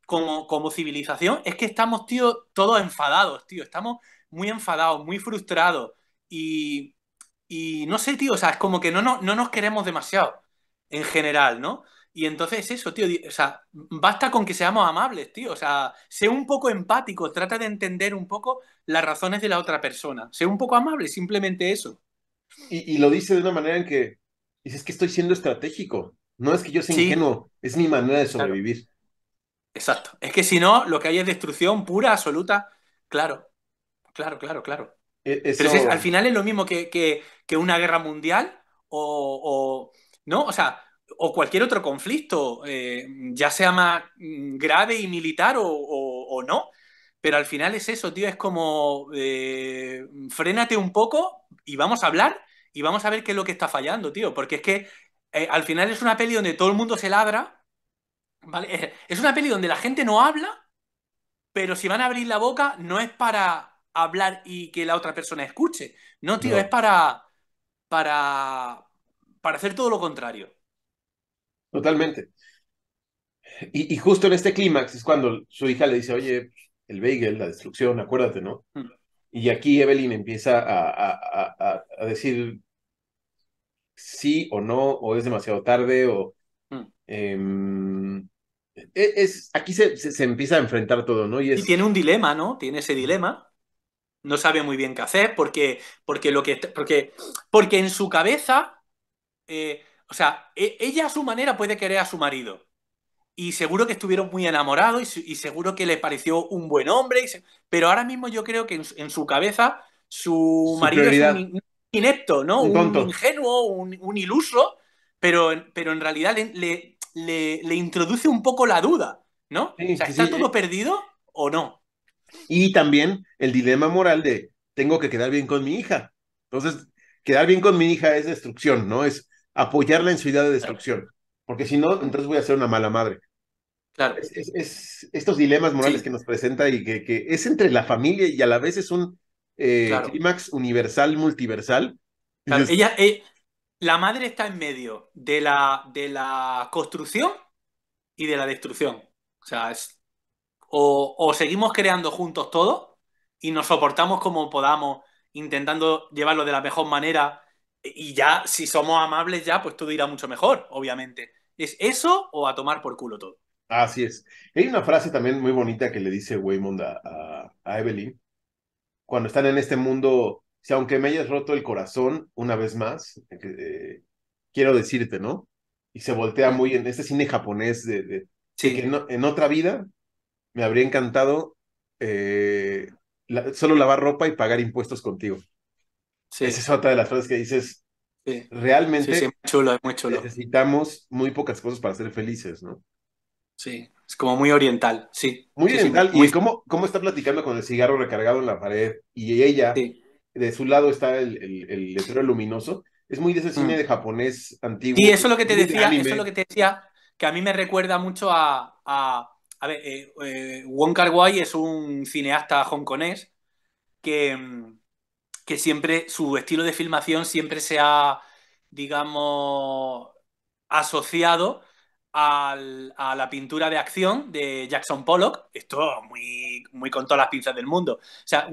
como, civilización es que estamos, tío, todos enfadados, tío. Estamos muy enfadados, muy frustrados. Y, no sé, tío, o sea, es como que no, no, no nos queremos demasiado en general, ¿no? Y entonces eso, tío, o sea, basta con que seamos amables, tío, o sea, sé un poco empático, trata de entender un poco las razones de la otra persona, sé un poco amable, simplemente eso. Y, lo dice de una manera en que dices que estoy siendo estratégico, no es que yo sea ingenuo, es mi manera de sobrevivir. Exacto. Es que si no, lo que hay es destrucción pura, absoluta. Claro, claro, claro, claro. E-, al final es lo mismo que, una guerra mundial o, ¿no? O sea, o cualquier otro conflicto, eh, ya sea más mm, grave y militar o, no. Pero al final es eso, tío, es como eh, frénate un poco y vamos a hablar y vamos a ver qué es lo que está fallando, tío. Porque es que eh, al final es una peli donde todo el mundo se ladra es una peli donde la gente no habla, pero si van a abrir la boca, no es para hablar y que la otra persona escuche. No, tío, es para. para. para hacer todo lo contrario. Totalmente. Y, justo en este clímax es cuando su hija le dice, oye, el bagel, la destrucción, acuérdate, ¿no? Mm. Y aquí Evelyn empieza a, a, a, a, decir sí o no, o es demasiado tarde, o Mm. Em, e-, es, aquí se, empieza a enfrentar todo, ¿no? Y, tiene un dilema, ¿no? Tiene ese dilema. No sabe muy bien qué hacer porque, porque, lo que, porque, porque en su cabeza, eh, o sea, e, ella a su manera puede querer a su marido. Y seguro que estuvieron muy enamorados y, seguro que le pareció un buen hombre. Pero ahora mismo yo creo que en, su cabeza su, marido es un inepto, ¿no? Un, ingenuo, un, un iluso pero, en realidad le, le, introduce un poco la duda, ¿no? o sea, ¿está todo eh. perdido o no? Y también el dilema moral de tengo que quedar bien con mi hija. Entonces, quedar bien con mi hija es destrucción, ¿no? Es apoyarla en su idea de destrucción. Porque si no, entonces voy a ser una mala madre. Claro. Es, estos dilemas morales que nos presenta y que, es entre la familia y a la vez es un eh, clímax universal, multiversal. Claro. ella, eh, la madre está en medio de la, de la construcción y de la destrucción. O sea, es, o, seguimos creando juntos todo y nos soportamos como podamos, intentando llevarlo de la mejor manera. E, y ya, si somos amables ya, pues todo irá mucho mejor, obviamente. ¿Es eso o a tomar por culo todo? Así es. Hay una frase también muy bonita que le dice Waymond a Evelyn. Cuando están en este mundo si aunque me hayas roto el corazón una vez más, eh, eh, quiero decirte, ¿no? Y se voltea muy en este cine japonés de, que en, otra vida me habría encantado eh, solo lavar ropa y pagar impuestos contigo. Esa es otra de las frases que dices. Realmente muy muy chulo. necesitamos muy pocas cosas para ser felices, ¿no? Sí, es como muy oriental, sí. Muy oriental. y Cómo, cómo está platicando con el cigarro recargado en la pared y ella de su lado está el, letrero luminoso. Es muy de ese cine mm. de japonés antiguo. Y eso es lo que te decía, eso es lo que te decía, que a mí me recuerda mucho a. a, a ver, eh, eh, Wong Kar Wai es un cineasta hongkonés que, que siempre, su estilo de filmación siempre se ha, digamos, asociado a la pintura de acción de Jackson Pollock, esto muy, muy con todas las pinzas del mundo. O sea,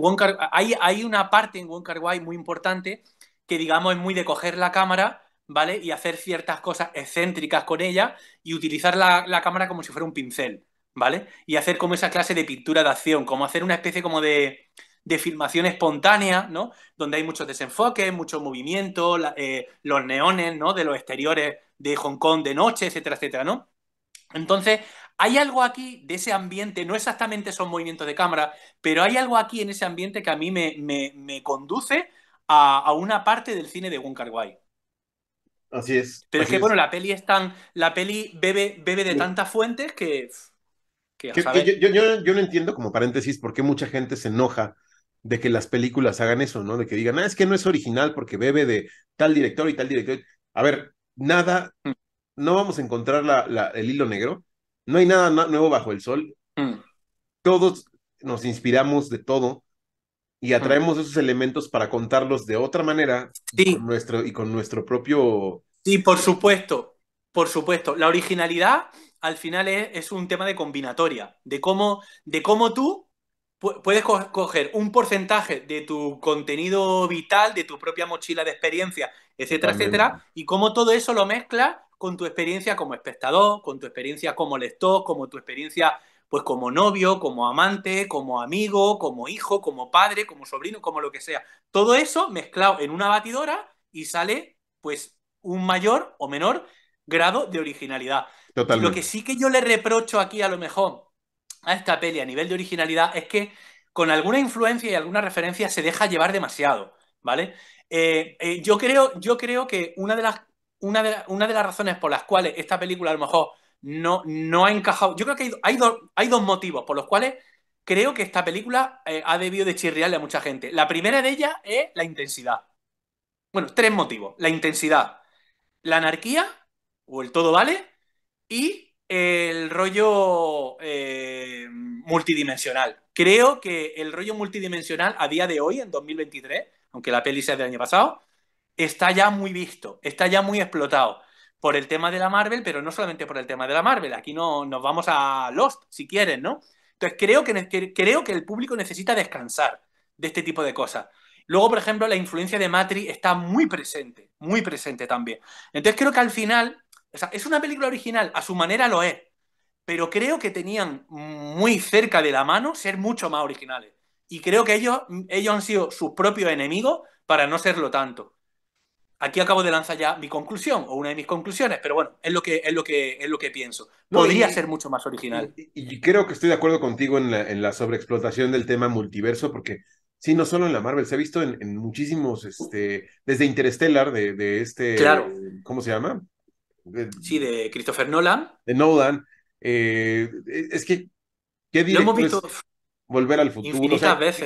hay, una parte en Wonka Wai muy importante que digamos es muy de coger la cámara, ¿vale? Y hacer ciertas cosas excéntricas con ella y utilizar la, cámara como si fuera un pincel, ¿vale? Y hacer como esa clase de pintura de acción, como hacer una especie como de, de filmación espontánea, ¿no? Donde hay muchos desenfoques, mucho movimiento, eh, los neones, ¿no? De los exteriores de Hong Kong de noche, etcétera, etcétera, ¿no? Entonces, hay algo aquí de ese ambiente, no exactamente son movimientos de cámara, pero hay algo aquí en ese ambiente que a mí me, me, conduce a, una parte del cine de Wong Kar Así es. Pero es que, bueno, la peli es tan. La peli bebe, bebe de tantas fuentes que. que, yo, no entiendo, como paréntesis, por qué mucha gente se enoja de que las películas hagan eso, ¿no? De que digan, ah, es que no es original porque bebe de tal director y tal director. A ver, nada, mm. no vamos a encontrar la, el hilo negro, no hay nada nuevo bajo el sol. Mm. Todos nos inspiramos de todo y mm. atraemos esos elementos para contarlos de otra manera y con nuestro, y con nuestro propio... Sí, por supuesto, por supuesto. La originalidad al final es, es un tema de combinatoria, de cómo, de cómo tú puedes coger un porcentaje de tu contenido vital, de tu propia mochila de experiencia, etcétera, etcétera, y cómo todo eso lo mezclas con tu experiencia como espectador, con tu experiencia como lector, como tu experiencia pues como novio, como amante, como amigo, como hijo, como padre, como sobrino, como lo que sea. Todo eso mezclado en una batidora y sale pues un mayor o menor grado de originalidad. Totalmente. Lo que sí que yo le reprocho aquí a lo mejor a esta peli a nivel de originalidad es que con alguna influencia y alguna referencia se deja llevar demasiado, ¿vale? Eh, eh, yo, creo, yo creo que una de, las, una, de, las razones por las cuales esta película a lo mejor no, no ha encajado, yo creo que hay, hay dos motivos por los cuales creo que esta película eh, ha debido de chirriarle a mucha gente. La primera de ellas es la intensidad. Bueno, tres motivos. La intensidad, la anarquía, o el todo vale, y el rollo eh, multidimensional. Creo que el rollo multidimensional a día de hoy, en 2023, aunque la peli sea del año pasado, está ya muy visto, está ya muy explotado por el tema de la Marvel, pero no solamente por el tema de la Marvel. Aquí no, nos vamos a Lost, si quieren, ¿no? Entonces creo que, creo que el público necesita descansar de este tipo de cosas. Luego, por ejemplo, la influencia de Matrix está muy presente, muy presente también. Entonces creo que al final o sea, es una película original, a su manera lo es, pero creo que tenían muy cerca de la mano ser mucho más originales. Y creo que ellos, ellos han sido su propio enemigo para no serlo tanto. Aquí acabo de lanzar ya mi conclusión o una de mis conclusiones, pero bueno, es lo que, es lo que, es lo que pienso. Podría ser mucho más original. Y, creo que estoy de acuerdo contigo en la, sobreexplotación del tema multiverso, porque Sí, no solo en la Marvel, se ha visto en, muchísimos, este, desde Interstellar, de, de este, ¿cómo se llama? Eh, sí, de Christopher Nolan. De Nolan. Eh, es que, ¿qué directores? volver al futuro.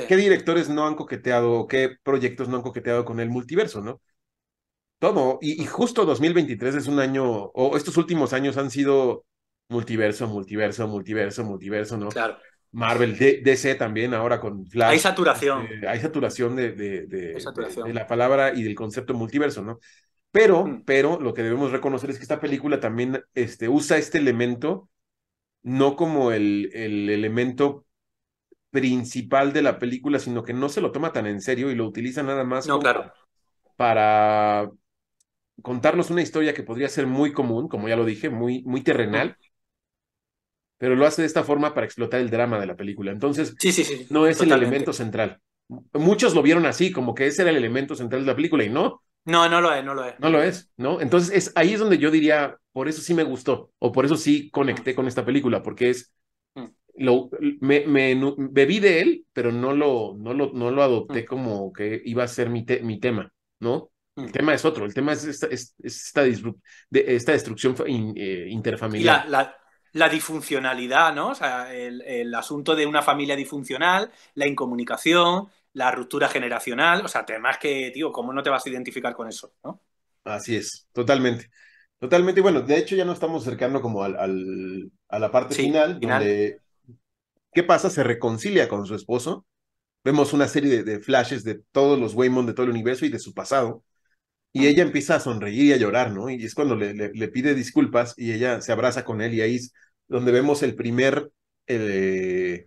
¿Qué directores no han coqueteado qué proyectos no han coqueteado con el multiverso, no? Todo. Y, justo 2023 es un año, o estos últimos años han sido multiverso, multiverso, multiverso, multiverso, ¿no? Claro. Marvel, DC también, ahora con Flash. Hay saturación. Eh, hay saturación, de, hay saturación de, la palabra y del concepto multiverso, ¿no? Pero, mm. pero lo que debemos reconocer es que esta película también este, usa este elemento no como el, el elemento principal de la película, sino que no se lo toma tan en serio y lo utiliza nada más para contarnos una historia que podría ser muy común, como ya lo dije, muy, muy terrenal, pero lo hace de esta forma para explotar el drama de la película. Entonces, sí, sí, sí, no es el elemento central. Muchos lo vieron así, como que ese era el elemento central de la película, y no, no, no lo es, no lo es. No lo es, ¿no? Entonces es, ahí es donde yo diría, por eso sí me gustó, o por eso sí conecté con esta película, porque es, mm. lo, me, bebí de él, pero no lo, no lo, no lo adopté mm. como que iba a ser mi, mi tema, ¿no? Mm. El tema es otro, el tema es esta, destrucción eh, interfamiliar. la, la, ¿no? O sea, el, el, asunto de una familia disfuncional, la incomunicación, la ruptura generacional, o sea, temas que, tío, ¿cómo no te vas a identificar con eso? ¿no? Así es, totalmente. Totalmente, bueno, de hecho ya nos estamos acercando como al, a la parte final, donde ¿qué pasa? Se reconcilia con su esposo. Vemos una serie de, flashes de todos los Waymond de todo el universo y de su pasado. Y ella empieza a sonreír y a llorar, ¿no? Y es cuando le, pide disculpas y ella se abraza con él y ahí es donde vemos el primer, eh,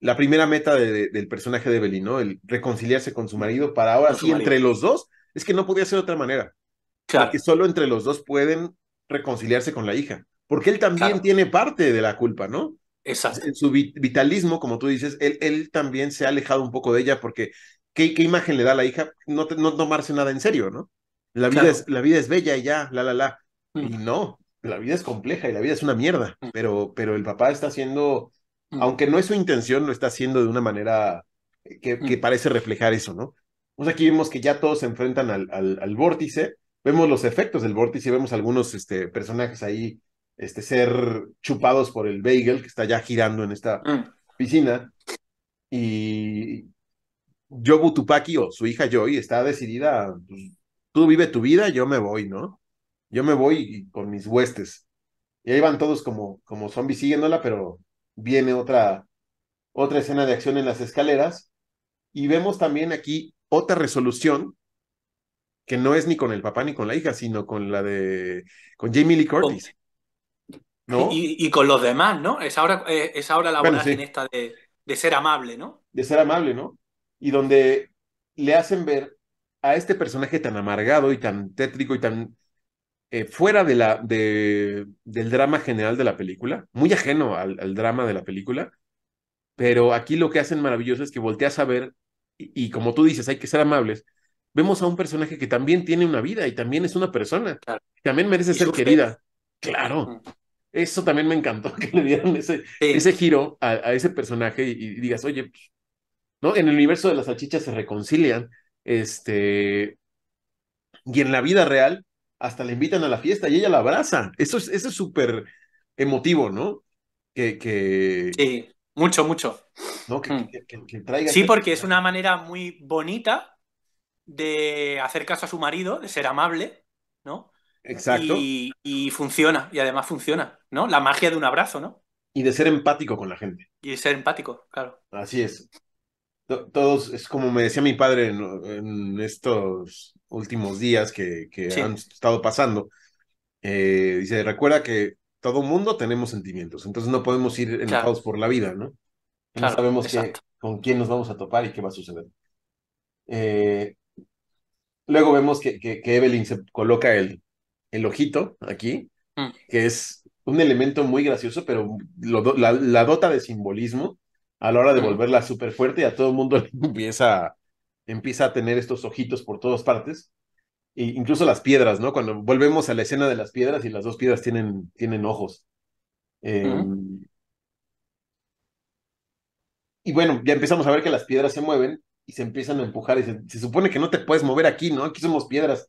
la primera meta del personaje de Belín, ¿no? El reconciliarse con su marido para ahora sí, entre los dos, es que no podía ser de otra manera. Claro. Porque solo entre los dos pueden reconciliarse con la hija. Porque él también tiene parte de la culpa, ¿no? Exacto. En su vitalismo, como tú dices, él, él también se ha alejado un poco de ella porque ¿qué, qué imagen le da a la hija? No, no tomarse nada en serio, ¿no? La vida, es, la vida es bella y ya, la, la, la. Mm. Y no, la vida es compleja y la vida es una mierda, mm. pero, pero el papá está haciendo aunque no es su intención, lo está haciendo de una manera que, parece reflejar eso, ¿no? Pues aquí vemos que ya todos se enfrentan al, vórtice, vemos los efectos del vórtice, vemos algunos este, personajes ahí este, ser chupados por el bagel que está ya girando en esta mm. piscina. Y Yobu Tupaki o su hija Joy está decidida, pues, tú vive tu vida, yo me voy, ¿no? Yo me voy con mis huestes. Y ahí van todos como, como zombies siguiéndola, pero viene otra, otra escena de acción en las escaleras y vemos también aquí otra resolución que no es ni con el papá ni con la hija, sino con la de con Jamie Lee Curtis. ¿no? Y, y, con los demás, ¿no? Es ahora, eh, es ahora la hora esta de, de, ser amable, ¿no? De ser amable, ¿no? Y donde le hacen ver a este personaje tan amargado y tan tétrico y tan eh, fuera de la, de, del drama general de la película, muy ajeno al, drama de la película, pero aquí lo que hacen maravilloso es que volteas a ver, y, como tú dices, hay que ser amables, vemos a un personaje que también tiene una vida y también es una persona, que también merece ser querida. Claro. Mm. Eso también me encantó <laughs> que le dieran ese, giro a, ese personaje y, digas, oye, pues, ¿no? En el universo de las salchichas se reconcilian, este, y en la vida real hasta la invitan a la fiesta y ella la abraza. Eso es es súper emotivo, ¿no? Que, Sí, mucho, mucho. ¿no? Que, mm. traiga sí, porque es una manera muy bonita de hacer caso a su marido, de ser amable, ¿no? Exacto. Y, funciona, y además funciona, ¿no? La magia de un abrazo, ¿no? Y de ser empático con la gente. Y de ser empático, claro. Así es. Todos, es como me decía mi padre en estos últimos días que, han estado pasando. Eh, dice, recuerda que todo mundo tenemos sentimientos, entonces no podemos ir enojados por la vida, ¿no? No sabemos con quién nos vamos a topar y qué va a suceder. Eh, luego vemos que, que, Evelyn se coloca el, el ojito aquí, mm. que es un elemento muy gracioso, pero la, dota de simbolismo a la hora de mm. volverla súper fuerte y a todo el mundo <laughs> le empieza empieza a tener estos ojitos por todas partes, e incluso las piedras, ¿no? Cuando volvemos a la escena de las piedras y las dos piedras tienen, tienen ojos. Em, y bueno, ya empezamos a ver que las piedras se mueven y se empiezan a empujar y se, supone que no te puedes mover aquí, ¿no? Aquí somos piedras.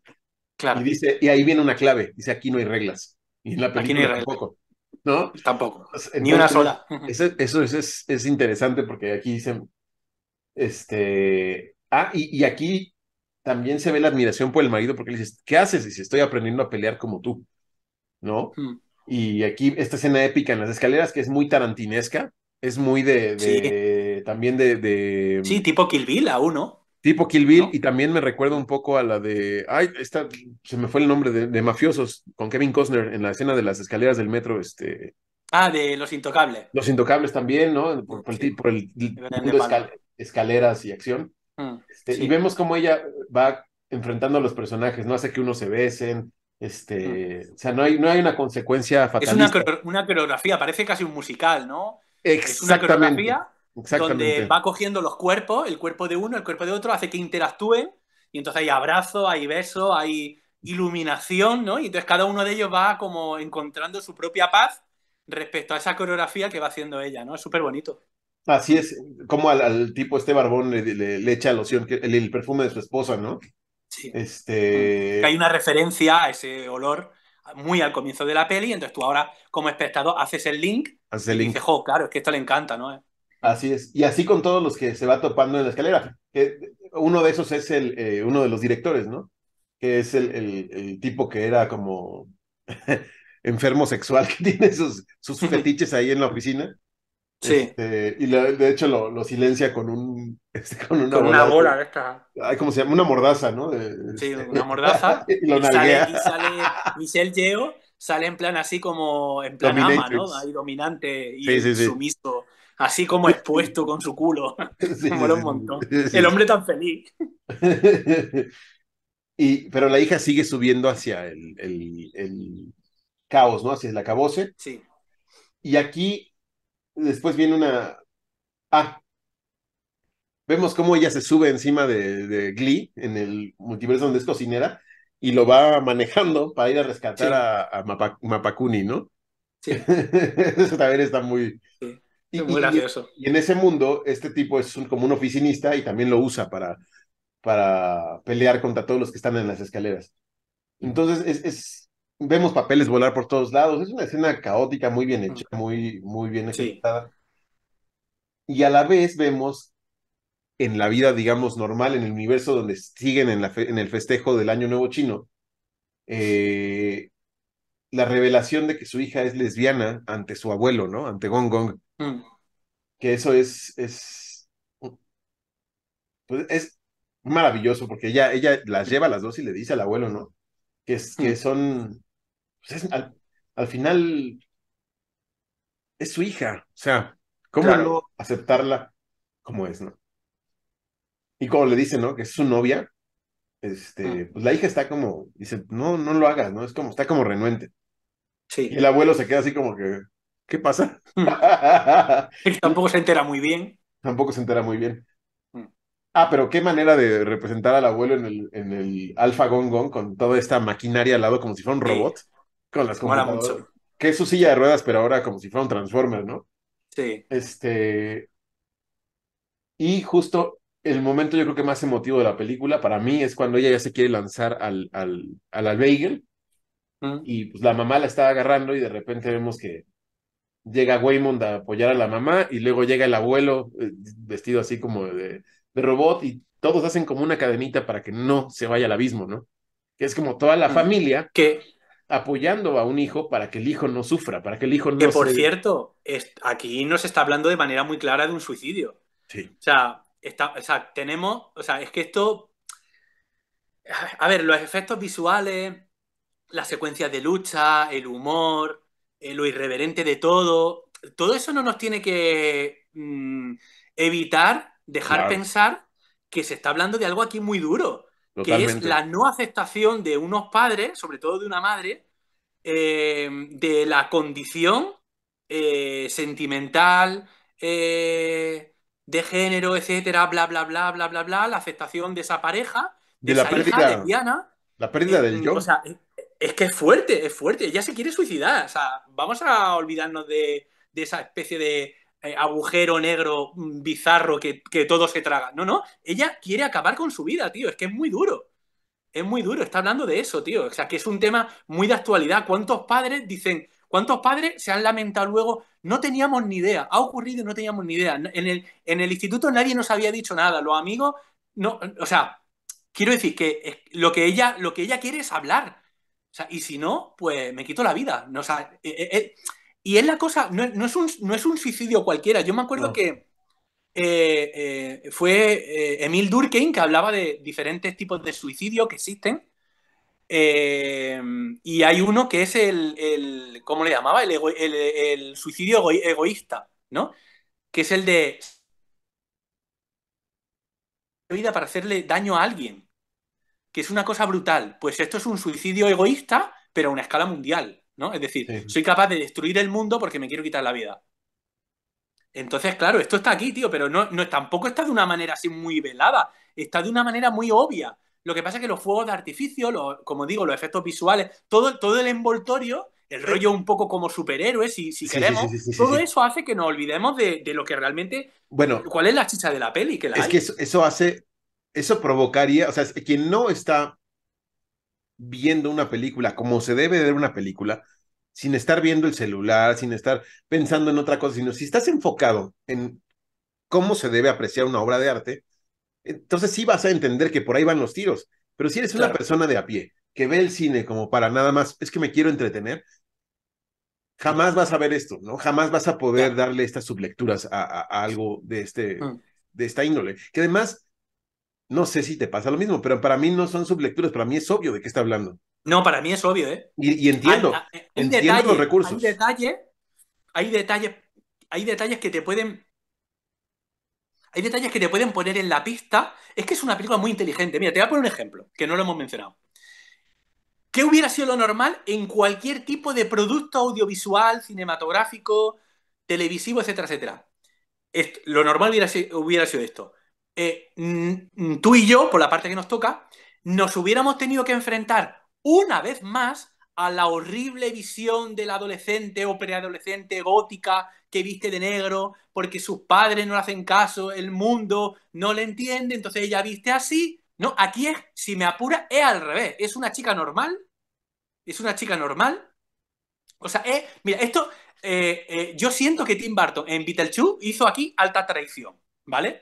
Claro. Y dice, y ahí viene una clave, dice aquí no hay reglas. Y la aquí no tampoco. ¿No? Tampoco. Ni una sola. Eso, es, es, interesante porque aquí dicen, este, Ah, y, aquí también se ve la admiración por el marido porque le dices, ¿qué haces? Y si estoy aprendiendo a pelear como tú, ¿no? Hmm. Y aquí esta escena épica en las escaleras que es muy tarantinesca, es muy de, sí. también de, Sí, tipo Kill Bill aún, ¿no? Tipo Kill Bill y también me recuerda un poco a la de... Ay, esta, se me fue el nombre de, Mafiosos con Kevin Costner en la escena de las escaleras del metro, este... Ah, de Los Intocables. Los Intocables también, ¿no? Por, el, tipo escaleras y acción. Ah, este, y vemos cómo ella va enfrentando a los personajes, no hace que uno se besen, este, mm. o sea, no hay, no hay una consecuencia fatal Es una, coreografía, parece casi un musical, ¿no? Es una coreografía donde va cogiendo los cuerpos, el cuerpo de uno, el cuerpo de otro, hace que interactúen y entonces hay abrazo, hay beso, hay iluminación, ¿no? Y entonces cada uno de ellos va como encontrando su propia paz respecto a esa coreografía que va haciendo ella, ¿no? Es súper bonito. Así es, como al, tipo este barbón le, le, echa loción, el, perfume de su esposa, ¿no? Sí. Este... Mm, hay una referencia a ese olor muy al comienzo de la peli, entonces tú ahora como espectador haces el link, haces el link. claro, es que esto le encanta, ¿no? Así es, y así con todos los que se va topando en la escalera. uno de esos es el, eh, uno de los directores, ¿no? Que es el, tipo que era como <laughs> enfermo sexual, <laughs> que tiene sus, sus <laughs> fetiches ahí en la oficina. Este, y de hecho lo, silencia con un <laughs> este, una, bola, ¿cómo se llama? Una mordaza, ¿no? sí, este, una mordaza. <laughs> y sale, sale Michelle Yeo, sale en plan así como en plan ama, ¿no? Ahí dominante y sumiso. Así como expuesto con su culo. <laughs> un montón. El hombre tan feliz. y, pero la hija sigue subiendo hacia el, el, caos, ¿no? Hacia el acabose. Sí. Y aquí después viene una... Ah, vemos cómo ella se sube encima de, de, Glee en el multiverso donde es cocinera y lo va manejando para ir a rescatar a, a Mapacuni, ¿no? Sí. <laughs> Eso también está muy... Y, muy gracioso. Y, en ese mundo, este tipo es un, como un oficinista y también lo usa para, para pelear contra todos los que están en las escaleras. Entonces, es vemos papeles volar por todos lados. Es una escena caótica, muy bien hecha, muy, muy bien ejecutada. Y a la vez vemos en la vida, digamos, normal, en el universo donde siguen en, la en el festejo del Año Nuevo Chino, eh, la revelación de que su hija es lesbiana ante su abuelo, ¿no? Ante Gong Gong. Mm. Que eso es, es, pues es maravilloso porque ella, ella las lleva las dos y le dice al abuelo, ¿no? Que, que mm. son pues, al, final es su hija. O sea, ¿cómo no aceptarla como es, no? Y como le dicen, ¿no? Que es su novia, este, mm. pues la hija está como, dice, no, no lo hagas, ¿no? Es como, está como renuente. Sí. Y el abuelo se queda así como que, ¿qué pasa? <laughs> tampoco se entera muy bien. Tampoco se entera muy bien. Mm. Ah, pero qué manera de representar al abuelo en el, en el Alpha Gong Gong con toda esta maquinaria al lado como si fuera un robot. Con las mucho. Que es su silla de ruedas, pero ahora como si fuera un Transformer, ¿no? Sí. Este. Y justo el momento yo creo que más emotivo de la película para mí es cuando ella ya se quiere lanzar al, al, al, mm. y pues la mamá la está agarrando y de repente vemos que llega Waymond a apoyar a la mamá y luego llega el abuelo eh, vestido así como de, robot y todos hacen como una cadenita para que no se vaya al abismo, ¿no? Que es como toda la mm. familia. Que apoyando a un hijo para que el hijo no sufra, para que el hijo no... Que por cierto, aquí nos está hablando de manera muy clara de un suicidio. Sí. O sea, tenemos, o sea, es que esto... A ver, los efectos visuales, las secuencias de lucha, el humor, eh, lo irreverente de todo, todo eso no nos tiene que mm, evitar dejar pensar que se está hablando de algo aquí muy duro que es la no aceptación de unos padres, sobre todo de una madre, eh, de la condición eh, sentimental, eh, de género, etcétera, bla, bla, bla, bla, bla, bla, la aceptación de esa pareja, de, la pérdida, hija La pérdida del yo. O sea, es que es fuerte, es fuerte. Ella se quiere suicidar. O sea, vamos a olvidarnos de esa especie de, eh, agujero negro mm, bizarro que, todo se traga. No, no, ella quiere acabar con su vida, tío, es que es muy duro. Es muy duro, está hablando de eso, tío. O sea, que es un tema muy de actualidad. ¿Cuántos padres dicen, cuántos padres se han lamentado luego? No teníamos ni idea, ha ocurrido y no teníamos ni idea. En el, en el instituto nadie nos había dicho nada, los amigos, no, o sea, quiero decir que lo que ella, lo que ella quiere es hablar. O sea, y si no, pues me quito la vida. No, o sea, eh, eh, y es la cosa, no, es un, suicidio cualquiera. Yo me acuerdo que eh, eh, fue eh, Emil Durkheim que hablaba de diferentes tipos de suicidio que existen. y hay uno que es el, el ¿cómo le llamaba? El, suicidio egoísta, ¿no? Que es el de vida para hacerle daño a alguien, que es una cosa brutal. Pues esto es un suicidio egoísta, pero a una escala mundial. ¿no? Es decir, soy capaz de destruir el mundo porque me quiero quitar la vida. Entonces, claro, esto está aquí, tío, pero no, no, tampoco está de una manera así muy velada, está de una manera muy obvia. Lo que pasa es que los fuegos de artificio, como digo, los efectos visuales, todo, todo el envoltorio, el rollo un poco como superhéroes si, si queremos, todo eso hace que nos olvidemos de, lo que realmente. Bueno. ¿Cuál es la chicha de la peli? Que es que eso, hace. Eso provocaría. O sea, quien no está viendo una película como se debe ver una película, sin estar viendo el celular, sin estar pensando en otra cosa, sino si estás enfocado en cómo se debe apreciar una obra de arte, entonces sí vas a entender que por ahí van los tiros. Pero si eres una persona de a pie que ve el cine como para nada más, es que me quiero entretener, jamás vas a ver esto, ¿no? Jamás vas a poder darle estas sublecturas a, a, algo de, este, mm. de esta índole. Que además no sé si te pasa lo mismo, pero para mí no son sublecturas, para mí es obvio de qué está hablando. No, para mí es obvio, ¿eh? Y, entiendo, entiendo los recursos. Hay detalles, hay detalles, hay detalles que te pueden. Hay detalles que te pueden poner en la pista. Es que es una película muy inteligente. Mira, te voy a poner un ejemplo, que no lo hemos mencionado. ¿Qué hubiera sido lo normal en cualquier tipo de producto audiovisual, cinematográfico, televisivo, etcétera, etcétera? lo normal hubiera sido esto. Eh, tú y yo, por la parte que nos toca, nos hubiéramos tenido que enfrentar una vez más a la horrible visión del adolescente o preadolescente gótica que viste de negro porque sus padres no le hacen caso, el mundo no le entiende, entonces ella viste así. No, aquí es, si me apura, es al revés. Es una chica normal. Es una chica normal. O sea, mira, esto, eh, eh, yo siento que Tim Burton en Beetlejuice hizo aquí alta traición, ¿vale?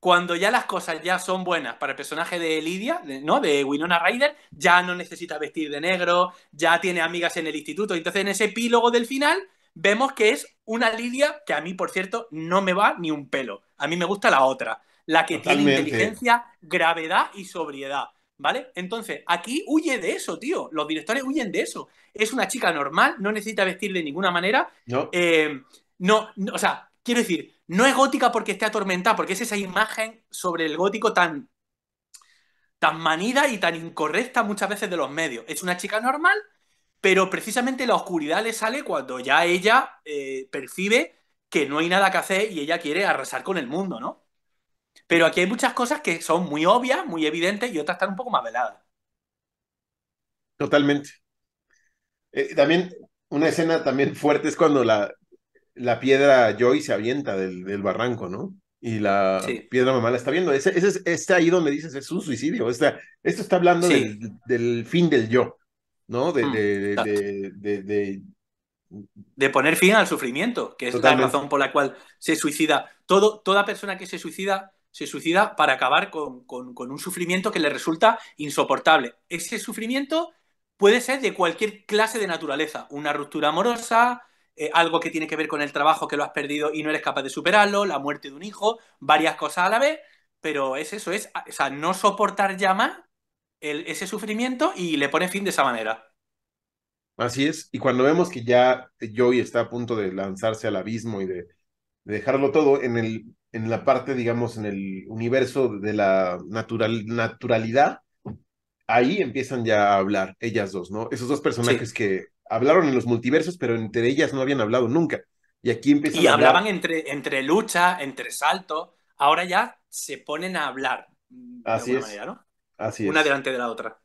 cuando ya las cosas ya son buenas para el personaje de Lidia, de, ¿no? De Winona Ryder, ya no necesita vestir de negro, ya tiene amigas en el instituto. Entonces, en ese epílogo del final, vemos que es una Lidia que a mí, por cierto, no me va ni un pelo. A mí me gusta la otra, la que tiene inteligencia, gravedad y sobriedad. ¿Vale? Entonces, aquí huye de eso, tío. Los directores huyen de eso. Es una chica normal, no necesita vestir de ninguna manera. no eh, o sea, quiero decir, no es gótica porque esté atormentada, porque es esa imagen sobre el gótico tan, tan manida y tan incorrecta muchas veces de los medios. Es una chica normal, pero precisamente la oscuridad le sale cuando ya ella eh, percibe que no hay nada que hacer y ella quiere arrasar con el mundo, ¿no? Pero aquí hay muchas cosas que son muy obvias, muy evidentes y otras están un poco más veladas. Totalmente. Eh, también una escena también fuerte es cuando la, la piedra Joy se avienta del, barranco, ¿no? Y la piedra mamá la está viendo. Ese, ese ahí donde dices es un suicidio. esto está hablando del, fin del yo, ¿no? Mm, de, de, de, poner fin al sufrimiento, que es la razón por la cual se suicida. Todo, toda persona que se suicida se suicida para acabar con, con, con un sufrimiento que le resulta insoportable. Ese sufrimiento puede ser de cualquier clase de naturaleza, una ruptura amorosa, eh, algo que tiene que ver con el trabajo que lo has perdido y no eres capaz de superarlo, la muerte de un hijo, varias cosas a la vez, pero es eso, es o sea, no soportar ya más ese sufrimiento y le pone fin de esa manera. Así es, y cuando vemos que ya Joey está a punto de lanzarse al abismo y de, dejarlo todo en, el, en la parte, digamos, en el universo de la natural, naturalidad, ahí empiezan ya a hablar ellas dos, ¿no? Esos dos personajes que hablaron en los multiversos, pero entre ellas no habían hablado nunca. Y aquí empiezan Y hablaban entre, entre lucha, entre salto. Ahora ya se ponen a hablar. Así es. Una delante de la otra.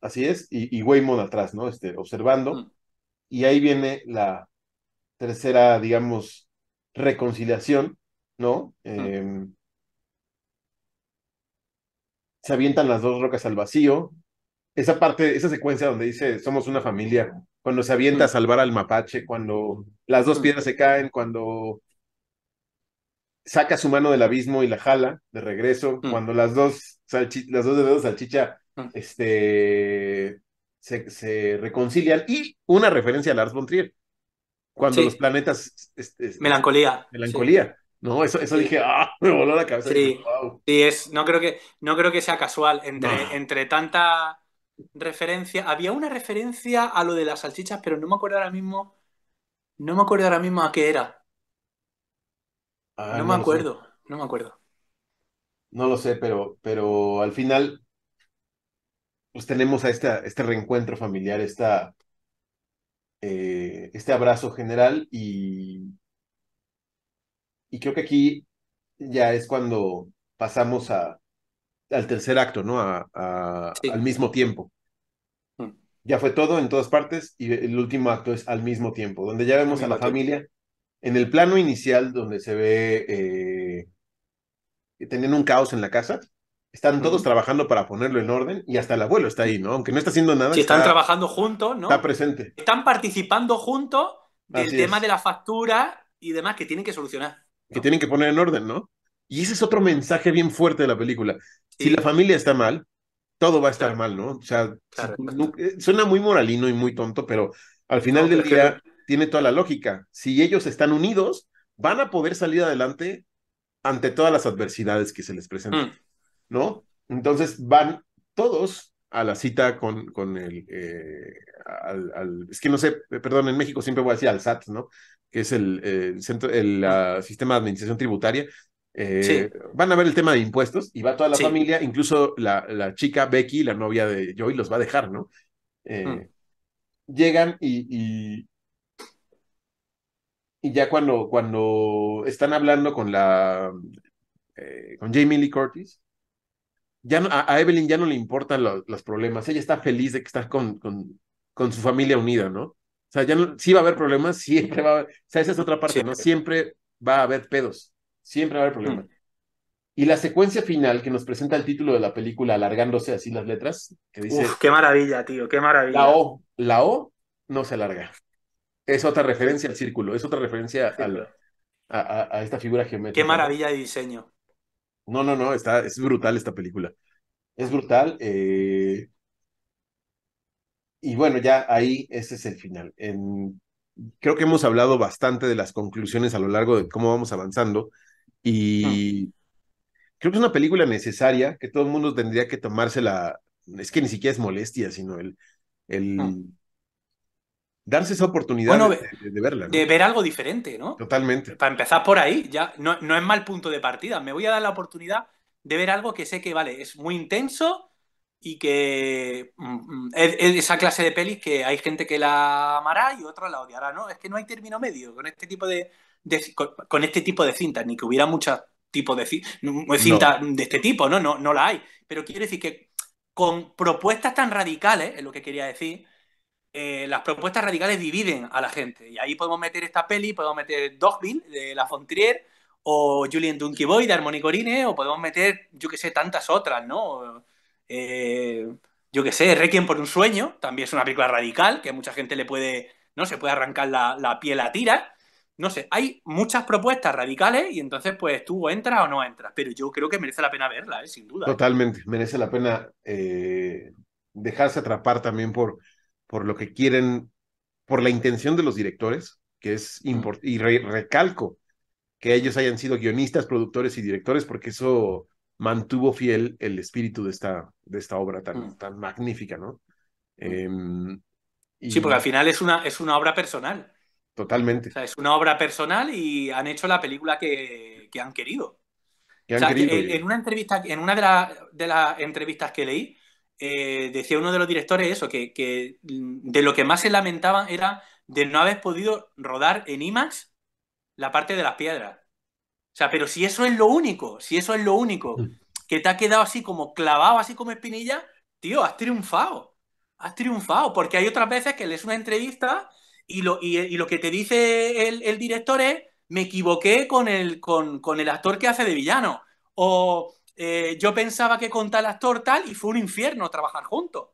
Así es. Y, y Waymon atrás, ¿no? Este, observando. Mm. Y ahí viene la tercera, digamos, reconciliación, ¿no? Mm. Em, se avientan las dos rocas al vacío. Esa parte, esa secuencia donde dice somos una familia cuando se avienta a mm. salvar al mapache, cuando las dos mm. piedras se caen, cuando saca su mano del abismo y la jala de regreso, mm. cuando las dos, las dos dedos salchicha este, se, reconcilian. Y una referencia a Lars von Trier, cuando los planetas... Este, melancolía. Melancolía. No, eso, eso dije, ah, <laughs> me voló la cabeza. Sí, es, no, creo que, sea casual. entre tanta referencia. Había una referencia a lo de las salchichas, pero no me acuerdo ahora mismo. No me acuerdo ahora mismo a qué era. Ah, no me acuerdo, no me acuerdo. No lo sé, pero, pero al final, pues tenemos a este reencuentro familiar, esta, eh, este abrazo general y, y creo que aquí ya es cuando pasamos a, al tercer acto, ¿no? Al mismo tiempo. Mm. Ya fue todo en todas partes y el último acto es al mismo tiempo, donde ya vemos a la familia en el plano inicial donde se ve que eh, un caos en la casa. Están todos trabajando para ponerlo en orden y hasta el abuelo está ahí, ¿no? Aunque no está haciendo nada. Si están trabajando juntos, ¿no? Está presente. Están participando juntos del tema de la factura y demás que tienen que solucionar. Que tienen que poner en orden, ¿no? Y ese es otro mensaje bien fuerte de la película. Si la familia está mal, todo va a estar mal, ¿no? O sea, eh, suena muy moralino y muy tonto, pero al final del día tiene toda la lógica. Si ellos están unidos, van a poder salir adelante ante todas las adversidades que se les presenten mm. ¿no? Entonces van todos a la cita con, con el, eh, al, es que no sé, eh, perdón, en México siempre voy a decir al SAT, ¿no? Que es el, centro, el sistema de administración tributaria. Eh, van a ver el tema de impuestos y va toda la familia, incluso la, la, chica Becky, la novia de Joey, los va a dejar, ¿no? Eh, mm. Llegan y, y, ya cuando, cuando están hablando con la eh, con Jamie Lee Curtis, ya a, Evelyn ya no le importan los problemas, ella está feliz de que está con, con, su familia unida, ¿no? O sea, ya no, sí va a haber problemas, siempre va a haber, o sea, esa es otra parte, ¿no? Siempre va a haber pedos Siempre va a haber problemas. Mm. Y la secuencia final que nos presenta el título de la película, alargándose así las letras, que qué maravilla, tío, qué maravilla. La O, la O no se alarga. Es otra referencia al círculo, es otra referencia a, esta figura geométrica. Qué maravilla de diseño. No, no, no, está, es brutal esta película. Es brutal. Eh, y bueno, ya ahí ese es el final. Creo que hemos hablado bastante de las conclusiones a lo largo de cómo vamos avanzando Ah. Y creo que es una película necesaria que todo el mundo tendría que tomársela. Es que ni siquiera es molestia, sino el, ah. el darse esa oportunidad de, verla. De ver algo diferente, ¿no? Totalmente. Para empezar por ahí, ya no, no es mal punto de partida. Me voy a dar la oportunidad de ver algo que sé que, vale, es muy intenso y que mm, mm, es, esa clase de pelis que hay gente que la amará y otra la odiará, ¿no? Es que no hay término medio con este tipo de, con, este tipo de cintas, ni que hubiera muchos tipos de, cintas de este tipo, ¿no? ¿no? la hay. Pero quiero decir que con propuestas tan radicales, es lo que quería decir, eh, las propuestas radicales dividen a la gente. Y ahí podemos meter esta peli, podemos meter Dogville de La Fontrier, o Julian Julien Boy de Harmony Corine, o podemos meter, yo que sé, tantas otras, ¿no? Eh, yo que sé, Requiem por un sueño, también es una película radical, que a mucha gente le puede, ¿no? Se puede arrancar la, la piel a tiras no sé, hay muchas propuestas radicales y entonces pues tú entras o no entras, pero yo creo que merece la pena verla, ¿eh? sin duda. ¿eh? Totalmente, merece la pena eh, dejarse atrapar también por, por lo que quieren, por la intención de los directores, que es importante, y recalco que ellos hayan sido guionistas, productores y directores, porque eso mantuvo fiel el espíritu de esta, de esta obra tan, mm. tan magnífica, ¿no? Mm. Em, sí, porque al final es una, es una obra personal. Totalmente. O sea, es una obra personal y han hecho la película que, han querido. en, una entrevista, en una de, las entrevistas que leí, eh, decía uno de los directores eso, que, de lo que más se lamentaban era de no haber podido rodar en IMAX la parte de las piedras. O sea, pero si eso es lo único, si eso es lo único mm. que te ha quedado así como clavado, así como espinilla, tío, has triunfado. Has triunfado, porque hay otras veces que lees una entrevista y lo, que te dice el, director es, me equivoqué con el, con, el actor que hace de villano. O eh, yo pensaba que con tal actor tal y fue un infierno trabajar juntos.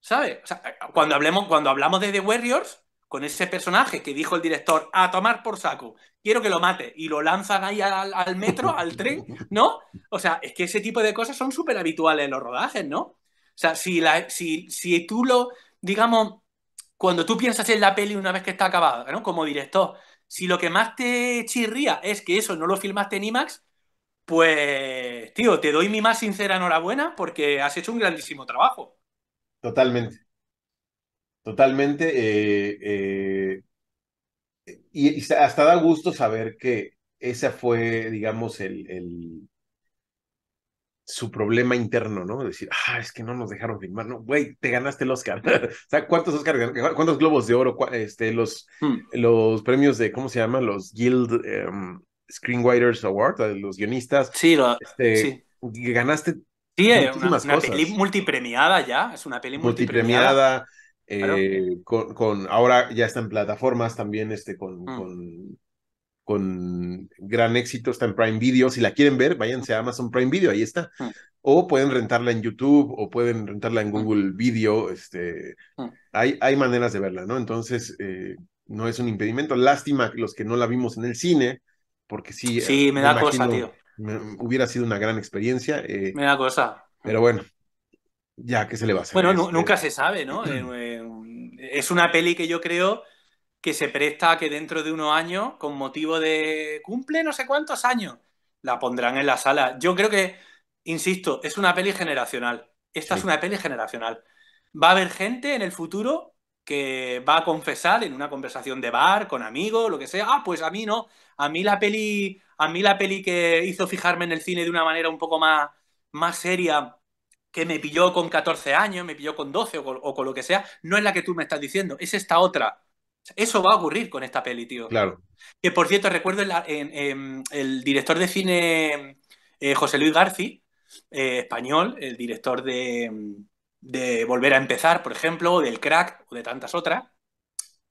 ¿Sabes? O sea, cuando, hablemos, cuando hablamos de The Warriors, con ese personaje que dijo el director, a tomar por saco, quiero que lo mate, y lo lanzan ahí al, metro, <laughs> al tren, ¿no? O sea, es que ese tipo de cosas son súper habituales en los rodajes, ¿no? O sea, si, si, si tú lo, digamos, cuando tú piensas en la peli una vez que está acabada, Como director, si lo que más te chirría es que eso no lo filmaste en IMAX, pues, tío, te doy mi más sincera enhorabuena porque has hecho un grandísimo trabajo. Totalmente. Totalmente. Eh, eh, y, hasta da gusto saber que ese fue, digamos, el, su problema interno, ¿no? Decir, ah, es que no nos dejaron filmar, ¿no? Güey, te ganaste el Oscar. <laughs> o sea, ¿cuántos Oscar, cuántos globos de oro, este, los, hmm. los premios de, ¿cómo se llama? Los Guild em, Screenwriters Award, eh, los guionistas. Sí, lo, este, Ganaste sí, eh, una, una peli multipremiada ya, es una peli multipremiada. multipremiada eh, con, ahora ya está en plataformas también, este, con, hmm. con con gran éxito, está en Prime Video. Si la quieren ver, váyanse a Amazon Prime Video, ahí está. Mm. O pueden rentarla en YouTube o pueden rentarla en mm. Google Video. Este, mm. hay, hay maneras de verla, ¿no? Entonces, eh, no es un impedimento. Lástima los que no la vimos en el cine, porque sí. Sí, eh, me da cosa, tío. hubiera sido una gran experiencia. Eh, me da cosa. Pero bueno, ya, ¿qué se le va a hacer? Bueno, este nunca se sabe, ¿no? <clears throat> es una peli que yo creo que se presta a que dentro de unos años, con motivo de cumple no sé cuántos años, la pondrán en la sala. Yo creo que, insisto, es una peli generacional. Esta es una peli generacional. Va a haber gente en el futuro que va a confesar en una conversación de bar, con amigos, lo que sea, ah, pues a mí no, a mí la peli, a mí la peli que hizo fijarme en el cine de una manera un poco más, más seria, que me pilló con 14 años, me pilló con 12 o o con lo que sea, no es la que tú me estás diciendo, es esta otra eso va a ocurrir con esta peli, tío. Claro. Que por cierto, recuerdo el, director de cine eh, José Luis García, eh, español, el director de, Volver a empezar, por ejemplo, del Crack o de tantas otras.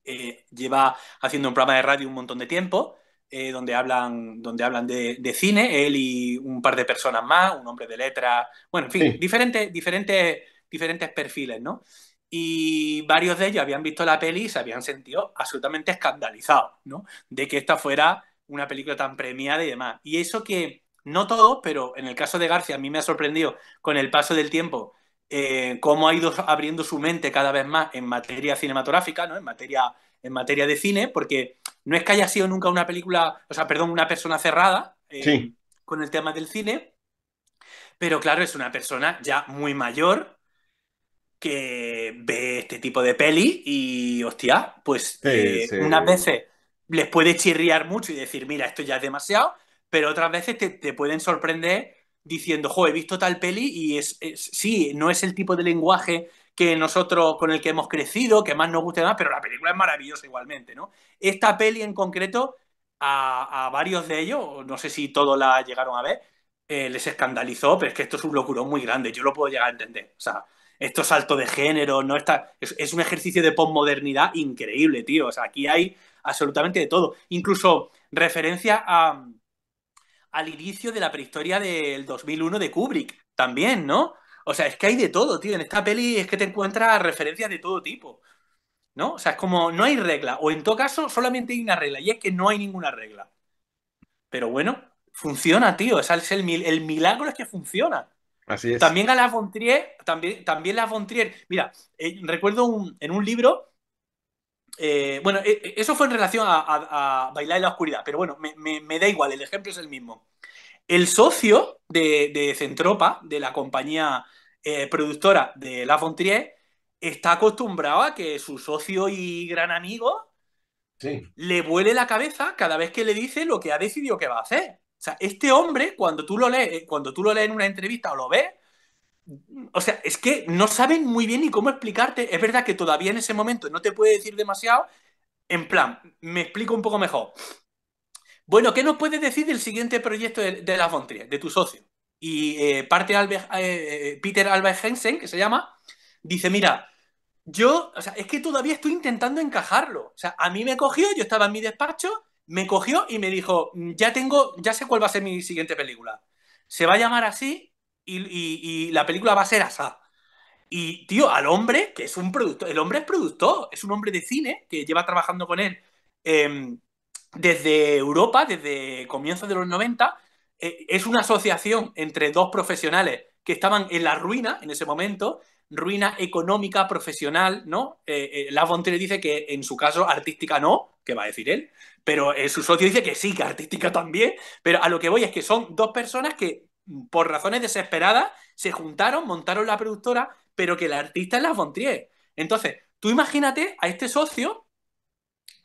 Eh, lleva haciendo un programa de radio un montón de tiempo. donde hablan, donde hablan de, cine, él y un par de personas más, un hombre de letras, bueno, en fin, diferentes, diferentes, diferentes perfiles, ¿no? y varios de ellos habían visto la peli y se habían sentido absolutamente escandalizados, ¿no? De que esta fuera una película tan premiada y demás. Y eso que, no todos, pero en el caso de García, a mí me ha sorprendido con el paso del tiempo eh, cómo ha ido abriendo su mente cada vez más en materia cinematográfica, ¿no? En materia, en materia de cine, porque no es que haya sido nunca una película, o sea, perdón, una persona cerrada eh, con el tema del cine, pero claro, es una persona ya muy mayor, que ve este tipo de peli y, hostia, pues eh, unas veces les puede chirriar mucho y decir, mira, esto ya es demasiado, pero otras veces te, pueden sorprender diciendo, jo, he visto tal peli y es, sí, no es el tipo de lenguaje que nosotros con el que hemos crecido, que más nos guste más, pero la película es maravillosa igualmente, ¿no? Esta peli en concreto, a, varios de ellos, no sé si todos la llegaron a ver, eh, les escandalizó, pero es que esto es un locurón muy grande, yo lo puedo llegar a entender, o sea, estos saltos de género, no está. Es, un ejercicio de postmodernidad increíble, tío. O sea, aquí hay absolutamente de todo. Incluso referencia a, al inicio de la prehistoria del 2001 de Kubrick, también, ¿no? O sea, es que hay de todo, tío. En esta peli es que te encuentras referencias de todo tipo, ¿no? O sea, es como no hay regla, o en todo caso solamente hay una regla, y es que no hay ninguna regla. Pero bueno, funciona, tío. es el, el milagro es que funciona. También a la Fontrier, también, también la Mira, eh, recuerdo en un libro, eh, bueno, eh, eso fue en relación a, Bailar en la Oscuridad, pero bueno, me, da igual, el ejemplo es el mismo. El socio de, Centropa, de la compañía productora de La Fontrier, está acostumbrado a que su socio y gran amigo le vuele la cabeza cada vez que le dice lo que ha decidido que va a hacer. O sea, este hombre, cuando tú lo lees, eh, cuando tú lo lees en una entrevista o lo ves, o sea, es que no saben muy bien ni cómo explicarte. Es verdad que todavía en ese momento no te puede decir demasiado. En plan, me explico un poco mejor. Bueno, ¿qué nos puedes decir del siguiente proyecto de, la Fontría, de tu socio? Y eh, parte Albert, eh, Peter Albert Hensen, que se llama, dice, mira, yo, o sea, es que todavía estoy intentando encajarlo. O sea, a mí me cogió, yo estaba en mi despacho me cogió y me dijo, mm, ya tengo, ya sé cuál va a ser mi siguiente película. Se va a llamar así y, la película va a ser asa. Y, tío, al hombre, que es un productor, el hombre es productor, es un hombre de cine que lleva trabajando con él em, desde Europa, desde comienzos de los 90. Eh, es una asociación entre dos profesionales que estaban en la ruina en ese momento, ruina económica, profesional, ¿no? La eh, eh dice que en su caso artística no, que va a decir él, pero eh, su socio dice que sí, que artística también, pero a lo que voy es que son dos personas que mm, por razones desesperadas se juntaron, montaron la productora, pero que la artista es la Fontrier. Entonces, tú imagínate a este socio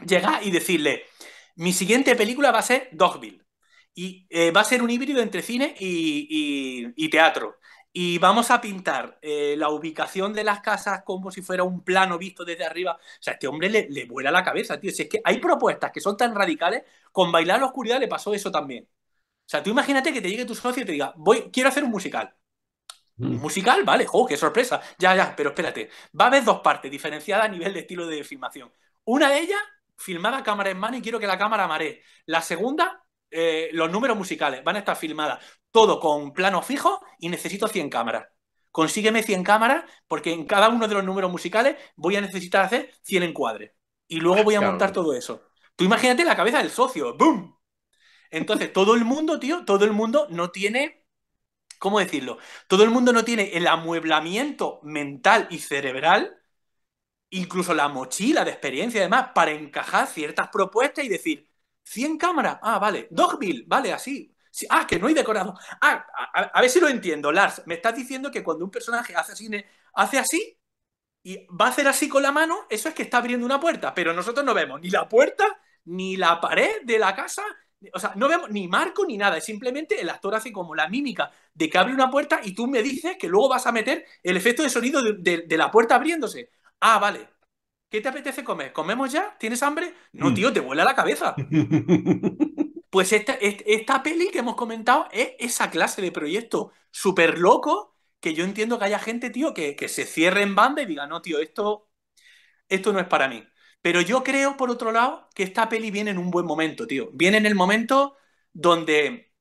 llegar y decirle, mi siguiente película va a ser Dogville. Y eh, va a ser un híbrido entre cine y teatro y vamos a pintar eh, la ubicación de las casas como si fuera un plano visto desde arriba. O sea, este hombre le, le, vuela la cabeza, tío. Si es que hay propuestas que son tan radicales, con bailar la oscuridad le pasó eso también. O sea, tú imagínate que te llegue tu socio y te diga, voy, quiero hacer un musical. Mm. ¿Un musical? Vale, jo, qué sorpresa. Ya, ya, pero espérate. Va a haber dos partes diferenciadas a nivel de estilo de filmación. Una de ellas, filmada cámara en mano y quiero que la cámara maree. La segunda, eh, los números musicales, van a estar filmadas, todo con plano fijo y necesito 100 cámaras. Consígueme 100 cámaras porque en cada uno de los números musicales voy a necesitar hacer 100 encuadres. Y luego voy a montar todo eso. Tú imagínate la cabeza del socio, ¡boom! Entonces, todo el mundo, tío, todo el mundo no tiene, ¿cómo decirlo? Todo el mundo no tiene el amueblamiento mental y cerebral, incluso la mochila de experiencia y demás, para encajar ciertas propuestas y decir, 100 cámaras. Ah, vale. Dogville, vale, así. Ah, que no hay decorado. Ah, a, ver si lo entiendo, Lars. Me estás diciendo que cuando un personaje hace así, hace así y va a hacer así con la mano, eso es que está abriendo una puerta. Pero nosotros no vemos ni la puerta, ni la pared de la casa. O sea, no vemos ni marco ni nada. es Simplemente el actor hace como la mímica de que abre una puerta y tú me dices que luego vas a meter el efecto de sonido de la puerta abriéndose. Ah, vale. ¿Qué te apetece comer? ¿Comemos ya? ¿Tienes hambre? No, mm. tío, te vuela la cabeza. <laughs> Pues esta, peli que hemos comentado es esa clase de proyecto súper loco que yo entiendo que haya gente, tío, que, se cierre en banda y diga, no, tío, esto, esto no es para mí. Pero yo creo, por otro lado, que esta peli viene en un buen momento, tío. Viene en el momento donde...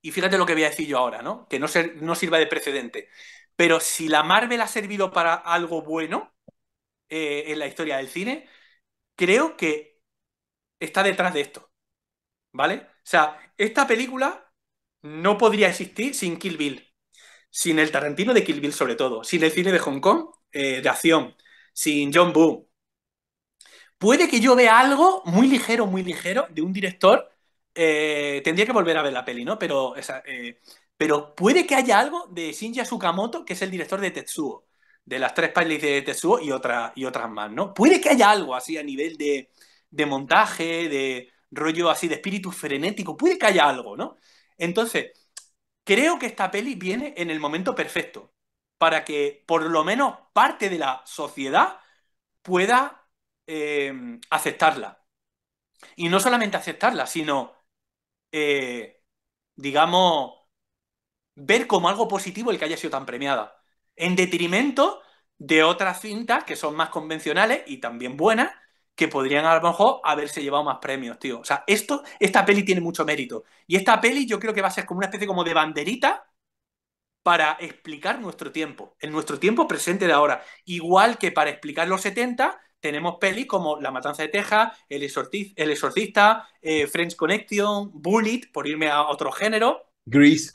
Y fíjate lo que voy a decir yo ahora, ¿no? Que no, no sirva de precedente. Pero si la Marvel ha servido para algo bueno, eh, en la historia del cine, creo que está detrás de esto. ¿Vale? O sea, esta película no podría existir sin Kill Bill, sin el Tarantino de Kill Bill sobre todo, sin el cine de Hong Kong eh, de acción, sin John Boo. Puede que yo vea algo muy ligero, muy ligero de un director. Eh, tendría que volver a ver la peli, ¿no? Pero, pero puede que haya algo de Shinji Sukamoto que es el director de Tetsuo de las tres pelis de Tetsuo y, otra, y otras más, ¿no? Puede que haya algo así a nivel de, montaje, de rollo así de espíritu frenético, puede que haya algo, ¿no? Entonces, creo que esta peli viene en el momento perfecto para que por lo menos parte de la sociedad pueda eh, aceptarla. Y no solamente aceptarla, sino, eh, digamos, ver como algo positivo el que haya sido tan premiada en detrimento de otras cintas que son más convencionales y también buenas, que podrían a lo mejor haberse llevado más premios, tío. O sea, esto, esta peli tiene mucho mérito. Y esta peli yo creo que va a ser como una especie como de banderita para explicar nuestro tiempo, en nuestro tiempo presente de ahora. Igual que para explicar los 70 tenemos pelis como La Matanza de Texas, El, el Exorcista, eh, French Connection, Bullet, por irme a otro género. Gris.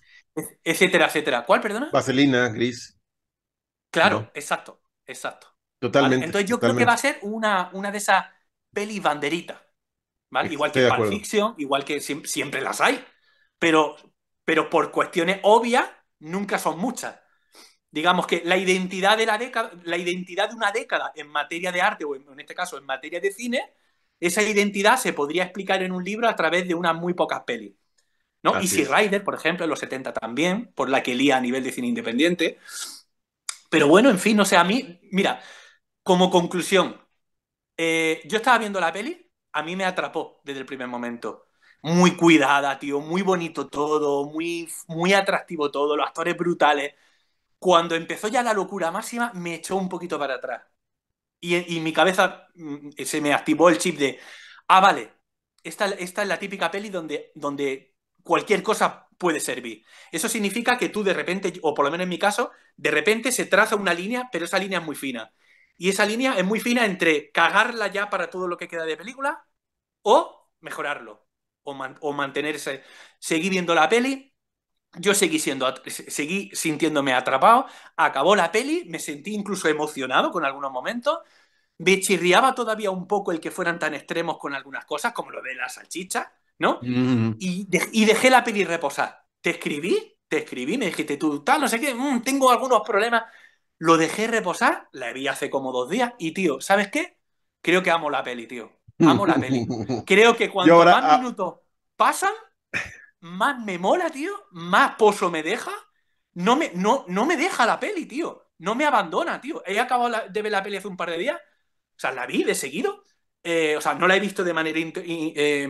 Etcétera, etcétera. ¿Cuál, perdona? Vaselina, Gris. Claro, exacto, exacto. Totalmente. Entonces yo creo que va a ser una, una de esas pelis banderitas, ¿vale? Igual que Pulp Fiction, igual que siempre, las hay, pero, pero por cuestiones obvias nunca son muchas. Digamos que la identidad de la década, la identidad de una década en materia de arte, o en, este caso en materia de cine, esa identidad se podría explicar en un libro a través de unas muy pocas pelis. ¿no? Y Easy Rider, por ejemplo, en los 70 también, por la que lía a nivel de cine independiente. Pero bueno, en fin, no sé, a mí, mira, como conclusión, eh, yo estaba viendo la peli, a mí me atrapó desde el primer momento. Muy cuidada, tío, muy bonito todo, muy, muy atractivo todo, los actores brutales. Cuando empezó ya la locura máxima, me echó un poquito para atrás. Y, y mi cabeza mm, se me activó el chip de, ah, vale, esta, esta es la típica peli donde, donde cualquier cosa puede servir. Eso significa que tú de repente, o por lo menos en mi caso, de repente se traza una línea, pero esa línea es muy fina. Y esa línea es muy fina entre cagarla ya para todo lo que queda de película o mejorarlo, o, mantenerse, Seguí viendo la peli. Yo seguí, siendo, seguí sintiéndome atrapado, acabó la peli, me sentí incluso emocionado con algunos momentos, me chirriaba todavía un poco el que fueran tan extremos con algunas cosas, como lo de la salchicha, ¿no? Mm. Y, dejé la peli reposar. Te escribí, te escribí, me dijiste tú tal, no sé qué, mm, tengo algunos problemas. Lo dejé reposar, la vi hace como dos días y, tío, ¿sabes qué? Creo que amo la peli, tío. Amo la peli. <laughs> Creo que cuanto más ah. minutos pasan, más me mola, tío, más pozo me deja. No me, no, no me deja la peli, tío. No me abandona, tío. He acabado de ver la peli hace un par de días. O sea, la vi de seguido. Eh, o sea, no la he visto de manera eh,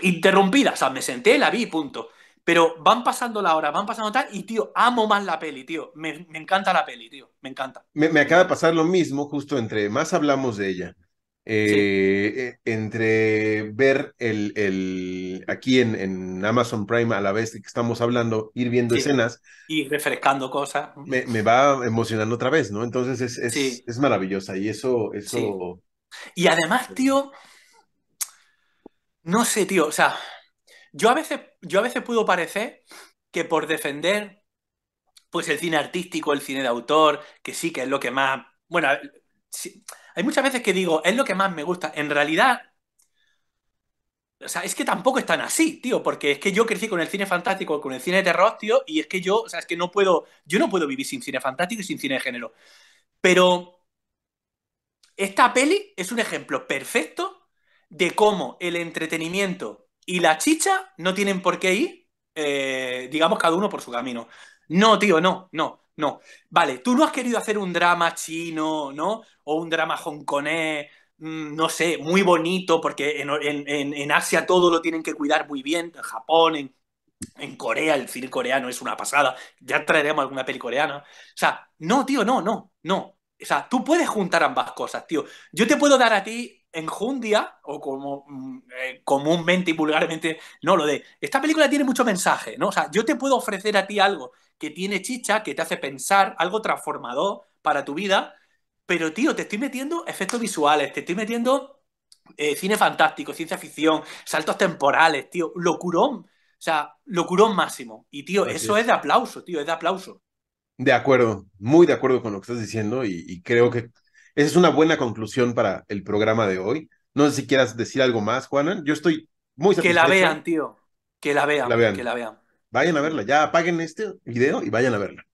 interrumpida. O sea, me senté, la vi punto. Pero van pasando la hora, van pasando tal, y tío, amo más la peli, tío. Me, encanta la peli, tío. Me encanta. Me, acaba de pasar lo mismo, justo entre más hablamos de ella. Eh, entre ver el, el aquí en, en, Amazon Prime a la vez que estamos hablando, ir viendo escenas. Y refrescando cosas. Me, me, va emocionando otra vez, ¿no? Entonces es, es, es maravillosa y eso, eso. Y además, tío, no sé, tío. O sea, yo a veces, yo a veces puedo parecer que por defender pues el cine artístico, el cine de autor, que sí que es lo que más. Bueno, hay muchas veces que digo, es lo que más me gusta. En realidad. O sea, es que tampoco es tan así, tío, porque es que yo crecí con el cine fantástico, con el cine de terror, tío, y es que yo, o sea, es que no puedo, yo no puedo vivir sin cine fantástico y sin cine de género. Pero esta peli es un ejemplo perfecto de cómo el entretenimiento y la chicha no tienen por qué ir, eh, digamos, cada uno por su camino. No, tío, no, no, no. Vale, tú no has querido hacer un drama chino, ¿no? O un drama hongkonés, mm, no sé, muy bonito, porque en, Asia todo lo tienen que cuidar muy bien, en Japón, en, en Corea, el cine coreano es una pasada. Ya traeremos alguna peli coreana. O sea, no, tío, no, no, no. O sea, tú puedes juntar ambas cosas, tío. Yo te puedo dar a ti enjundia, o como mm, eh, comúnmente y vulgarmente, no, lo de, esta película tiene mucho mensaje, ¿no? O sea, yo te puedo ofrecer a ti algo que tiene chicha, que te hace pensar, algo transformador para tu vida, pero tío, te estoy metiendo efectos visuales, te estoy metiendo eh, cine fantástico, ciencia ficción, saltos temporales, tío, locurón, o sea, locurón máximo. Y tío, eso es. de aplauso, tío, es de aplauso. De acuerdo, muy de acuerdo con lo que estás diciendo y creo que esa es una buena conclusión para el programa de hoy. No sé si quieras decir algo más, Juanan. Yo estoy muy satisfecho. Que la vean, tío. Que la vean. Que la vean. Vayan a verla. Ya apaguen este video y vayan a verla.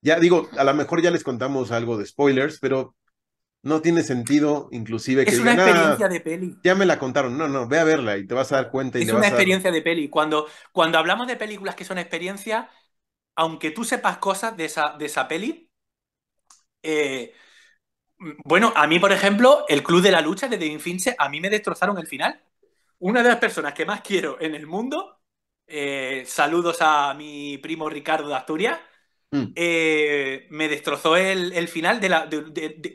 Ya digo, a lo mejor ya les contamos algo de spoilers, pero no tiene sentido, inclusive que es una ah, experiencia de peli. Ya me la contaron. No, no, ve a verla y te vas a dar cuenta. Y es una experiencia de peli. Cuando, cuando hablamos de películas que son experiencia aunque tú sepas cosas de esa, de esa peli, eh, bueno, a mí, por ejemplo, el Club de la Lucha de Devin Fincher, a mí me destrozaron el final. Una de las personas que más quiero en el mundo, eh, saludos a mi primo Ricardo de Asturias, mm. eh, me destrozó el, final, de la,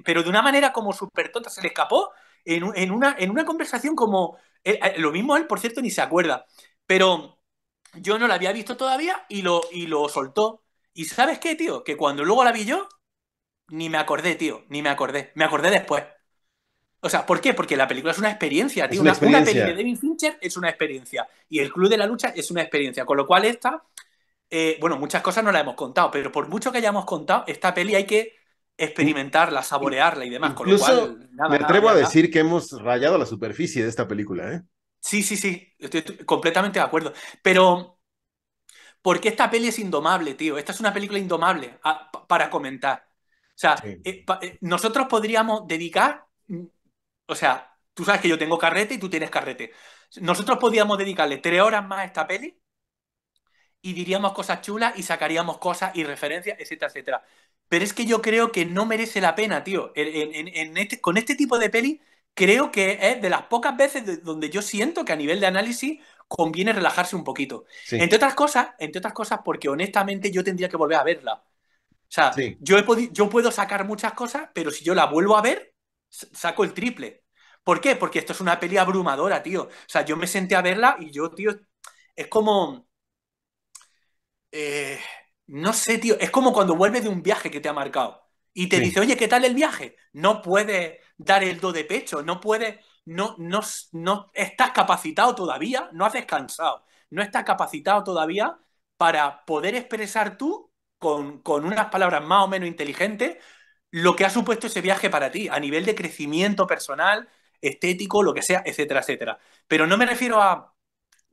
pero de una manera como súper tonta, se le escapó en, una, en una conversación como... Eh, lo mismo él, por cierto, ni se acuerda, pero yo no la había visto todavía y lo, y lo soltó. ¿Y sabes qué, tío? Que cuando luego la vi yo, ni me acordé, tío, ni me acordé. Me acordé después. O sea, ¿por qué? Porque la película es una experiencia, tío. Una, una, de David Fincher es una experiencia. Y el Club de la Lucha es una experiencia. Con lo cual, esta, eh, bueno, muchas cosas no la hemos contado, pero por mucho que hayamos contado, esta peli hay que experimentarla, saborearla y demás. con lo cual, nada, me atrevo a decir que hemos rayado la superficie de esta película, ¿eh? Sí, sí, sí, estoy completamente de acuerdo. Pero, ¿por qué esta peli es indomable, tío? Esta es una película indomable ah, para comentar. O sea, eh, eh, nosotros podríamos dedicar, mm, o sea, tú sabes que yo tengo carrete y tú tienes carrete. Nosotros podríamos dedicarle tres horas más a esta peli y diríamos cosas chulas y sacaríamos cosas y referencias, etcétera, etcétera. Pero es que yo creo que no merece la pena, tío. Este, con este tipo de peli, creo que es de las pocas veces donde yo siento que a nivel de análisis conviene relajarse un poquito. Entre otras cosas, entre otras cosas, porque honestamente yo tendría que volver a verla sea, yo, he yo puedo sacar muchas cosas, pero si yo la vuelvo a ver, saco el triple. ¿Por qué? Porque esto es una peli abrumadora, tío. O sea, yo me senté a verla y yo, tío, es como... Eh, no sé, tío, es como cuando vuelves de un viaje que te ha marcado y te dice, oye, ¿qué tal el viaje? No puedes dar el do de pecho, no puedes, no, no, no estás capacitado todavía, no has descansado, no estás capacitado todavía para poder expresar tú con, unas palabras más o menos inteligentes, lo que ha supuesto ese viaje para ti, a nivel de crecimiento personal, estético, lo que sea, etcétera, etcétera. Pero no me refiero a,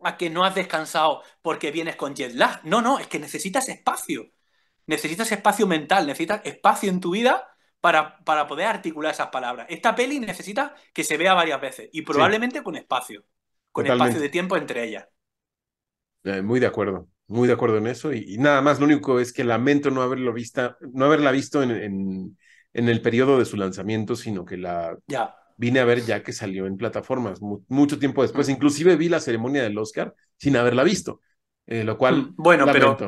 a que no has descansado porque vienes con jet lag. No, no, es que necesitas espacio. Necesitas espacio mental, necesitas espacio en tu vida para, para poder articular esas palabras. Esta peli necesita que se vea varias veces y probablemente con espacio, con espacio de tiempo entre ellas. Eh, muy de acuerdo. Muy de acuerdo en eso. Y, nada más, lo único es que lamento no haberlo vista, no haberla visto en, en, el periodo de su lanzamiento, sino que la vine a ver ya que salió en plataformas mucho tiempo después. Mm. Inclusive vi la ceremonia del Oscar sin haberla visto, eh, lo cual... Mm, bueno, pero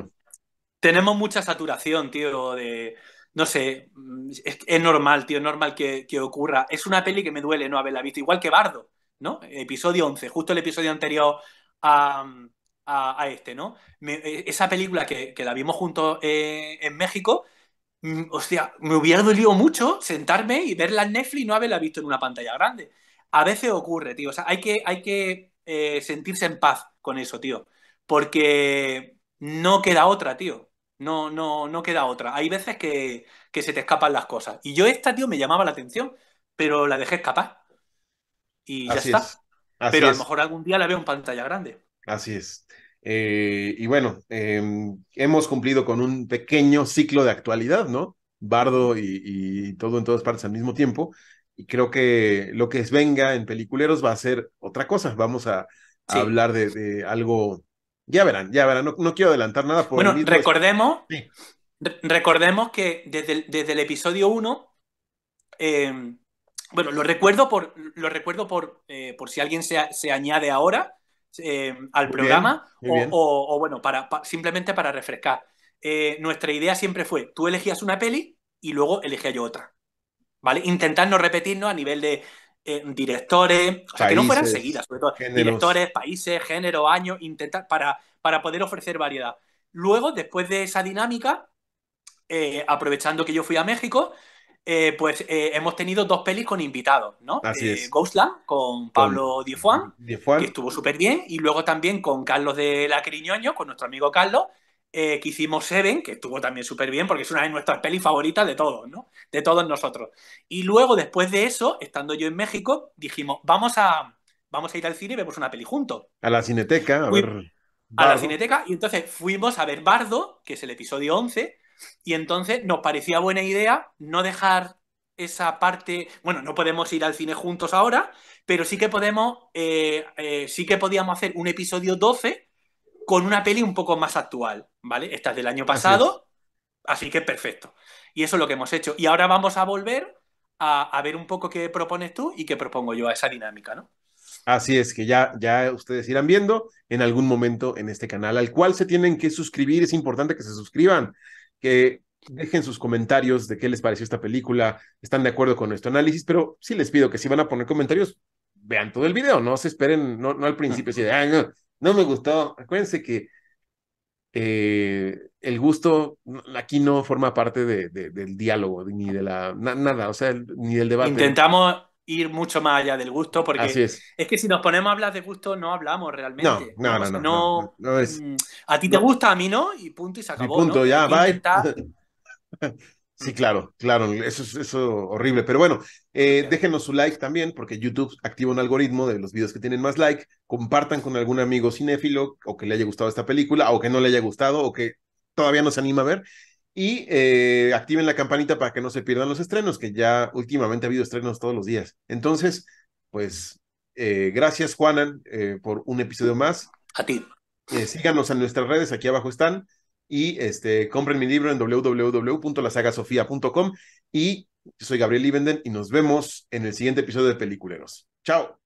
tenemos mucha saturación, tío, de... No sé, mm, es, normal, tío, es normal que, que ocurra. Es una peli que me duele no haberla visto, igual que Bardo, ¿no? Episodio 11, justo el episodio anterior a a, este, ¿no? E, esa película que, la vimos juntos eh, en México, mm, hostia, me hubiera dolido mucho sentarme y verla en Netflix y no haberla visto en una pantalla grande. A veces ocurre, tío. O sea, hay que, hay que eh, sentirse en paz con eso, tío. Porque no queda otra, tío. No, no, no queda otra. Hay veces que, se te escapan las cosas. Y yo esta, tío, me llamaba la atención, pero la dejé escapar. Y ya está. Pero a lo mejor algún día la veo en pantalla grande. Así es. Eh, y bueno, em, hemos cumplido con un pequeño ciclo de actualidad, ¿no? Bardo y, todo en todas partes al mismo tiempo. Y creo que lo que venga en Peliculeros va a ser otra cosa. Vamos a, hablar de, algo. Ya verán, ya verán. No, quiero adelantar nada. Por bueno, recordemos, recordemos que desde el, desde el episodio 1, em, bueno, lo recuerdo por, lo recuerdo por, eh, por si alguien se, se añade ahora eh, al programa o, bueno, para, simplemente para refrescar. Eh, nuestra idea siempre fue, tú elegías una peli y luego elegía yo otra. ¿Vale? Intentar no repetirnos a nivel de eh, directores, que no fueran seguidas, sobre todo directores, países, género, años, intentar para, para poder ofrecer variedad. Luego, después de esa dinámica, aprovechando que yo fui a México, eh, pues eh, hemos tenido dos pelis con invitados, ¿no? Eh, Ghostland con Pablo que estuvo súper bien, y luego también con Carlos de la Criñoño, con nuestro amigo Carlos, que hicimos Seven, que estuvo también súper bien, porque es una de nuestras pelis favoritas de todos, ¿no? De todos nosotros. Y luego, después de eso, estando yo en México, dijimos, vamos a, vamos a ir al cine y vemos una peli juntos. A la cineteca, a ver. A la cineteca, y entonces fuimos a ver Bardo, que es el episodio 11, y entonces nos parecía buena idea no dejar esa parte, bueno, no podemos ir al cine juntos ahora, pero sí que podemos, eh, eh, sí que podíamos hacer un episodio 12 con una peli un poco más actual, ¿vale? Esta es del año pasado, así, que perfecto. Y eso es lo que hemos hecho. Y ahora vamos a volver a, a, ver un poco qué propones tú y qué propongo yo a esa dinámica, ¿no? Así es que ya, ya ustedes irán viendo en algún momento en este canal, al cual se tienen que suscribir. Es importante que se suscriban que dejen sus comentarios de qué les pareció esta película, están de acuerdo con nuestro análisis, pero sí les pido que si van a poner comentarios, vean todo el video, no se esperen, no, al principio, de, no, me gustó. Acuérdense que eh, el gusto aquí no forma parte de, del diálogo, ni de la, nada, o sea, ni del debate. Intentamos ir mucho más allá del gusto, porque es. es. que si nos ponemos a hablar de gusto, no hablamos realmente. No, no, no. no, es, mm, a ti te gusta, a mí no, y punto, y se acabó. punto, ya, <laughs> Sí, claro, claro, eso es eso horrible. Pero bueno, eh, déjenos su like también, porque YouTube activa un algoritmo de los videos que tienen más like. Compartan con algún amigo cinéfilo o que le haya gustado esta película, o que no le haya gustado, o que todavía no se anima a ver. Y eh, activen la campanita para que no se pierdan los estrenos, que ya últimamente ha habido estrenos todos los días. Entonces, pues eh, gracias Juanan eh, por un episodio más. A ti. síganos en nuestras redes, aquí abajo están. Y este, compren mi libro en www.lasagasofia.com. Y yo soy Gabriel Ibenden y nos vemos en el siguiente episodio de Peliculeros. Chao.